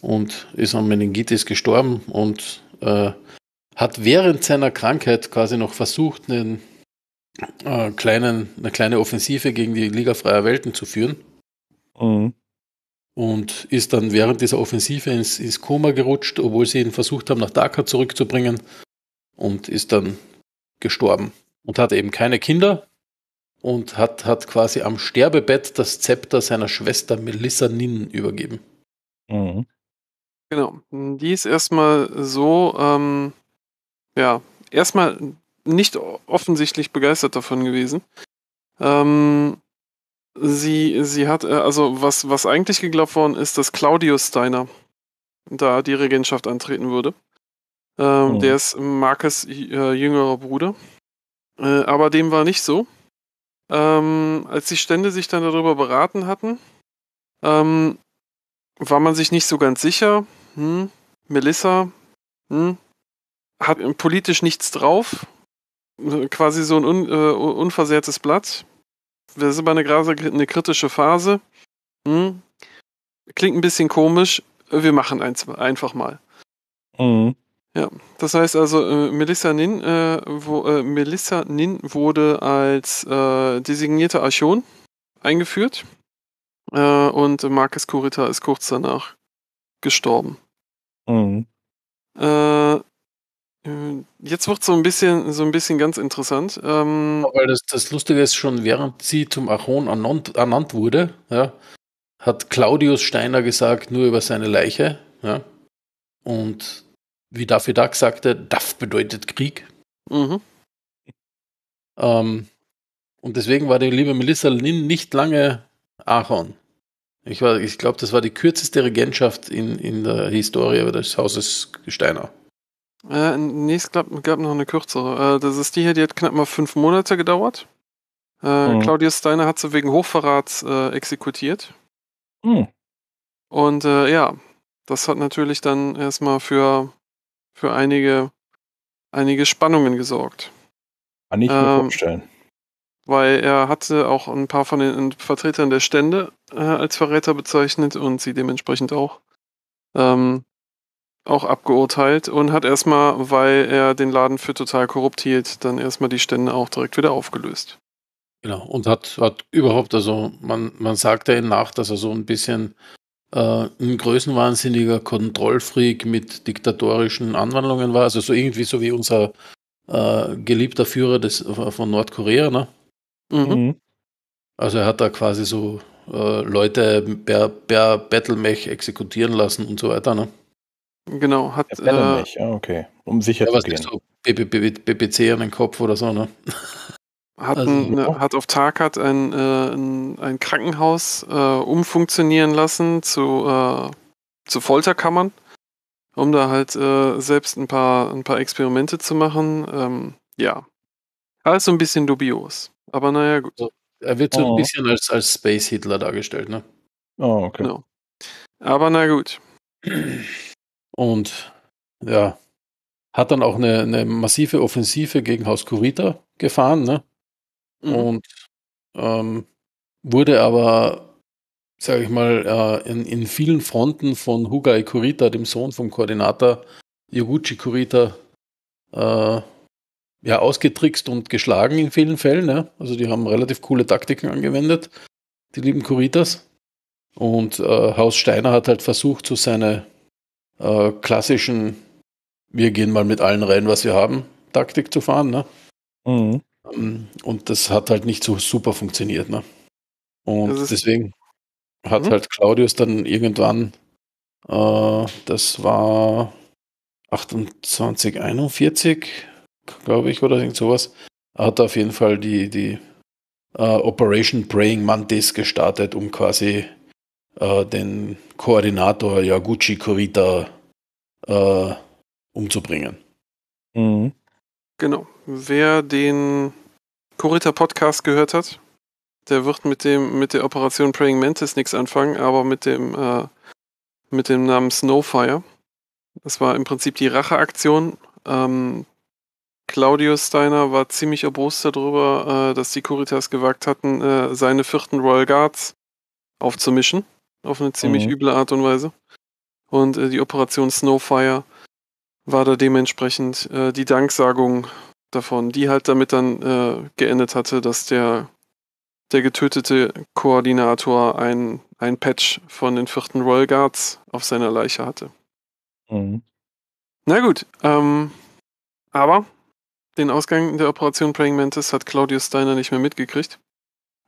Speaker 4: und ist an Meningitis gestorben und äh, hat während seiner Krankheit quasi noch versucht, einen, äh, kleinen, eine kleine Offensive gegen die Liga freier Welten zu führen. Mhm. Und ist dann während dieser Offensive ins, ins Koma gerutscht, obwohl sie ihn versucht haben, nach Dhaka zurückzubringen und ist dann gestorben und hat eben keine Kinder und hat, hat quasi am Sterbebett das Zepter seiner Schwester Melissa Nin übergeben.
Speaker 5: Mhm.
Speaker 3: Genau. Die ist erstmal so, ähm, ja, erstmal nicht offensichtlich begeistert davon gewesen. Ähm, sie, sie hat, äh, also was, was eigentlich geglaubt worden ist, dass Claudius Steiner da die Regentschaft antreten würde. Ähm, oh. Der ist Marcus äh, jüngerer Bruder. Äh, aber dem war nicht so. Ähm, als die Stände sich dann darüber beraten hatten, ähm, war man sich nicht so ganz sicher. Hm, Melissa hm, hat politisch nichts drauf. Äh, quasi so ein un, äh, unversehrtes Blatt. Das ist aber einer eine kritische Phase. Hm, klingt ein bisschen komisch. Wir machen eins einfach mal.
Speaker 5: Mhm. Ja,
Speaker 3: das heißt also, äh, Melissa, Nin, äh, wo, äh, Melissa Nin wurde als äh, designierte Archon eingeführt äh, und Marcus Kurita ist kurz danach gestorben. Mhm. Äh, jetzt wird es so ein bisschen so ein bisschen ganz interessant. Ähm, ja, weil das, das Lustige ist, schon während sie zum Archon ernannt, ernannt
Speaker 4: wurde, ja, hat Claudius Steiner gesagt, nur über seine Leiche. Ja, und wie Daffy Duck sagte, Daff bedeutet Krieg. Mhm. Ähm, und deswegen war die liebe Melissa Lynn nicht lange Aaron. Ich, ich glaube, das war die kürzeste Regentschaft in, in der Historie des Hauses Steiner.
Speaker 3: Äh, nee, es gab, gab noch eine kürzere. Äh, das ist die hier, die hat knapp mal fünf Monate gedauert. Äh, mhm. Claudius Steiner hat sie wegen Hochverrats äh, exekutiert. Mhm. Und äh, ja, das hat natürlich dann erstmal für für einige, einige Spannungen gesorgt.
Speaker 2: Kann ich mir ähm, vorstellen.
Speaker 3: Weil er hatte auch ein paar von den Vertretern der Stände äh, als Verräter bezeichnet und sie dementsprechend auch. Ähm, auch abgeurteilt und hat erstmal, weil er den Laden für total korrupt hielt, dann erstmal die Stände auch direkt wieder aufgelöst.
Speaker 4: Genau, und hat, hat überhaupt, also man, man sagt ja nach, dass er so ein bisschen äh, ein größenwahnsinniger Kontrollfreak mit diktatorischen Anwandlungen war. Also so irgendwie so wie unser äh, geliebter Führer des, äh, von Nordkorea. Ne? Mhm. mhm. Also er hat da quasi so äh, Leute per, per Battlemech exekutieren lassen und so weiter. Ne?
Speaker 3: Genau, hat. Ja, äh, ah, okay. Um sicher
Speaker 4: ja, zu gehen. So, BBC an den Kopf oder so, ne?
Speaker 3: Hat, also, ein, ja. hat auf Tarkat ein, äh, ein, ein, Krankenhaus äh, umfunktionieren lassen zu, äh, zu Folterkammern, um da halt äh, selbst ein paar, ein paar Experimente zu machen. Ähm, ja. Alles so ein bisschen dubios. Aber naja, gut. er wird so oh. ein bisschen als, als Space Hitler dargestellt, ne?
Speaker 2: Oh, okay. Genau.
Speaker 3: Aber na gut.
Speaker 4: Und ja, hat dann auch eine, eine massive Offensive gegen Haus Kurita gefahren, ne? mhm. und ähm, wurde aber, sage ich mal, äh, in, in, vielen Fronten von Hugai Kurita, dem Sohn vom Koordinator Yoguchi Kurita, äh, ja, ausgetrickst und geschlagen in vielen Fällen. Ja. Also die haben relativ coole Taktiken angewendet, die lieben Kuritas. Und äh, Haus Steiner hat halt versucht, so seine äh, klassischen, wir gehen mal mit allen rein, was wir haben, Taktik zu fahren. Ne? Mhm. Ähm, und das hat halt nicht so super funktioniert. Ne? Und deswegen hat mhm. halt Claudius dann irgendwann, äh, das war 28, 41, glaube ich, oder irgend sowas, hat auf jeden Fall die, die äh, Operation Praying Mantis gestartet, um quasi äh, den Koordinator Yaguchi Kurita äh, umzubringen. Mhm.
Speaker 3: Genau wer den Corita Podcast gehört hat, der wird mit dem mit der Operation Praying Mantis nichts anfangen, aber mit dem äh, mit dem Namen Snowfire. Das war im Prinzip die Racheaktion. Ähm, Claudius Steiner war ziemlich erbost darüber, äh, dass die Kuritas gewagt hatten, äh, seine vierten Royal Guards aufzumischen. Auf eine ziemlich mhm. üble Art und Weise. Und äh, die Operation Snowfire war da dementsprechend äh, die Danksagung davon, die halt damit dann äh, geendet hatte, dass der, der getötete Koordinator ein, ein Patch von den vierten Royal Guards auf seiner Leiche hatte. Mhm. Na gut, ähm, aber den Ausgang der Operation Praying Mantis hat Claudius Steiner nicht mehr mitgekriegt.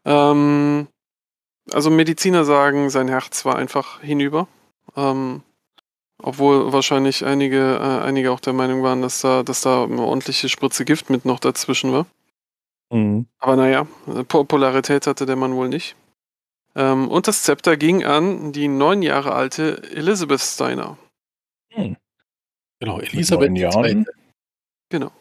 Speaker 3: Ähm, also Mediziner sagen, sein Herz war einfach hinüber. Ähm, obwohl wahrscheinlich einige, äh, einige auch der Meinung waren, dass da, dass da eine ordentliche Spritze Gift mit noch dazwischen
Speaker 5: war. Mhm.
Speaker 3: Aber naja, Popularität hatte der Mann wohl nicht. Ähm, und das Zepter ging an die neun Jahre alte Elizabeth Steiner. Mhm. Genau, Elisabeth II. Genau.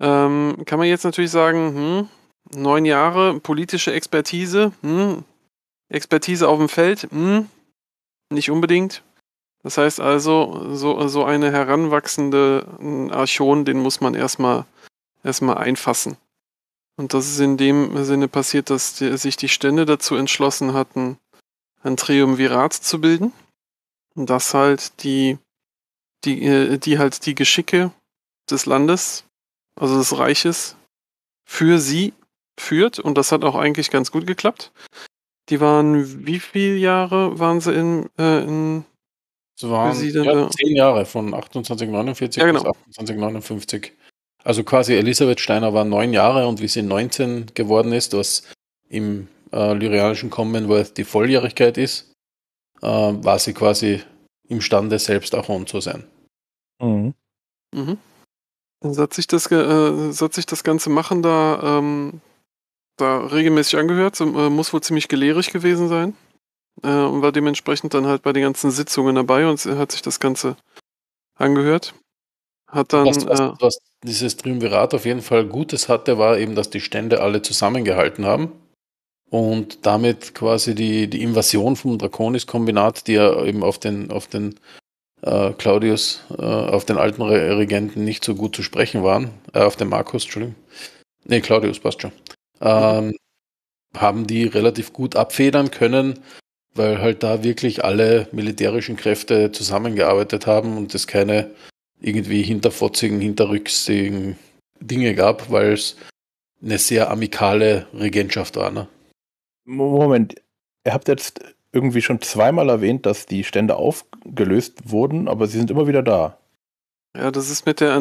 Speaker 3: Ähm, kann man jetzt natürlich sagen, hm, neun Jahre politische Expertise, hm, Expertise auf dem Feld, hm, nicht unbedingt. Das heißt also, so, so eine heranwachsende Archon, den muss man erstmal erstmal einfassen. Und das ist in dem Sinne passiert, dass die, sich die Stände dazu entschlossen hatten, ein Triumvirat zu bilden. Und das halt die, die, äh, die halt die Geschicke des Landes, also des Reiches, für sie führt. Und das hat auch eigentlich ganz gut geklappt. Die waren, wie viele Jahre waren sie in, äh, in es waren ja, zehn
Speaker 4: Jahre von 2849 ja, genau. bis 2859. Also quasi Elisabeth Steiner war neun Jahre und wie sie 19 geworden ist, was im äh, lyrianischen Commonwealth die Volljährigkeit ist, äh, war sie quasi imstande, selbst Achon zu
Speaker 3: sein. Mhm. Mhm. So hat sich das, äh, so hat sich das ganze Machen da, ähm, da regelmäßig angehört, so, äh, muss wohl ziemlich gelehrig gewesen sein äh, und war dementsprechend dann halt bei den ganzen Sitzungen dabei und hat sich das Ganze angehört. Hat dann, was, was, äh,
Speaker 4: was dieses Triumvirat auf jeden Fall Gutes hatte, war eben, dass die Stände alle zusammengehalten haben und damit quasi die, die Invasion vom Draconis-Kombinat, die ja eben auf den, auf den äh, Claudius, äh, auf den alten Regenten nicht so gut zu sprechen waren, äh, auf den Markus, Entschuldigung. Nee, Claudius passt schon. Ähm, haben die relativ gut abfedern können, weil halt da wirklich alle militärischen Kräfte zusammengearbeitet haben und es keine irgendwie hinterfotzigen, hinterrücksigen Dinge gab, weil es
Speaker 2: eine sehr amikale Regentschaft war. Ne? Moment, ihr habt jetzt irgendwie schon zweimal erwähnt, dass die Stände aufgelöst wurden, aber sie sind immer wieder da.
Speaker 3: Ja, das ist mit der,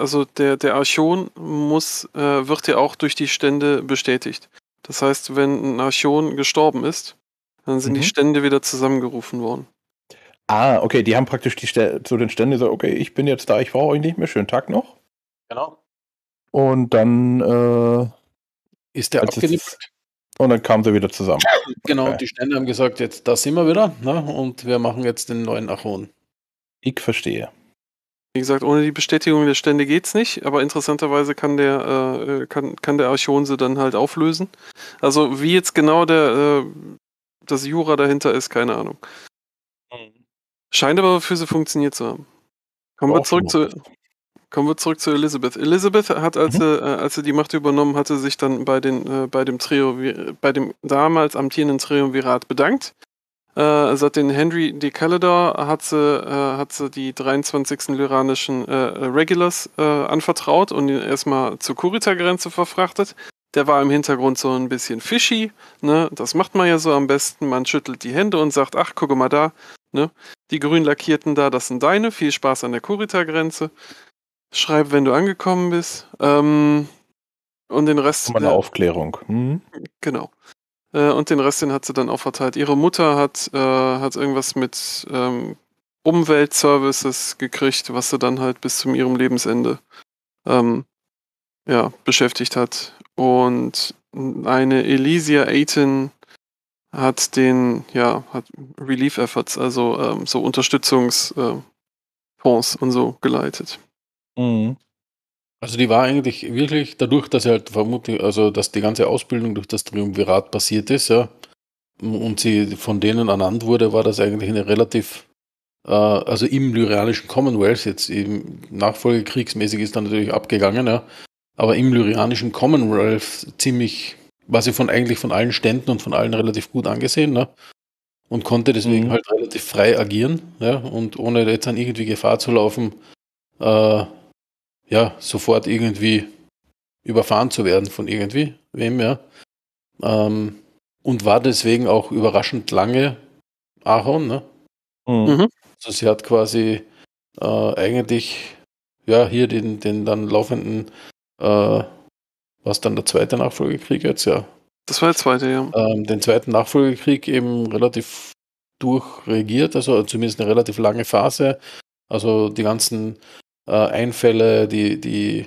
Speaker 3: also der, der Archon muss, äh, wird ja auch durch die Stände bestätigt. Das heißt, wenn ein Archon gestorben ist, dann sind mhm. die Stände wieder zusammengerufen worden.
Speaker 2: Ah, okay, die haben praktisch die St zu den Ständen gesagt, okay, ich bin jetzt da, ich brauche euch nicht mehr, schönen Tag noch. Genau. Und dann äh, ist der abgeliefert. Und dann kamen sie wieder zusammen. Genau, okay. die
Speaker 4: Stände haben gesagt, jetzt da sind wir wieder ne? und wir machen jetzt den neuen Achon. Ich verstehe.
Speaker 3: Wie gesagt, ohne die Bestätigung der Stände geht's nicht, aber interessanterweise kann der, äh, äh kann, kann der Archon sie dann halt auflösen. Also wie jetzt genau der, äh, das Jura dahinter ist, keine Ahnung. Hm. Scheint aber für sie funktioniert zu haben.
Speaker 5: Kommen wir zurück zu.
Speaker 3: Kommen wir zurück zu Elizabeth. Elizabeth hat, als, mhm. sie, äh, als sie die Macht übernommen hatte, sich dann bei, den, äh, bei, dem, Trio, bei dem damals amtierenden Triumvirat bedankt. Äh, seit den Henry de Caledor hat sie, äh, hat sie die 23. lyranischen äh, Regulars äh, anvertraut und ihn erstmal zur Kurita-Grenze verfrachtet. Der war im Hintergrund so ein bisschen fishy. Ne? Das macht man ja so am besten. Man schüttelt die Hände und sagt, ach, gucke mal da. Ne? Die grün lackierten da, das sind deine. Viel Spaß an der Kurita-Grenze. Schreib, wenn du angekommen bist. Ähm, und den Rest. Meine
Speaker 2: Aufklärung. Hm.
Speaker 3: Genau. Äh, und den Rest, den hat sie dann auch verteilt. Ihre Mutter hat, äh, hat irgendwas mit ähm, Umweltservices gekriegt, was sie dann halt bis zu ihrem Lebensende ähm, ja, beschäftigt hat. Und eine Elysia Aiton hat den, ja, hat Relief Efforts, also ähm, so Unterstützungsfonds ähm, äh, und so geleitet. Mhm. Also die war eigentlich wirklich, dadurch, dass
Speaker 4: sie halt vermutlich, also dass die ganze Ausbildung durch das Triumvirat passiert ist, ja, und sie von denen ernannt wurde, war das eigentlich eine relativ äh, also im lyrianischen Commonwealth, jetzt eben Nachfolgekriegsmäßig ist dann natürlich abgegangen, ja, aber im lyrianischen Commonwealth ziemlich, war sie von eigentlich von allen Ständen und von allen relativ gut angesehen, ne? Und konnte deswegen mhm. halt relativ frei agieren, ja, und ohne jetzt an irgendwie Gefahr zu laufen, äh, ja, sofort irgendwie überfahren zu werden von irgendwie, wem, ja. Ähm, und war deswegen auch überraschend lange Ahorn, ne? Mhm. mhm. Also sie hat quasi äh, eigentlich ja hier den, den dann laufenden äh, was dann der zweite Nachfolgekrieg jetzt, ja. Das war der zweite, ja. Ähm, den zweiten Nachfolgekrieg eben relativ durchregiert, also zumindest eine relativ lange Phase. Also die ganzen äh, Einfälle, die, die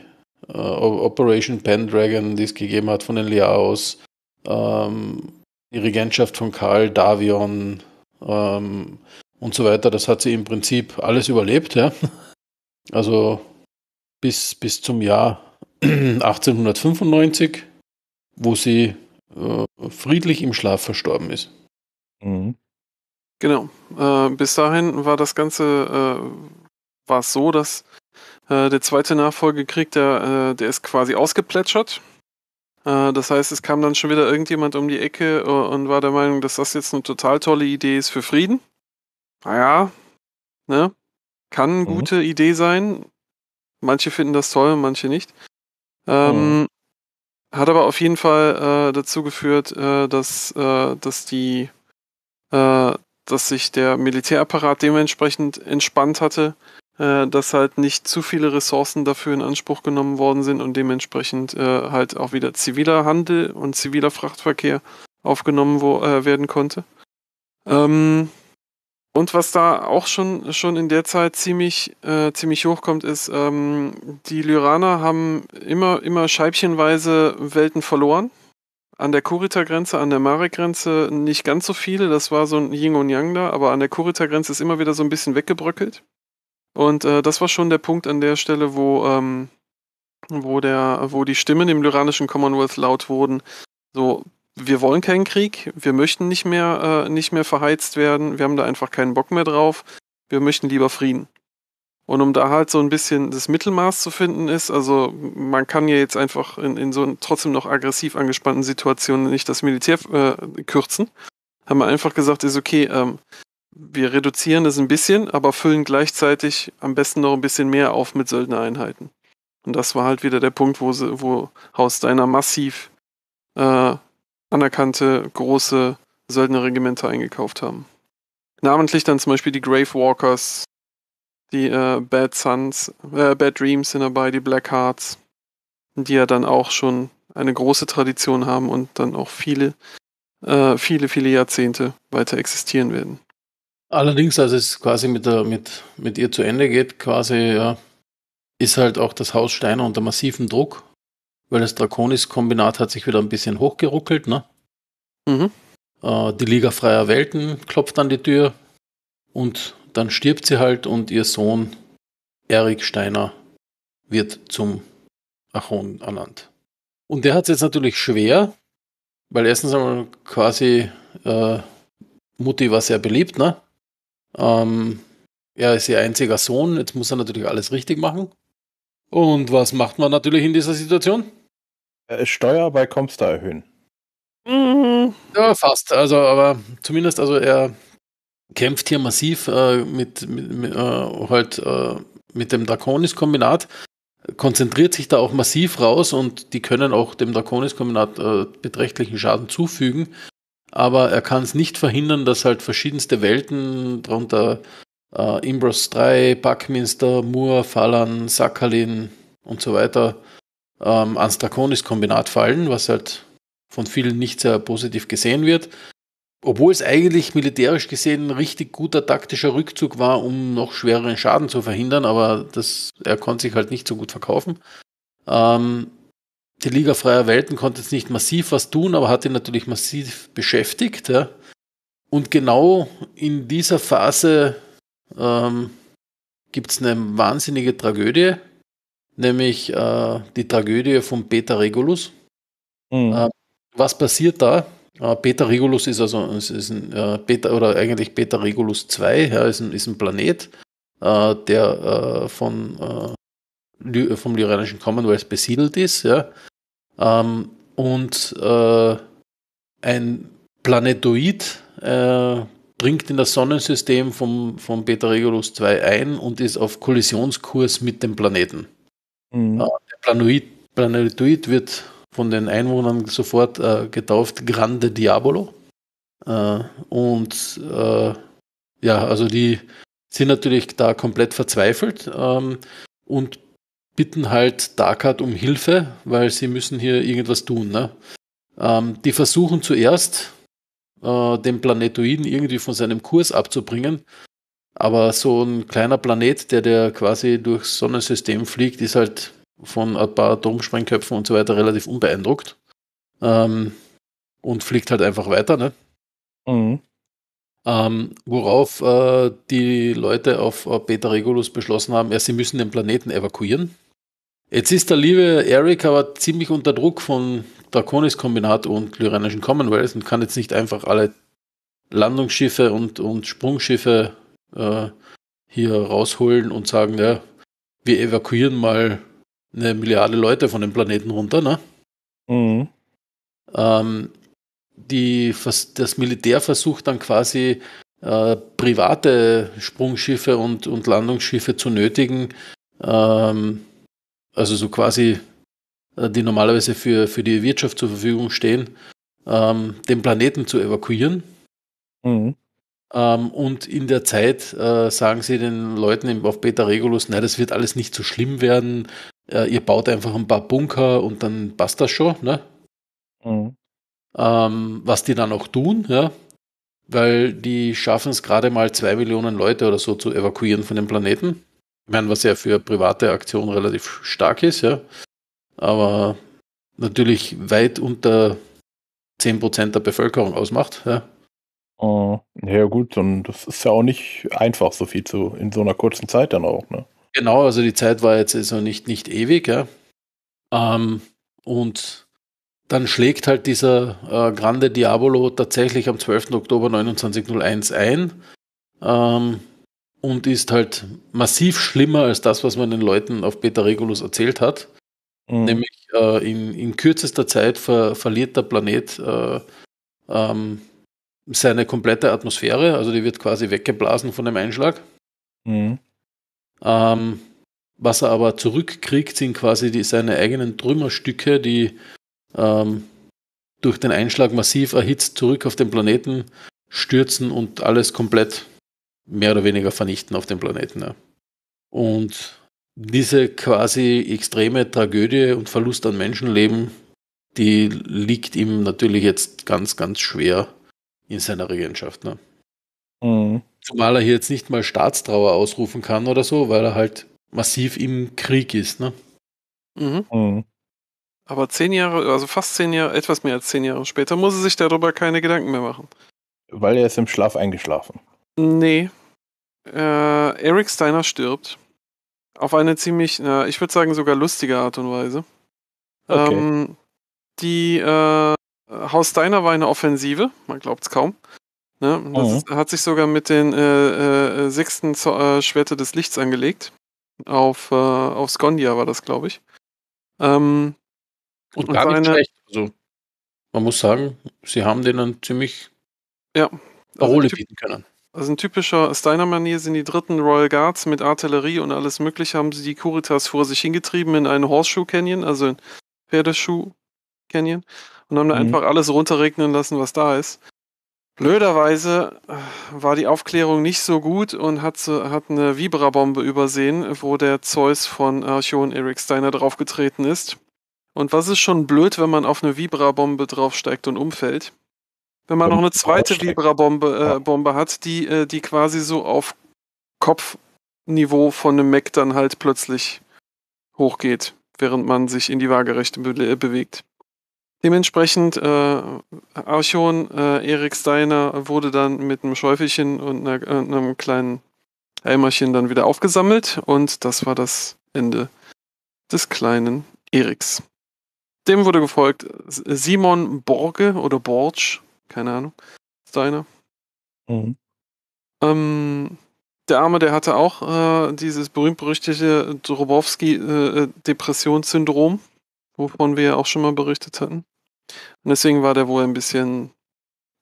Speaker 4: äh, Operation Pendragon, die es gegeben hat von den Liaos, ähm, die Regentschaft von Karl Davion ähm, und so weiter, das hat sie im Prinzip alles überlebt, ja. Also bis, bis zum Jahr 1895, wo sie äh, friedlich im Schlaf verstorben ist.
Speaker 5: Mhm.
Speaker 3: Genau. Äh, bis dahin war das Ganze äh, war so, dass äh, der zweite Nachfolgekrieg, der, äh, der ist quasi ausgeplätschert. Äh, das heißt, es kam dann schon wieder irgendjemand um die Ecke und war der Meinung, dass das jetzt eine total tolle Idee ist für Frieden. Naja, ne? Kann eine mhm. gute Idee sein. Manche finden das toll, manche nicht. Ähm, oh. Hat aber auf jeden Fall äh, dazu geführt, äh, dass, äh, dass die äh, dass sich der Militärapparat dementsprechend entspannt hatte, äh, dass halt nicht zu viele Ressourcen dafür in Anspruch genommen worden sind und dementsprechend äh, halt auch wieder ziviler Handel und ziviler Frachtverkehr aufgenommen wo, werden konnte. Ähm, und was da auch schon, schon in der Zeit ziemlich, äh, ziemlich hochkommt, ist, ähm, die Lyraner haben immer, immer scheibchenweise Welten verloren. An der Kurita-Grenze, an der Marek-Grenze nicht ganz so viele, das war so ein Ying und Yang da, aber an der Kurita-Grenze ist immer wieder so ein bisschen weggebröckelt. Und äh, das war schon der Punkt an der Stelle, wo, ähm, wo, der, wo die Stimmen im lyranischen Commonwealth laut wurden. So, wir wollen keinen Krieg, wir möchten nicht mehr, äh, nicht mehr verheizt werden, wir haben da einfach keinen Bock mehr drauf, wir möchten lieber Frieden. Und um da halt so ein bisschen das Mittelmaß zu finden ist, also man kann ja jetzt einfach in, in so trotzdem noch aggressiv angespannten Situationen nicht das Militär äh, kürzen. Haben wir einfach gesagt, ist okay, ähm, wir reduzieren das ein bisschen, aber füllen gleichzeitig am besten noch ein bisschen mehr auf mit Söldnereinheiten. Und das war halt wieder der Punkt, wo, sie, wo Haus Deiner massiv äh, anerkannte große Söldnerregimenter eingekauft haben. Namentlich dann zum Beispiel die Grave Walkers, die äh, Bad Suns, äh, Bad Dreams sind dabei, die Black Hearts, die ja dann auch schon eine große Tradition haben und dann auch viele, äh, viele, viele Jahrzehnte weiter existieren werden. Allerdings, als es quasi mit, der, mit, mit ihr zu Ende geht,
Speaker 4: quasi, ja, ist halt auch das Haus Steiner unter massivem Druck weil das Draconis-Kombinat hat sich wieder ein bisschen hochgeruckelt, ne? Mhm. Äh, die Liga freier Welten klopft an die Tür und dann stirbt sie halt und ihr Sohn Erik Steiner wird zum Achon ernannt. Und der hat es jetzt natürlich schwer, weil erstens einmal quasi äh, Mutti war sehr beliebt, ne? Ähm, er ist ihr einziger Sohn, jetzt muss er natürlich alles richtig machen. Und was macht man natürlich in dieser Situation? Äh, Steuer bei Comstar erhöhen.
Speaker 1: Mhm. Ja,
Speaker 4: fast. Also, aber zumindest, also er kämpft hier massiv äh, mit, mit äh, halt äh, mit dem Draconis-Kombinat, konzentriert sich da auch massiv raus und die können auch dem Draconis-Kombinat äh, beträchtlichen Schaden zufügen. Aber er kann es nicht verhindern, dass halt verschiedenste Welten, darunter äh, Imbros 3, Buckminster, Moore, Fallan, Sakhalin und so weiter ähm, ans Draconis-Kombinat fallen, was halt von vielen nicht sehr positiv gesehen wird. Obwohl es eigentlich militärisch gesehen ein richtig guter taktischer Rückzug war, um noch schwereren Schaden zu verhindern, aber das, er konnte sich halt nicht so gut verkaufen. Ähm, die Liga freier Welten konnte jetzt nicht massiv was tun, aber hat ihn natürlich massiv beschäftigt. Ja. Und genau in dieser Phase ähm, gibt es eine wahnsinnige Tragödie, nämlich äh, die Tragödie von Peter Regulus. Mhm. Äh, was passiert da? Äh, Peter Regulus ist also ist ein, äh, Peter, oder eigentlich Peter Regulus 2, ja, ist, ein, ist ein Planet, äh, der äh, von, vom Lyranischen Commonwealth besiedelt ist. Ja? Ähm, und ein Planetoid, springt in das Sonnensystem vom, vom Beta Regulus 2 ein und ist auf Kollisionskurs mit dem Planeten. Mhm. Der Planoid, Planetoid wird von den Einwohnern sofort äh, getauft Grande Diabolo. Äh, und äh, ja, also die sind natürlich da komplett verzweifelt ähm, und bitten halt Darkard um Hilfe, weil sie müssen hier irgendwas tun. Ne? Ähm, die versuchen zuerst äh, den Planetoiden irgendwie von seinem Kurs abzubringen. Aber so ein kleiner Planet, der, der quasi durchs Sonnensystem fliegt, ist halt von ein paar Atomsprengköpfen und so weiter relativ unbeeindruckt. Ähm, und fliegt halt einfach weiter, ne? Mhm. Ähm, worauf äh, die Leute auf äh, Beta Regulus beschlossen haben, ja, sie müssen den Planeten evakuieren. Jetzt ist der liebe Eric aber ziemlich unter Druck von Draconis-Kombinat und Lyranischen Commonwealth und kann jetzt nicht einfach alle Landungsschiffe und, und Sprungschiffe äh, hier rausholen und sagen, ja, wir evakuieren mal eine Milliarde Leute von dem Planeten runter, ne? Mhm. Ähm, die, das Militär versucht dann quasi äh, private Sprungschiffe und, und Landungsschiffe zu nötigen, ähm, also so quasi äh, die normalerweise für, für die Wirtschaft zur Verfügung stehen, ähm, den Planeten zu evakuieren. Mhm. Ähm, und in der Zeit äh, sagen sie den Leuten auf Beta Regulus, nein, das wird alles nicht so schlimm werden. Äh, ihr baut einfach ein paar Bunker und dann passt das schon. Ne? Mhm. Ähm, was die dann auch tun, ja? weil die schaffen es gerade mal zwei Millionen Leute oder so zu evakuieren von dem Planeten. Ich meine, was ja für private Aktion relativ stark ist, ja aber
Speaker 2: natürlich weit unter 10% der Bevölkerung ausmacht. Ja. Uh, ja gut, und das ist ja auch nicht einfach, so viel zu in so einer kurzen Zeit dann auch. Ne?
Speaker 4: Genau, also die Zeit war jetzt also nicht, nicht ewig. Ja. Ähm, und dann schlägt halt dieser äh, Grande Diabolo tatsächlich am 12. Oktober 2901 ein ähm, und ist halt massiv schlimmer als das, was man den Leuten auf Beta Regulus erzählt hat. Mhm. Nämlich äh, in, in, kürzester Zeit ver, verliert der Planet äh, ähm, seine komplette Atmosphäre, also die wird quasi weggeblasen von dem Einschlag. Mhm. Ähm, was er aber zurückkriegt, sind quasi die, seine eigenen Trümmerstücke, die ähm, durch den Einschlag massiv erhitzt zurück auf den Planeten stürzen und alles komplett mehr oder weniger vernichten auf dem Planeten. Ja. Und diese quasi extreme Tragödie und Verlust an Menschenleben, die liegt ihm natürlich jetzt ganz, ganz schwer in seiner Regentschaft. Ne? Mhm. Zumal er hier jetzt nicht mal Staatstrauer ausrufen kann oder so, weil er halt massiv im Krieg ist. Ne? Mhm. Mhm.
Speaker 3: Aber zehn Jahre, also fast zehn Jahre, etwas mehr als zehn Jahre später, muss er sich darüber keine Gedanken mehr machen.
Speaker 2: Weil er ist im Schlaf eingeschlafen.
Speaker 3: Nee. Äh, Eric Steiner stirbt. Auf eine ziemlich, na, ich würde sagen, sogar lustige Art und Weise. Okay. Ähm, die äh, Haus Steiner war eine Offensive, man glaubt es kaum. Ne? Das oh. hat sich sogar mit den äh, äh, sechsten Zo äh, Schwerte des Lichts angelegt. Auf, äh, auf Skondia war das, glaube ich. Ähm, und gar und seine... nicht schlecht. Also,
Speaker 4: man muss sagen, sie haben denen ziemlich ja, Parole also bieten können.
Speaker 3: Also ein typischer Steiner-Manier sind die dritten Royal Guards mit Artillerie und alles Mögliche, haben sie die Kuritas vor sich hingetrieben in einen Horseshoe Canyon, also in Pferdeschuh Canyon, und haben mhm. da einfach alles runterregnen lassen, was da ist. Blöderweise äh, war die Aufklärung nicht so gut und hat, hat eine Vibra-Bombe übersehen, wo der Zeus von Archon Eric Steiner draufgetreten ist. Und was ist schon blöd, wenn man auf eine Vibra-Bombe draufsteigt und umfällt? Wenn man noch eine zweite Vibra-Bombe äh, Bombe hat, die, äh, die quasi so auf Kopfniveau von einem Mech dann halt plötzlich hochgeht, während man sich in die Waagerechte be äh, bewegt. Dementsprechend, äh, Archon, äh, Erik Steiner wurde dann mit einem Schäufelchen und einer, äh, einem kleinen Eimerchen dann wieder aufgesammelt und das war das Ende des kleinen Eriks. Dem wurde gefolgt Simon Borge oder Borch, keine Ahnung. Ist da Mhm. Ähm, der Arme, der hatte auch äh, dieses berühmt-berüchtigte Drobowski-Depressionssyndrom, äh, äh wovon wir ja auch schon mal berichtet hatten. Und deswegen war der wohl ein bisschen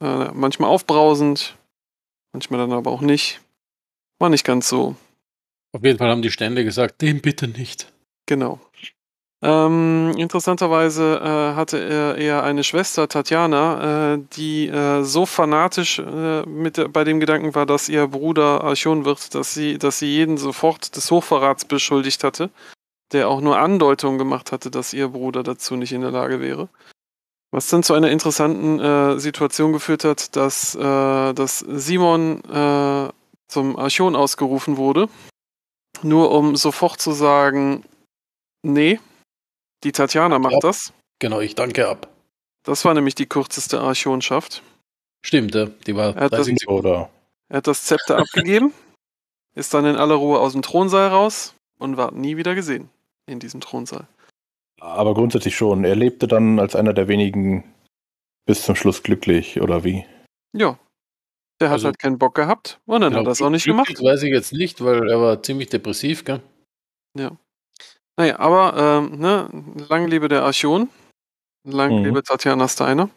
Speaker 3: äh, manchmal aufbrausend, manchmal dann aber auch nicht. War nicht ganz so. Auf jeden Fall haben die Stände gesagt, den bitte nicht. Genau. Ähm, interessanterweise äh, hatte er, er eine Schwester, Tatjana, äh, die äh, so fanatisch äh, mit, bei dem Gedanken war, dass ihr Bruder Archon wird, dass sie, dass sie jeden sofort des Hochverrats beschuldigt hatte, der auch nur Andeutungen gemacht hatte, dass ihr Bruder dazu nicht in der Lage wäre. Was dann zu einer interessanten äh, Situation geführt hat, dass, äh, dass Simon zum Archon ausgerufen wurde, nur um sofort zu sagen, nee, die Tatjana macht ab. das. Genau, ich danke ab. Das war nämlich die kürzeste Archonschaft. Stimmt, die war 30 das, oder. Er hat das Zepter abgegeben, ist dann in aller Ruhe aus dem Thronsaal raus und war nie wieder gesehen in diesem Thronsaal.
Speaker 2: Aber grundsätzlich schon. Er lebte dann als einer der wenigen bis zum Schluss glücklich, oder wie?
Speaker 3: Ja.
Speaker 4: Der hat also, halt keinen Bock gehabt und dann genau, hat er das auch nicht gemacht. Das weiß ich jetzt nicht, weil er war ziemlich depressiv, gell?
Speaker 3: Ja. Naja, aber ähm, ne, lang lebe der Archon, lang mhm. lebe Tatjana Steiner,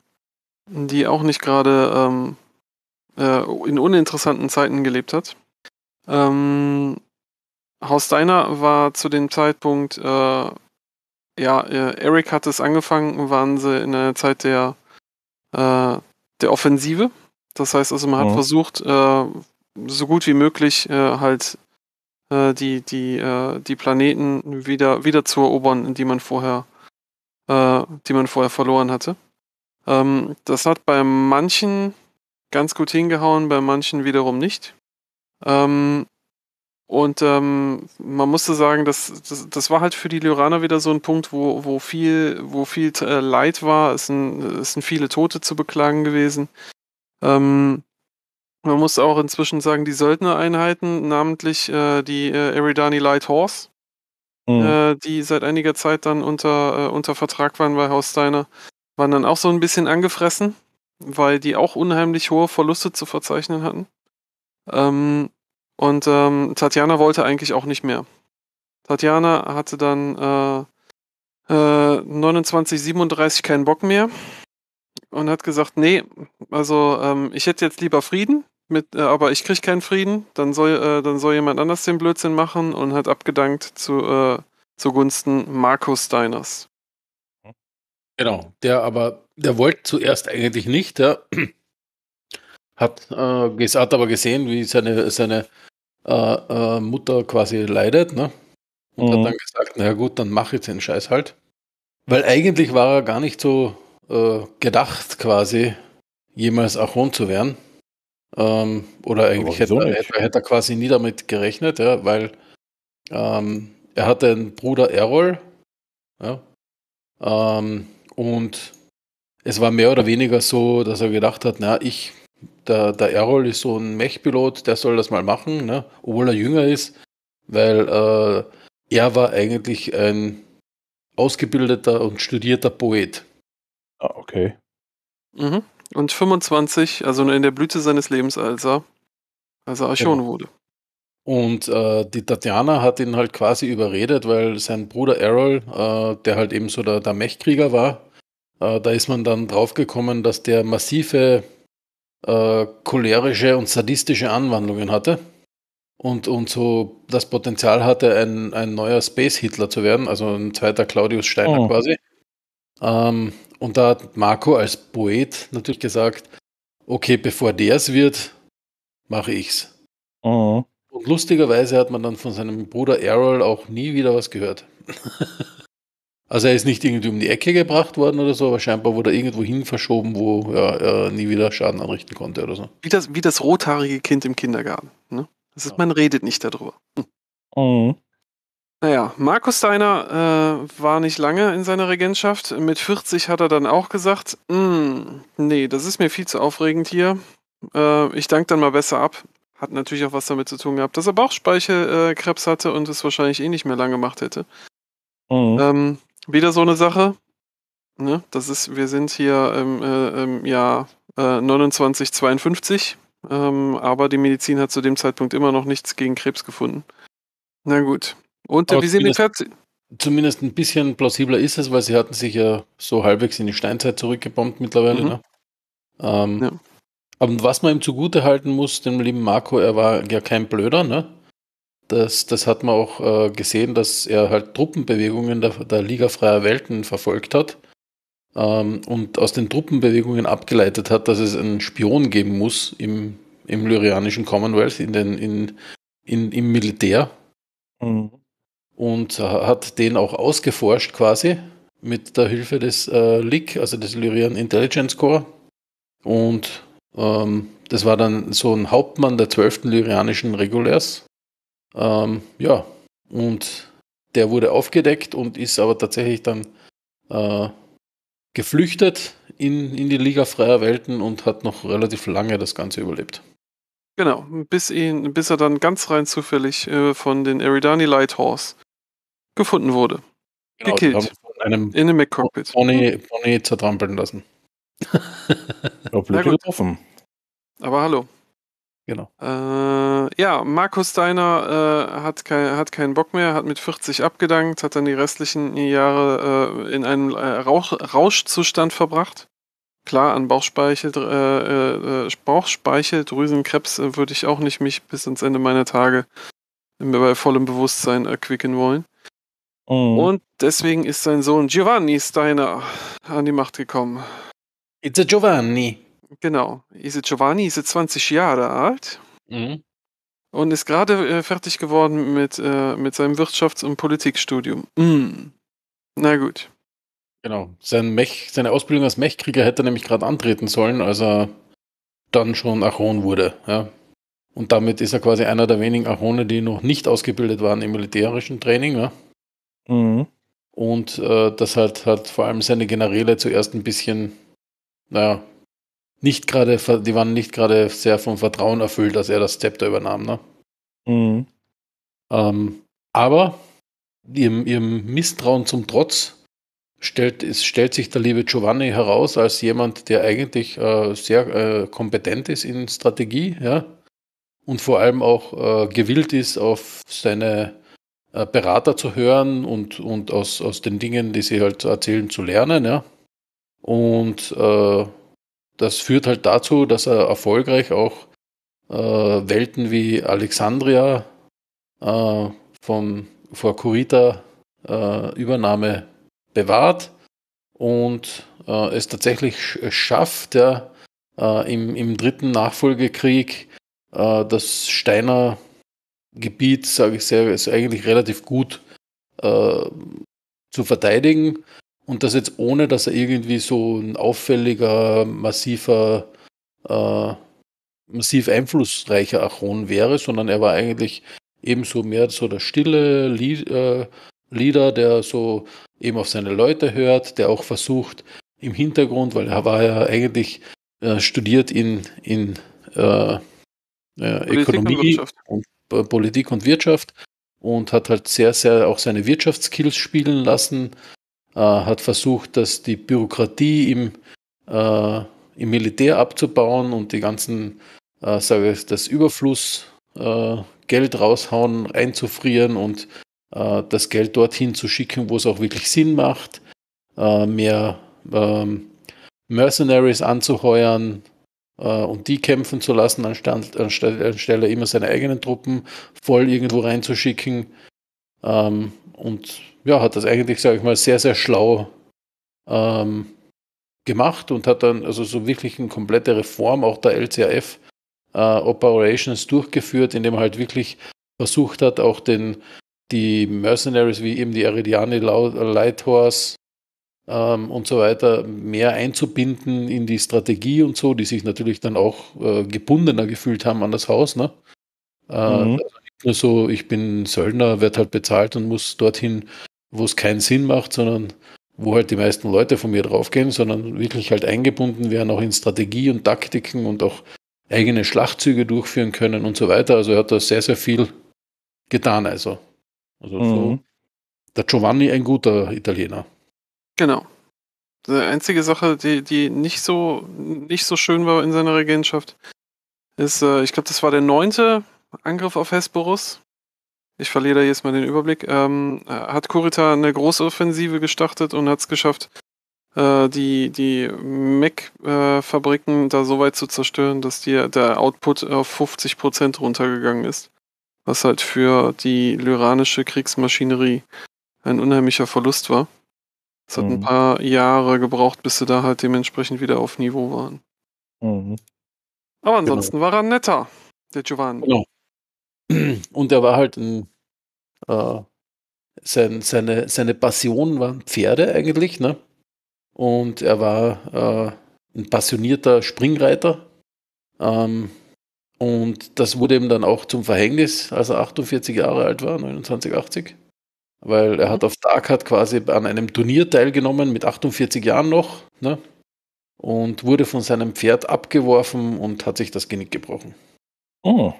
Speaker 3: die auch nicht gerade ähm, äh, in uninteressanten Zeiten gelebt hat. Ähm, Haus Steiner war zu dem Zeitpunkt, äh, ja, äh, Eric hat es angefangen, waren sie in einer Zeit der, äh, der Offensive. Das heißt also, man hat mhm. versucht, äh, so gut wie möglich äh, halt äh, die, die, äh, die Planeten wieder, wieder zu erobern, die man vorher, äh, die man vorher verloren hatte. Ähm, das hat bei manchen ganz gut hingehauen, bei manchen wiederum nicht. Ähm, und ähm, man musste sagen, das, das, das war halt für die Lyraner wieder so ein Punkt, wo, wo viel, wo viel Leid war. Es sind, es sind viele Tote zu beklagen gewesen. Ähm, man muss auch inzwischen sagen, die Söldnereinheiten, namentlich äh, die äh, Eridani Light Horse, mhm. äh, die seit einiger Zeit dann unter, äh, unter Vertrag waren bei Haus Steiner, waren dann auch so ein bisschen angefressen, weil die auch unheimlich hohe Verluste zu verzeichnen hatten. Ähm, und ähm, Tatjana wollte eigentlich auch nicht mehr. Tatjana hatte dann äh, äh, 29, 37 keinen Bock mehr und hat gesagt, nee, also ähm, ich hätte jetzt lieber Frieden mit, äh, aber ich kriege keinen Frieden, dann soll, äh, dann soll jemand anders den Blödsinn machen und hat abgedankt zu, äh, zugunsten Markus Steiners.
Speaker 4: Genau, der aber, der wollte zuerst eigentlich nicht, der hat, äh, hat aber gesehen, wie seine, seine äh, äh, Mutter quasi leidet, ne? Und mhm. hat dann gesagt, naja gut, dann mach jetzt den Scheiß halt. Weil eigentlich war er gar nicht so gedacht, quasi jemals Achon zu werden. Ähm, oder eigentlich hätte, hätte, hätte, er quasi nie damit gerechnet, ja, weil ähm, er hatte einen Bruder Errol ja, ähm, und es war mehr oder weniger so, dass er gedacht hat, na, ich, der, der Errol ist so ein Mech-Pilot, der soll das mal machen, ne, obwohl er jünger ist, weil äh, er war eigentlich ein ausgebildeter und studierter Poet.
Speaker 3: Ah, okay. Mhm. Und 25, also in der Blüte seines Lebens, als er,
Speaker 4: als er Archon genau. wurde. Und äh, die Tatjana hat ihn halt quasi überredet, weil sein Bruder Errol, äh, der halt eben so der, der Mechkrieger war, äh, da ist man dann draufgekommen, dass der massive äh, cholerische und sadistische Anwandlungen hatte und, und so das Potenzial hatte, ein, ein neuer Space Hitler zu werden, also ein zweiter Claudius Steiner oh. quasi. Ähm, und da hat Marco als Poet natürlich gesagt, okay, bevor der es wird, mache ich's. Oh. Und lustigerweise hat man dann von seinem Bruder Errol auch nie wieder was gehört. also er ist nicht irgendwie um die Ecke gebracht worden oder so, aber scheinbar wurde er irgendwo hin verschoben, wo ja, er nie wieder Schaden anrichten konnte oder so. Wie das, wie das
Speaker 3: rothaarige Kind im Kindergarten. Ne? Das ist, ja. Man redet nicht darüber. Hm. Oh. Naja, Markus Steiner äh, war nicht lange in seiner Regentschaft. Mit 40 hat er dann auch gesagt, hm, nee, das ist mir viel zu aufregend hier. Äh, ich danke dann mal besser ab. Hat natürlich auch was damit zu tun gehabt, dass er Bauchspeichelkrebs äh, hatte und es wahrscheinlich eh nicht mehr lange gemacht hätte. Mhm. Ähm, wieder so eine Sache. Ne? Das ist, wir sind hier im, äh, im Jahr äh, 2952, ähm, aber die Medizin hat zu dem Zeitpunkt immer noch nichts gegen Krebs gefunden. Na gut, und Aber wir sind
Speaker 4: Zumindest ein bisschen plausibler ist es, weil sie hatten sich ja so halbwegs in die Steinzeit zurückgebombt mittlerweile. Mhm. Ne? Ähm, ja. Aber was man ihm zugute halten muss, dem lieben Marco, er war ja kein Blöder, ne? Das, das hat man auch äh, gesehen, dass er halt Truppenbewegungen der, der Liga freier Welten verfolgt hat ähm, und aus den Truppenbewegungen abgeleitet hat, dass es einen Spion geben muss im, im lyrianischen Commonwealth, in den, in, in, im Militär. Mhm und äh, hat den auch ausgeforscht quasi mit der Hilfe des äh, LIC, also des Lyrian Intelligence Corps. Und ähm, das war dann so ein Hauptmann der 12. Lyrianischen Regulärs. Ähm, ja, und der wurde aufgedeckt und ist aber tatsächlich dann äh, geflüchtet in, in die Liga freier Welten und hat noch relativ lange das Ganze überlebt.
Speaker 3: Genau, bis, ihn, bis er dann ganz rein zufällig äh, von den Eridani Lighthorse Horse gefunden wurde. Genau, Gekillt. Von einem in einem Mac-Cockpit. Pony, Pony
Speaker 4: zertrampeln lassen. ja, blöd getroffen.
Speaker 3: Aber hallo. Genau. Äh, ja, Markus Steiner äh, hat, kein, hat keinen Bock mehr, hat mit 40 abgedankt, hat dann die restlichen Jahre äh, in einem äh, Rauch, Rauschzustand verbracht. Klar, an Bauchspeichel, äh, äh, Bauchspeicheldrüsenkrebs würde ich auch nicht mich bis ins Ende meiner Tage bei vollem Bewusstsein erquicken wollen. Mhm. Und deswegen ist sein Sohn Giovanni Steiner an die Macht gekommen. It's a Giovanni. Genau. Ise Giovanni ist 20 Jahre alt mhm. und ist gerade äh, fertig geworden mit, äh, mit seinem Wirtschafts- und Politikstudium. Mhm. Na gut. Genau. Sein Mech,
Speaker 4: seine Ausbildung als Mechkrieger hätte er nämlich gerade antreten sollen, als er dann schon Achon wurde. Ja. Und damit ist er quasi einer der wenigen Achone, die noch nicht ausgebildet waren im militärischen Training. Ja. Mhm. Und äh, dass halt, halt vor allem seine Generäle zuerst ein bisschen, naja, nicht gerade, die waren nicht gerade sehr vom Vertrauen erfüllt, dass er das Zepter übernahm, ne? Mhm. Ähm, aber ihrem, ihrem Misstrauen zum Trotz stellt, es stellt sich der liebe Giovanni heraus als jemand, der eigentlich äh, sehr äh, kompetent ist in Strategie, ja, und vor allem auch äh, gewillt ist, auf seine äh, Berater zu hören und, und aus, aus den Dingen, die sie halt erzählen, zu lernen. Ja? Und äh, das führt halt dazu, dass er erfolgreich auch äh, Welten wie Alexandria äh, von, vor Kurita äh, Übernahme bewahrt und äh, es tatsächlich äh, schafft, ja, im, im dritten Nachfolgekrieg, äh, dass Steiner Gebiet, sage ich sehr, ist eigentlich relativ gut äh, zu verteidigen. Und das jetzt ohne, dass er irgendwie so ein auffälliger, massiver, äh, massiv einflussreicher Achon wäre, sondern er war eigentlich ebenso mehr so der stille Lied, äh, Leader, der so eben auf seine Leute hört, der auch versucht im Hintergrund, weil er war ja eigentlich äh, studiert in, in äh, äh, Ökonomie und äh, Politik und Wirtschaft und hat halt sehr, sehr auch seine Wirtschaftskills spielen lassen, äh, hat versucht, dass die Bürokratie im, äh, im Militär abzubauen und die ganzen, äh, sage ich, das Überfluss äh, Geld raushauen, einzufrieren und äh, das Geld dorthin zu schicken, wo es auch wirklich Sinn macht, mehr ähm, Mercenaries anzuheuern, äh, und die kämpfen zu lassen, anstatt, anstelle immer seine eigenen Truppen voll irgendwo reinzuschicken. Ähm, und ja, hat das eigentlich, sage ich mal, sehr, sehr schlau ähm, gemacht und hat dann also so wirklich eine komplette Reform auch der LCAF äh, Operations durchgeführt, indem er halt wirklich versucht hat, auch den, die Mercenaries wie eben die Eridiani Light Horse ähm, und so weiter mehr einzubinden in die Strategie und so, die sich natürlich dann auch äh, gebundener gefühlt haben an das Haus. Ne? Äh, mhm. also nicht nur so, ich bin Söldner, werde halt bezahlt und muss dorthin, wo es keinen Sinn macht, sondern wo halt die meisten Leute von mir draufgehen, sondern wirklich halt eingebunden werden, auch in Strategie und Taktiken und auch eigene Schlachtzüge durchführen können und so weiter. Also er hat da sehr, sehr viel getan. Also, also mhm. so, der Giovanni ein guter Italiener.
Speaker 3: Genau. Die einzige Sache, die, die nicht, so, nicht so schön war in seiner Regentschaft, ist, äh, ich glaube, das war der neunte Angriff auf Hesperus. Ich verliere da jetzt mal den Überblick. Ähm, äh, hat Kurita eine große Offensive gestartet und hat es geschafft, äh, die, die Mac-Fabriken äh, da so weit zu zerstören, dass die, der Output auf 50% runtergegangen ist. Was halt für die lyranische Kriegsmaschinerie ein unheimlicher Verlust war. Es hat mhm. ein paar Jahre gebraucht, bis sie da halt dementsprechend wieder auf Niveau waren. Mhm. Aber genau. ansonsten genau. war er netter, der Giovanni. Genau. Und er war halt ein, äh,
Speaker 4: sein, seine, seine Passion waren Pferde eigentlich, ne? Und er war äh, ein passionierter Springreiter. Ähm, und das wurde ihm dann auch zum Verhängnis, als er 48 Jahre alt war, 2980 weil er hat auf Dark hat quasi an einem Turnier teilgenommen mit 48 Jahren noch ne? und wurde von seinem Pferd abgeworfen und hat sich das Genick gebrochen.
Speaker 1: Oh.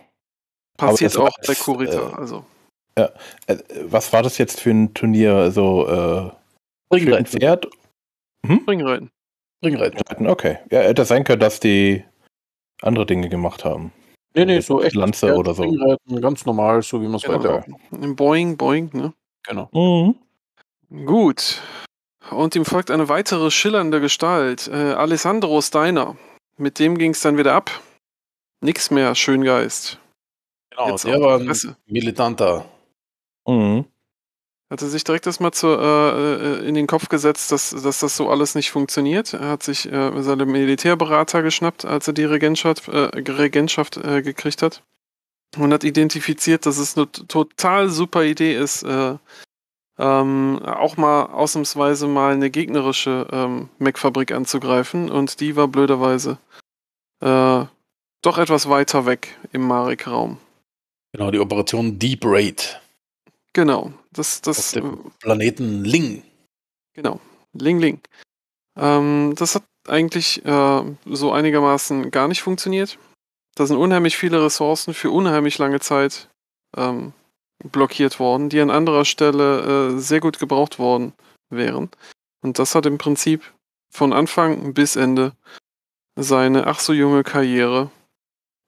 Speaker 1: Passiert auch bei Kurita, äh, also.
Speaker 2: Ja, äh, was war das jetzt für ein Turnier? Also äh, Ringreiten. Pferd? Hm? Ringreiten. Ringreiten. okay. Ja, hätte sein können, dass die andere Dinge gemacht haben. Nee, nee, so echt. Lanze oder so. ganz normal, so wie man es ja, genau. weiter.
Speaker 3: Im Boeing, Boeing, ne? Genau. Mhm. Gut. Und ihm folgt eine weitere schillernde Gestalt, äh, Alessandro Steiner. Mit dem ging es dann wieder ab. Nix mehr, Schöngeist. Genau, Jetzt der war ein militanter. Mhm. er sich direkt erstmal zu, äh, äh, in den Kopf gesetzt, dass, dass das so alles nicht funktioniert. Er hat sich äh, seine Militärberater geschnappt, als er die Regentschaft, äh, Regentschaft äh, gekriegt hat und hat identifiziert, dass es eine total super Idee ist, äh, ähm, auch mal ausnahmsweise mal eine gegnerische ähm, Mac-Fabrik anzugreifen und die war blöderweise äh, doch etwas weiter weg im Marek-Raum.
Speaker 4: Genau, die Operation Deep Raid.
Speaker 3: Genau, das, das. Auf dem äh, Planeten Ling. Genau, Ling Ling. Ähm, das hat eigentlich äh, so einigermaßen gar nicht funktioniert da sind unheimlich viele Ressourcen für unheimlich lange Zeit ähm, blockiert worden, die an anderer Stelle äh, sehr gut gebraucht worden wären. Und das hat im Prinzip von Anfang bis Ende seine ach so junge Karriere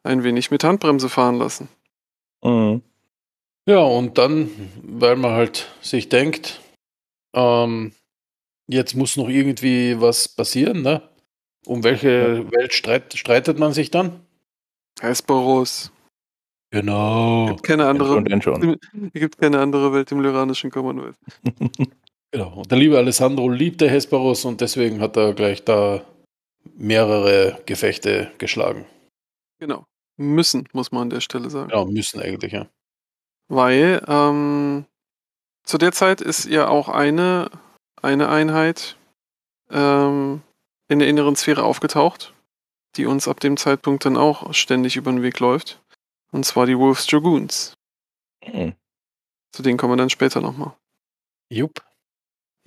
Speaker 3: ein wenig mit Handbremse fahren lassen. Mhm. Ja, und dann, weil man
Speaker 4: halt sich denkt, ähm, jetzt muss noch irgendwie was passieren, ne? Um welche Welt streit, streitet man sich dann? Hesperus. Genau. Gibt keine andere, denn schon,
Speaker 3: denn gibt keine andere Welt im lyranischen Commonwealth. genau. Und der liebe Alessandro
Speaker 4: liebte Hesperus und deswegen hat er gleich da mehrere Gefechte geschlagen.
Speaker 3: Genau. Müssen, muss man an der Stelle sagen. Genau, müssen eigentlich, ja. Weil ähm, zu der Zeit ist ja auch eine, eine Einheit ähm, in der inneren Sphäre aufgetaucht, die uns ab dem Zeitpunkt dann auch ständig über den Weg läuft. Und zwar die Wolves Dragoons. Mhm. Zu denen kommen wir dann später nochmal. Jupp.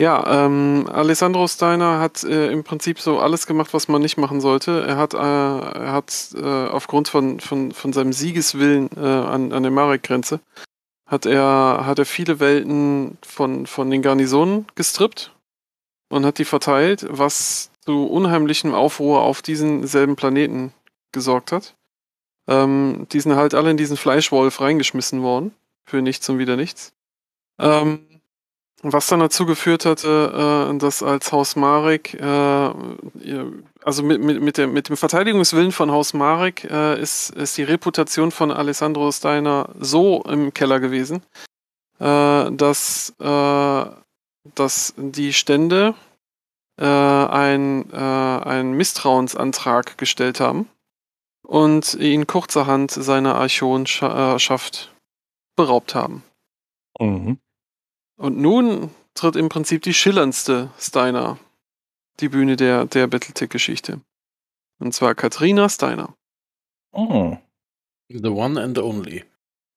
Speaker 3: Ja, ähm, Alessandro Steiner hat äh, im Prinzip so alles gemacht, was man nicht machen sollte. Er hat, äh, er hat äh, aufgrund von, von, von seinem Siegeswillen äh, an, an der Marek-Grenze, hat er, hat er viele Welten von, von den Garnisonen gestrippt und hat die verteilt, was zu unheimlichem Aufruhr auf diesen selben Planeten gesorgt hat. Ähm, die sind halt alle in diesen Fleischwolf reingeschmissen worden. Für nichts und wieder nichts. Ähm, was dann dazu geführt hatte, äh, dass als Haus Marek, äh, also mit, mit, mit, der, mit, dem Verteidigungswillen von Haus Marek, äh, ist, ist, die Reputation von Alessandro Steiner so im Keller gewesen, äh, dass, äh, dass die Stände, äh, ein, äh, einen Misstrauensantrag gestellt haben und ihn kurzerhand seiner Archonschaft beraubt haben. Mhm. Und nun tritt im Prinzip die schillerndste Steiner die Bühne der, der Battletech-Geschichte. Und zwar Katrina Steiner. Oh. The one and only.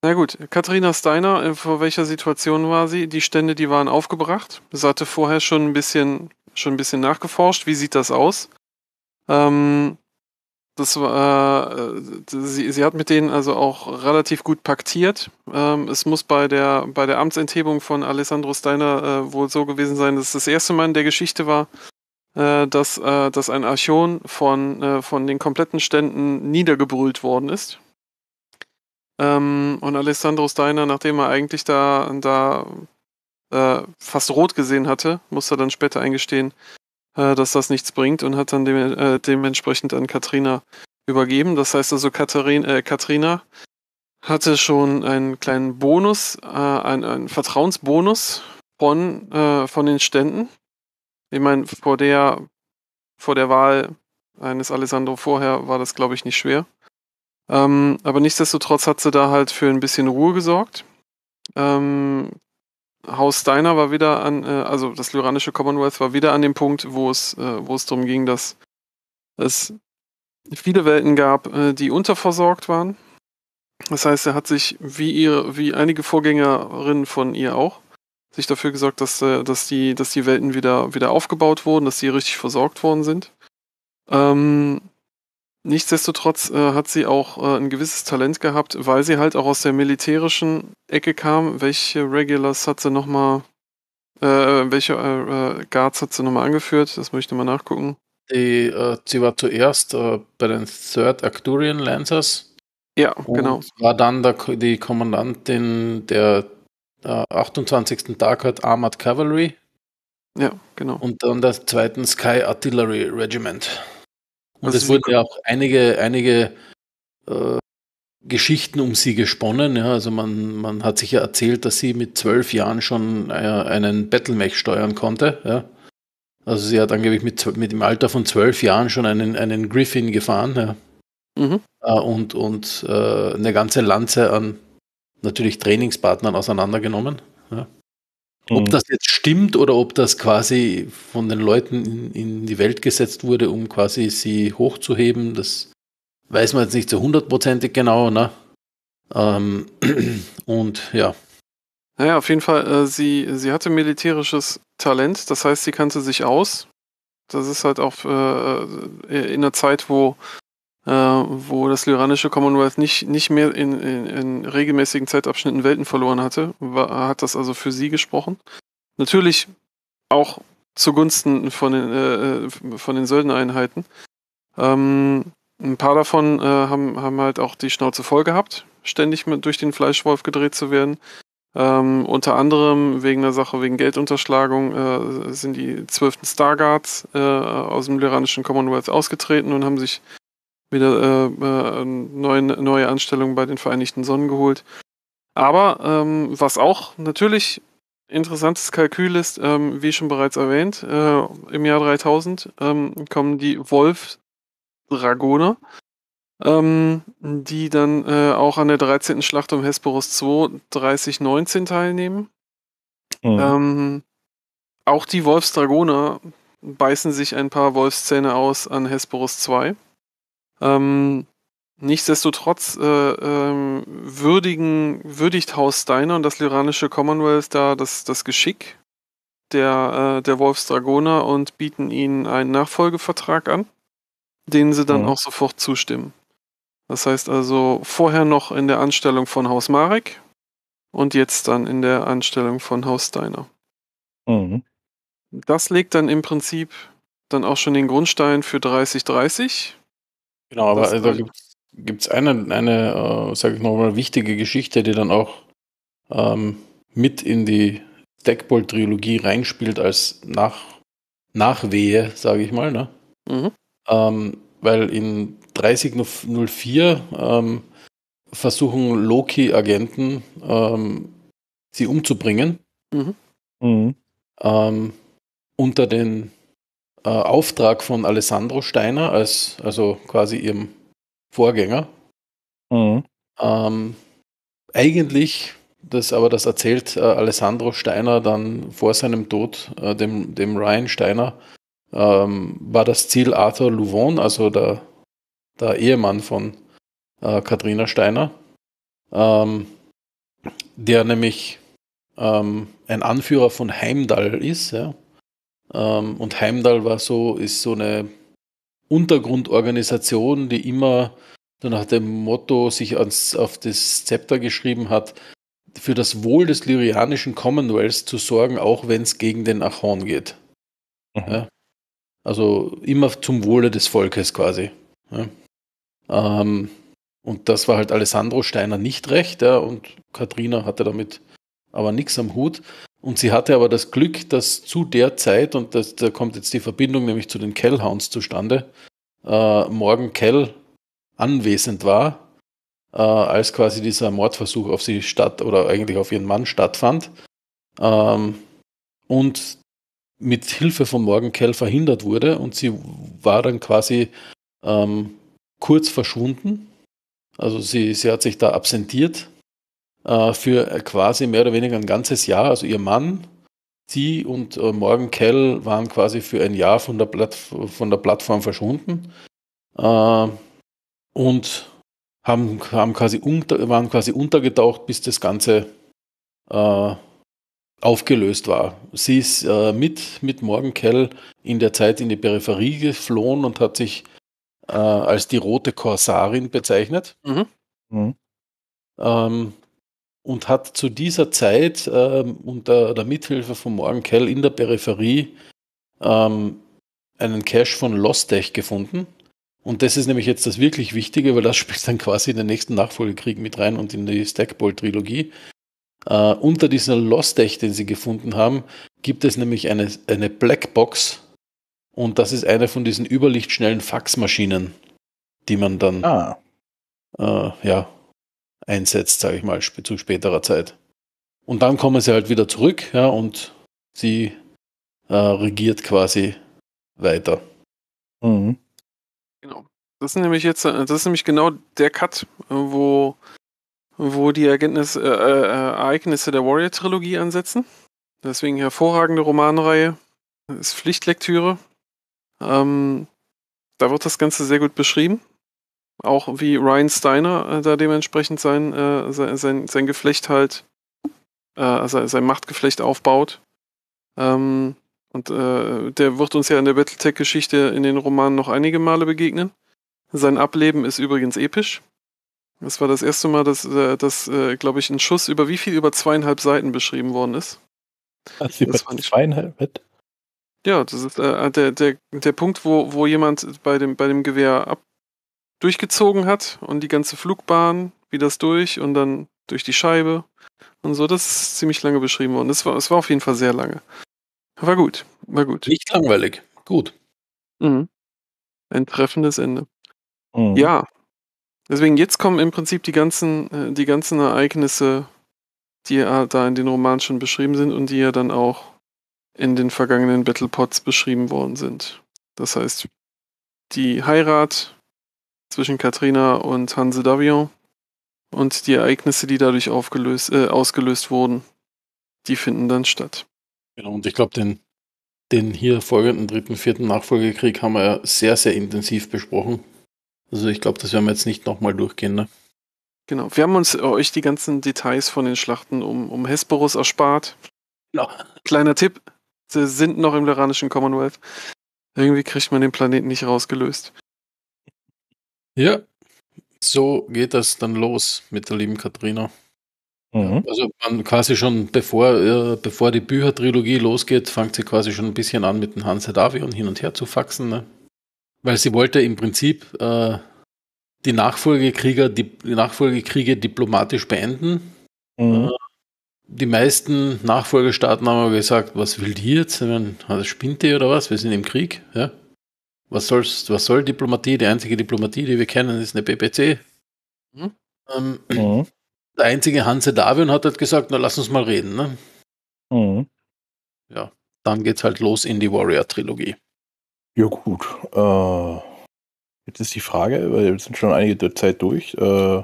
Speaker 3: Na gut, Katharina Steiner, äh, vor welcher Situation war sie? Die Stände, die waren aufgebracht. Sie hatte vorher schon ein bisschen, schon ein bisschen nachgeforscht. Wie sieht das aus? Ähm, das war, äh, äh, sie, sie hat mit denen also auch relativ gut paktiert. Ähm, es muss bei der, bei der Amtsenthebung von Alessandro Steiner äh, wohl so gewesen sein, dass es das erste Mal in der Geschichte war, äh, dass, äh, dass ein Archon von, von den kompletten Ständen niedergebrüllt worden ist. Ähm, und Alessandro Steiner, nachdem er eigentlich da, da äh, fast rot gesehen hatte, musste dann später eingestehen, äh, dass das nichts bringt und hat dann dem, äh, dementsprechend an Katrina übergeben. Das heißt also, Katharin, äh, Katrina hatte schon einen kleinen Bonus, äh, einen, einen, Vertrauensbonus von, äh, von den Ständen. Ich meine, vor der, vor der Wahl eines Alessandro vorher war das, glaube ich, nicht schwer. Ähm, aber nichtsdestotrotz hat sie da halt für ein bisschen Ruhe gesorgt. Ähm, Haus Steiner war wieder an, äh, also das lyranische Commonwealth war wieder an dem Punkt, wo es, äh, wo es darum ging, dass es viele Welten gab, äh, die unterversorgt waren. Das heißt, er hat sich, wie ihre, wie einige Vorgängerinnen von ihr auch, sich dafür gesorgt, dass, äh, dass, die, dass die Welten wieder, wieder aufgebaut wurden, dass sie richtig versorgt worden sind. Ähm, Nichtsdestotrotz äh, hat sie auch äh, ein gewisses Talent gehabt, weil sie halt auch aus der militärischen Ecke kam. Welche Regulars hat sie nochmal, äh, welche äh, äh, Guards hat sie nochmal angeführt? Das möchte ich mal nachgucken. Die, äh, sie war zuerst äh, bei den Third Arcturian Lancers.
Speaker 4: Ja, genau. War dann der, die Kommandantin der 28. Darkheart Armored Cavalry. Ja, genau. Und dann der zweiten Sky Artillery Regiment. Und es wurden ja auch einige, einige äh, Geschichten um sie gesponnen. Ja, also man, man hat sich ja erzählt, dass sie mit zwölf Jahren schon äh, einen Battlemech steuern konnte. Ja. Also sie hat angeblich mit, mit dem Alter von zwölf Jahren schon einen, einen Griffin gefahren. Ja. Mhm. Äh, und und äh, eine ganze Lanze an natürlich Trainingspartnern auseinandergenommen. Ja. Ob mhm. das jetzt stimmt oder ob das quasi von den Leuten in, in, die Welt gesetzt wurde, um quasi sie hochzuheben, das weiß man jetzt nicht so hundertprozentig genau. Ne? Ähm, und ja.
Speaker 3: Naja, auf jeden Fall, äh, sie, sie hatte militärisches Talent, das heißt, sie kannte sich aus. Das ist halt auch äh, äh in einer Zeit, wo äh, wo das lyranische Commonwealth nicht, nicht mehr in, in, in regelmäßigen Zeitabschnitten Welten verloren hatte, war, hat das also für sie gesprochen. Natürlich auch zugunsten von den, äh, äh von den Söldnereinheiten. Ähm, ein paar davon äh, haben, haben halt auch die Schnauze voll gehabt, ständig mit, durch den Fleischwolf gedreht zu werden. Ähm, unter anderem wegen der Sache, wegen Geldunterschlagung, äh, sind die zwölften Starguards äh, aus dem liranischen Commonwealth ausgetreten und haben sich wieder äh, äh, neue Anstellung bei den Vereinigten Sonnen geholt. Aber ähm, was auch natürlich interessantes Kalkül ist, ähm, wie schon bereits erwähnt, äh, im Jahr 3000 ähm, kommen die Wolf-Dragoner, ähm, die dann äh, auch an der 13. Schlacht um Hesperus II 3019 teilnehmen. Mhm. Ähm, auch die Wolfsdragoner beißen sich ein paar Wolfszähne aus an Hesperus II. Ähm, nichtsdestotrotz äh, ähm, würdigen, würdigt Haus Steiner und das liranische Commonwealth da das, das Geschick der, äh, der Wolfsdragoner und bieten ihnen einen Nachfolgevertrag an, denen sie dann mhm. auch sofort zustimmen. Das heißt also vorher noch in der Anstellung von Haus Marek und jetzt dann in der Anstellung von Haus Steiner. Mhm. Das legt dann im Prinzip dann auch schon den Grundstein für 3030, Genau, aber da also
Speaker 4: gibt es eine, eine äh, sage ich nochmal, wichtige Geschichte, die dann auch ähm, mit in die Deckbold-Trilogie reinspielt als Nach Nachwehe, sage ich mal. Ne? Mhm. Ähm, weil in 3004 ähm, versuchen Loki-Agenten, ähm, sie umzubringen. Mhm. Mhm. Ähm, unter den äh, Auftrag von Alessandro Steiner, als, also quasi ihrem Vorgänger, mhm. ähm, eigentlich, das, aber das erzählt äh, Alessandro Steiner dann vor seinem Tod, äh, dem, dem Ryan Steiner, ähm, war das Ziel Arthur Louvon, also der, der Ehemann von äh, Katrina Steiner, ähm, der nämlich ähm, ein Anführer von Heimdall ist, ja, ähm, und Heimdall war so, ist so eine Untergrundorganisation, die immer so nach dem Motto sich ans, auf das Zepter geschrieben hat, für das Wohl des lyrianischen Commonwealths zu sorgen, auch wenn es gegen den Achorn geht. Mhm. Ja? Also immer zum Wohle des Volkes quasi. Ja? Ähm, und das war halt Alessandro Steiner nicht recht, ja, und Katrina hatte damit aber nichts am Hut. Und sie hatte aber das Glück, dass zu der Zeit, und das, da kommt jetzt die Verbindung nämlich zu den Kellhounds zustande, äh, Morgan Kell anwesend war, äh, als quasi dieser Mordversuch auf sie statt oder eigentlich auf ihren Mann stattfand. Ähm, und mit Hilfe von Morgan Kell verhindert wurde und sie war dann quasi ähm, kurz verschwunden. Also sie, sie hat sich da absentiert äh, für quasi mehr oder weniger ein ganzes Jahr. Also ihr Mann, sie und äh, Morgan Kell waren quasi für ein Jahr von der, Platt von der Plattform verschwunden äh, und haben, haben quasi unter, waren quasi untergetaucht, bis das Ganze äh, aufgelöst war. Sie ist äh, mit, mit Morgan Kell in der Zeit in die Peripherie geflohen und hat sich äh, als die rote Korsarin bezeichnet.
Speaker 1: Mhm. Mhm.
Speaker 4: Ähm, und hat zu dieser Zeit ähm, unter der Mithilfe von Morgan Kell in der Peripherie ähm, einen Cache von Lostech gefunden. Und das ist nämlich jetzt das wirklich Wichtige, weil das spielt dann quasi in den nächsten Nachfolgekrieg mit rein und in die Stackball-Trilogie. Äh, unter dieser Lostech, den sie gefunden haben, gibt es nämlich eine, eine Blackbox. Und das ist eine von diesen überlichtschnellen Faxmaschinen, die man dann ah. äh, ja, einsetzt, sage ich mal, zu späterer Zeit. Und dann kommen sie halt wieder zurück ja, und sie äh, regiert quasi weiter.
Speaker 5: Mhm.
Speaker 3: Genau. Das ist nämlich jetzt, äh, das ist nämlich genau der Cut, äh, wo, wo die Erkenntnis, äh, äh, äh, Ereignisse der Warrior-Trilogie ansetzen. Deswegen hervorragende Romanreihe. Das ist Pflichtlektüre. Ähm, da wird das Ganze sehr gut beschrieben auch wie Ryan Steiner äh, da dementsprechend sein, äh, sein, sein, Geflecht halt, äh, sein, also sein Machtgeflecht aufbaut. Ähm, und äh, der wird uns ja in der Battletech-Geschichte in den Romanen noch einige Male begegnen. Sein Ableben ist übrigens episch. Das war das erste Mal, dass, äh, dass äh, glaube ich, ein Schuss über wie viel? Über zweieinhalb Seiten beschrieben worden ist.
Speaker 4: Also über das war nicht zweieinhalb?
Speaker 3: Ja, das ist äh, der, der, der Punkt, wo, wo jemand bei dem, bei dem Gewehr ab, durchgezogen hat und die ganze Flugbahn, wie das durch und dann durch die Scheibe und so, das ist ziemlich lange beschrieben worden. Es war, war auf jeden Fall sehr lange. War gut, war gut. Nicht langweilig, gut. Mhm. Ein treffendes Ende. Mhm. Ja, deswegen jetzt kommen im Prinzip die ganzen, äh, die ganzen Ereignisse, die ja äh, da in den Romanen schon beschrieben sind und die ja dann auch in den vergangenen Battlepods beschrieben worden sind. Das heißt, die Heirat, zwischen Katrina und Hanse Davion und die Ereignisse, die dadurch aufgelöst, äh, ausgelöst wurden, die finden dann
Speaker 4: statt. Genau, und ich glaube, den, den hier folgenden dritten, vierten Nachfolgekrieg haben wir ja sehr, sehr intensiv besprochen. Also ich glaube, das werden wir jetzt nicht nochmal durchgehen, ne?
Speaker 3: Genau. Wir haben uns äh, euch die ganzen Details von den Schlachten um, um Hesperus erspart. No. Kleiner Tipp, sie sind noch im Laranischen Commonwealth. Irgendwie kriegt man den Planeten nicht rausgelöst.
Speaker 4: Ja, so geht das dann los mit der lieben Katrina. Mhm. Also man quasi schon, bevor, äh, bevor die Büchertrilogie losgeht, fängt sie quasi schon ein bisschen an, mit dem Hans Davion hin und her zu faxen. Ne? Weil sie wollte im Prinzip äh, die, Nachfolgekrieger, die, die, Nachfolgekriege diplomatisch beenden. Mhm. Äh, die meisten Nachfolgestaaten haben aber gesagt, was will die jetzt? Ich meine, spinnt die oder was? Wir sind im Krieg. Ja? was, soll's, was soll Diplomatie? Die einzige Diplomatie, die wir kennen, ist eine BBC. Hm? Ähm, mhm. Der einzige Hanse Davion hat halt gesagt, na lass uns mal reden. Ne? Mhm. Ja, dann geht's halt los in die Warrior-Trilogie.
Speaker 5: Ja gut.
Speaker 2: Äh, jetzt ist die Frage, weil wir sind schon einige Zeit durch, äh,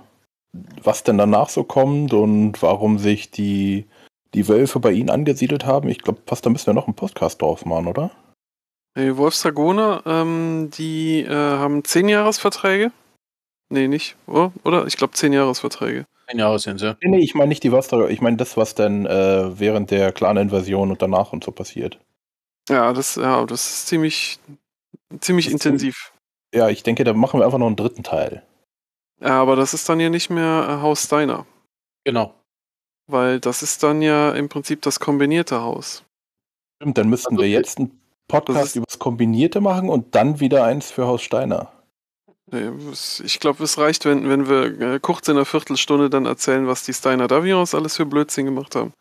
Speaker 2: was denn danach so kommt und warum sich die, die Wölfe bei Ihnen angesiedelt haben. Ich glaube, fast da müssen wir noch einen Podcast drauf machen, oder?
Speaker 3: Die äh, Wolfsdragoner, ähm, die äh, haben 10 Jahresverträge. Nee, nicht, oder? oder? Ich glaube 10 Jahresverträge.
Speaker 2: 10 Jahre sind sie. Nee, nee ich meine nicht die Wolfsdragoner, ich meine das, was dann äh, während der Clan-Invasion und danach und so passiert.
Speaker 3: Ja, das, ja, das ist ziemlich, ziemlich ist
Speaker 2: intensiv. Ziemlich, ja, ich denke, da machen wir einfach noch einen dritten Teil.
Speaker 3: Ja, aber das ist dann ja nicht mehr äh, Haus Steiner. Genau. Weil das ist dann ja im Prinzip das kombinierte
Speaker 2: Haus. Stimmt, dann müssten also, wir jetzt ein Podcast über das Kombinierte machen und dann wieder eins für Haus Steiner.
Speaker 3: Ich glaube, es reicht, wenn, wenn wir äh, kurz in einer Viertelstunde dann erzählen, was die Steiner Davions alles für Blödsinn gemacht haben.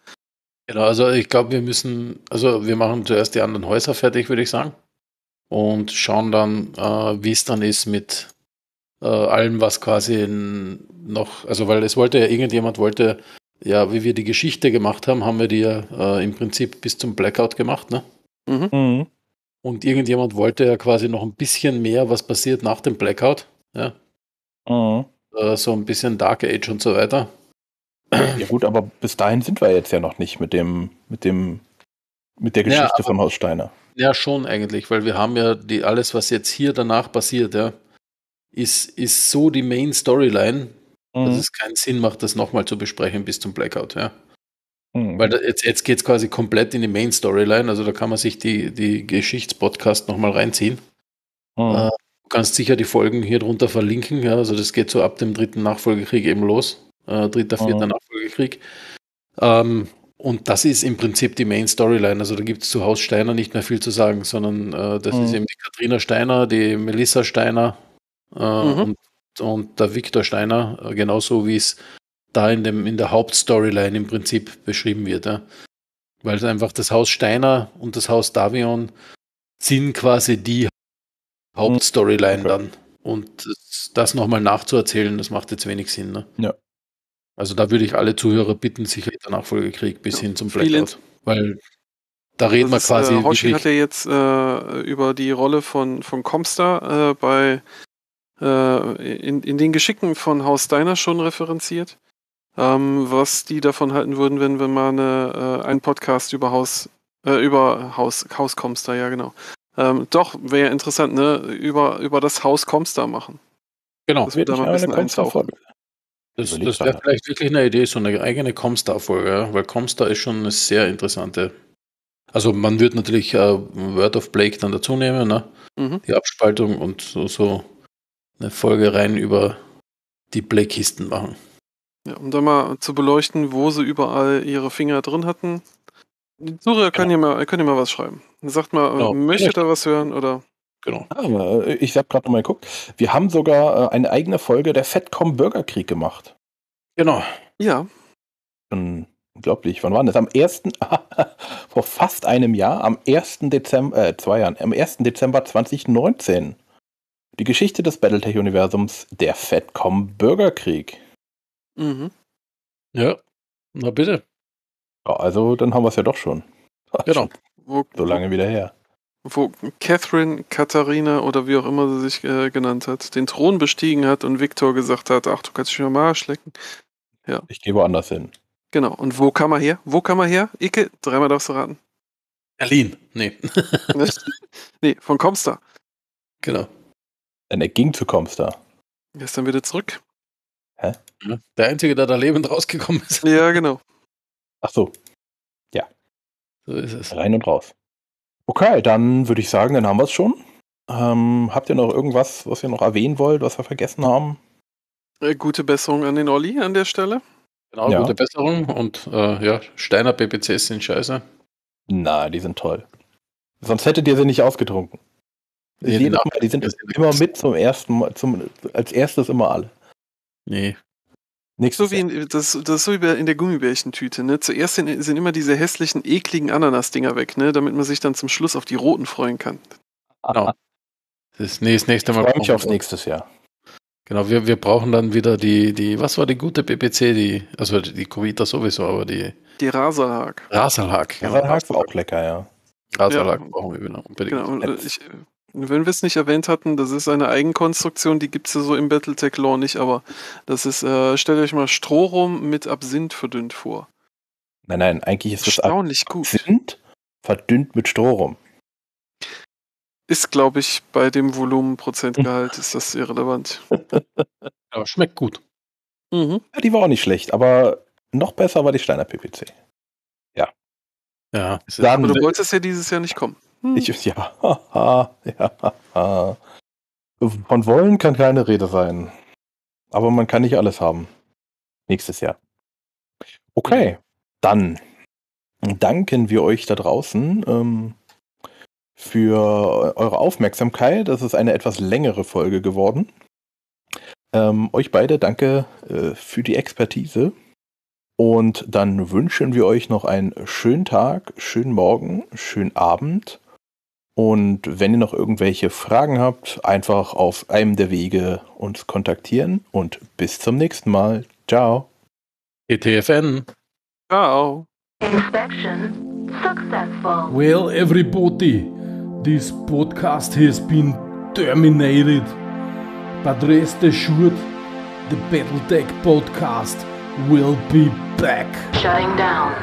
Speaker 3: Genau, also ich glaube,
Speaker 4: wir müssen, also wir machen zuerst die anderen Häuser fertig, würde ich sagen. Und schauen dann, äh, wie es dann ist mit äh, allem, was quasi noch, also weil es wollte ja irgendjemand wollte, ja, wie wir die Geschichte gemacht haben, haben wir die ja äh, im Prinzip bis zum Blackout gemacht, ne? Mhm. mhm und irgendjemand wollte ja quasi noch ein bisschen mehr, was passiert nach dem Blackout. Ja? Mhm. Äh, so ein bisschen Dark Age
Speaker 2: und so weiter. Ja gut, aber bis dahin sind wir jetzt ja noch nicht mit dem, mit dem, mit der Geschichte ja, aber, von Haus Steiner.
Speaker 4: Ja, schon eigentlich, weil wir haben ja die, alles, was jetzt hier danach passiert, ja, ist, ist so die Main Storyline, mhm. dass es keinen Sinn macht, das nochmal zu besprechen bis zum Blackout, ja. Mhm. Weil da, jetzt, jetzt geht es quasi komplett in die Main-Storyline, also da kann man sich die, die Geschichtspodcast nochmal reinziehen. Mhm. Äh, du kannst sicher die Folgen hier drunter verlinken, ja, also das geht so ab dem dritten Nachfolgekrieg eben los, äh, dritter, mhm. vierter mhm. Nachfolgekrieg. Ähm, und das ist im Prinzip die Main Storyline. Also da gibt es zu Haus Steiner nicht mehr viel zu sagen, sondern äh, das mhm. ist eben die Katrina Steiner, die Melissa Steiner äh, mhm. und, und, der Viktor Steiner, äh, genauso wie es da in, dem, in der Hauptstoryline im Prinzip beschrieben wird. Ja? Weil einfach das Haus Steiner und das Haus Davion sind quasi die Hauptstoryline okay. dann. Und das, nochmal nachzuerzählen, das macht jetzt wenig Sinn. Ne? Ja. Also da würde ich alle Zuhörer bitten, sich halt der Nachfolgekrieg bis ja, hin zum Blackout. Weil
Speaker 1: da reden wir quasi. Ist, äh, Hoshi hat ja
Speaker 3: jetzt äh, über die Rolle von, von Comstar äh, bei äh, in, in den Geschicken von Haus Steiner schon referenziert ähm, was die davon halten würden, wenn wir mal eine, äh, einen Podcast über Haus, äh, über Haus, Haus Comstar, ja genau. Ähm, doch, wäre interessant, ne? Über, über das Haus Comstar machen. Genau. Das wird da mal ein bisschen eintauchen. Das,
Speaker 4: das wäre vielleicht wirklich eine Idee, so eine eigene Comstar-Folge, ja? weil Comstar ist schon eine sehr interessante. Also man wird natürlich äh, Word of Blake dann dazu nehmen, ne? Mhm. die Abspaltung und so, so eine Folge rein über die Blake-Kisten machen.
Speaker 3: Ja, um da mal zu beleuchten, wo sie überall ihre Finger drin hatten. Die Zuhörer können, genau. hier mal, mal was schreiben. Sagt mal, genau. möchtet ihr was hören oder
Speaker 2: Genau. Ah, äh, ich habe gerade mal geguckt. Wir haben sogar äh, eine eigene Folge der Fedcom Bürgerkrieg gemacht. Genau. Ja. unglaublich. Wann war das? Am 1. vor fast einem Jahr, am 1. Dezember, äh, zwei Jahren, am 1. Dezember 2019. Die Geschichte des Battletech-Universums, der Fedcom Bürgerkrieg. Mhm. Ja, na bitte. also dann haben wir es ja doch schon.
Speaker 3: genau. Wo,
Speaker 2: so lange wieder her.
Speaker 3: Wo Catherine, Katharina oder wie auch immer sie sich äh, genannt hat, den Thron bestiegen hat und Viktor gesagt hat, ach, du kannst dich am schlecken.
Speaker 2: Ja. Ich gehe woanders hin.
Speaker 3: Genau. Und wo kam er her? Wo kam er her? Icke, dreimal darfst du raten. Berlin. Nee. nee, von Comstar.
Speaker 2: Genau. Dann er ging zu Comstar.
Speaker 3: Er ist dann wieder zurück. Hä?
Speaker 4: Der Einzige, der da lebend rausgekommen ist. Ja, genau.
Speaker 2: Ach so. Ja. So ist es. Rein und raus. Okay, dann würde ich sagen, dann haben wir es schon. Ähm, habt ihr noch irgendwas, was ihr noch erwähnen wollt, was wir vergessen haben?
Speaker 3: Äh, gute Besserung an den Olli an der Stelle.
Speaker 4: Genau, ja. gute Besserung. Und äh, ja, Steiner BPCs sind scheiße.
Speaker 2: Na, die sind toll. Sonst hättet ihr sie nicht ausgetrunken. Ja, Jedes Mal, die sind immer mit zum ersten Mal, zum, als erstes immer alle. Nee.
Speaker 3: Nix so wie in, das, das so wie in der Gummibärchentüte, ne? Zuerst sind, sind immer diese hässlichen, ekligen Ananas-Dinger weg, ne? Damit man sich dann zum Schluss auf die roten freuen kann.
Speaker 4: Genau. Ah. Das, nee, das nächste Mal. Ich freue mich auf nächstes Jahr. Genau, wir, wir brauchen dann wieder die, die, was war die gute BPC, die, also die Covita sowieso, aber die.
Speaker 3: Die Rasalhak.
Speaker 4: Rasalhak. Genau. Rasalhak
Speaker 2: war auch lecker, ja. Rasalhak ja. brauchen wir genau. unbedingt. Genau, äh, ich
Speaker 3: äh, wenn wir es nicht erwähnt hatten, das ist eine Eigenkonstruktion, die gibt es ja so im Battletech-Lore nicht, aber das ist, äh, stellt euch mal Strohrum mit Absinth verdünnt vor.
Speaker 2: Nein, nein, eigentlich ist das Erstaunlich gut. verdünnt mit Strohrum.
Speaker 3: Ist, glaube ich, bei dem Volumenprozentgehalt ist das irrelevant.
Speaker 2: ja, schmeckt gut. Mhm. Ja, die war auch nicht schlecht, aber noch besser war die Steiner PPC. Ja. Ja. Aber du wolltest
Speaker 3: ja dieses Jahr nicht kommen. Hm. Ich,
Speaker 2: ja, haha, ja, haha. Von wollen kann keine Rede sein. Aber man kann nicht alles haben. Nächstes Jahr. Okay, dann danken wir euch da draußen ähm, für eure Aufmerksamkeit. Das ist eine etwas längere Folge geworden. Ähm, euch beide danke äh, für die Expertise. Und dann wünschen wir euch noch einen schönen Tag, schönen Morgen, schönen Abend und wenn ihr noch irgendwelche Fragen habt, einfach auf einem der Wege uns kontaktieren und bis zum nächsten Mal. Ciao. ETFN.
Speaker 1: Ciao. Inspection successful.
Speaker 4: Well, everybody, this podcast has been terminated. But rest assured, the Battletech podcast will be back.
Speaker 1: Shutting down.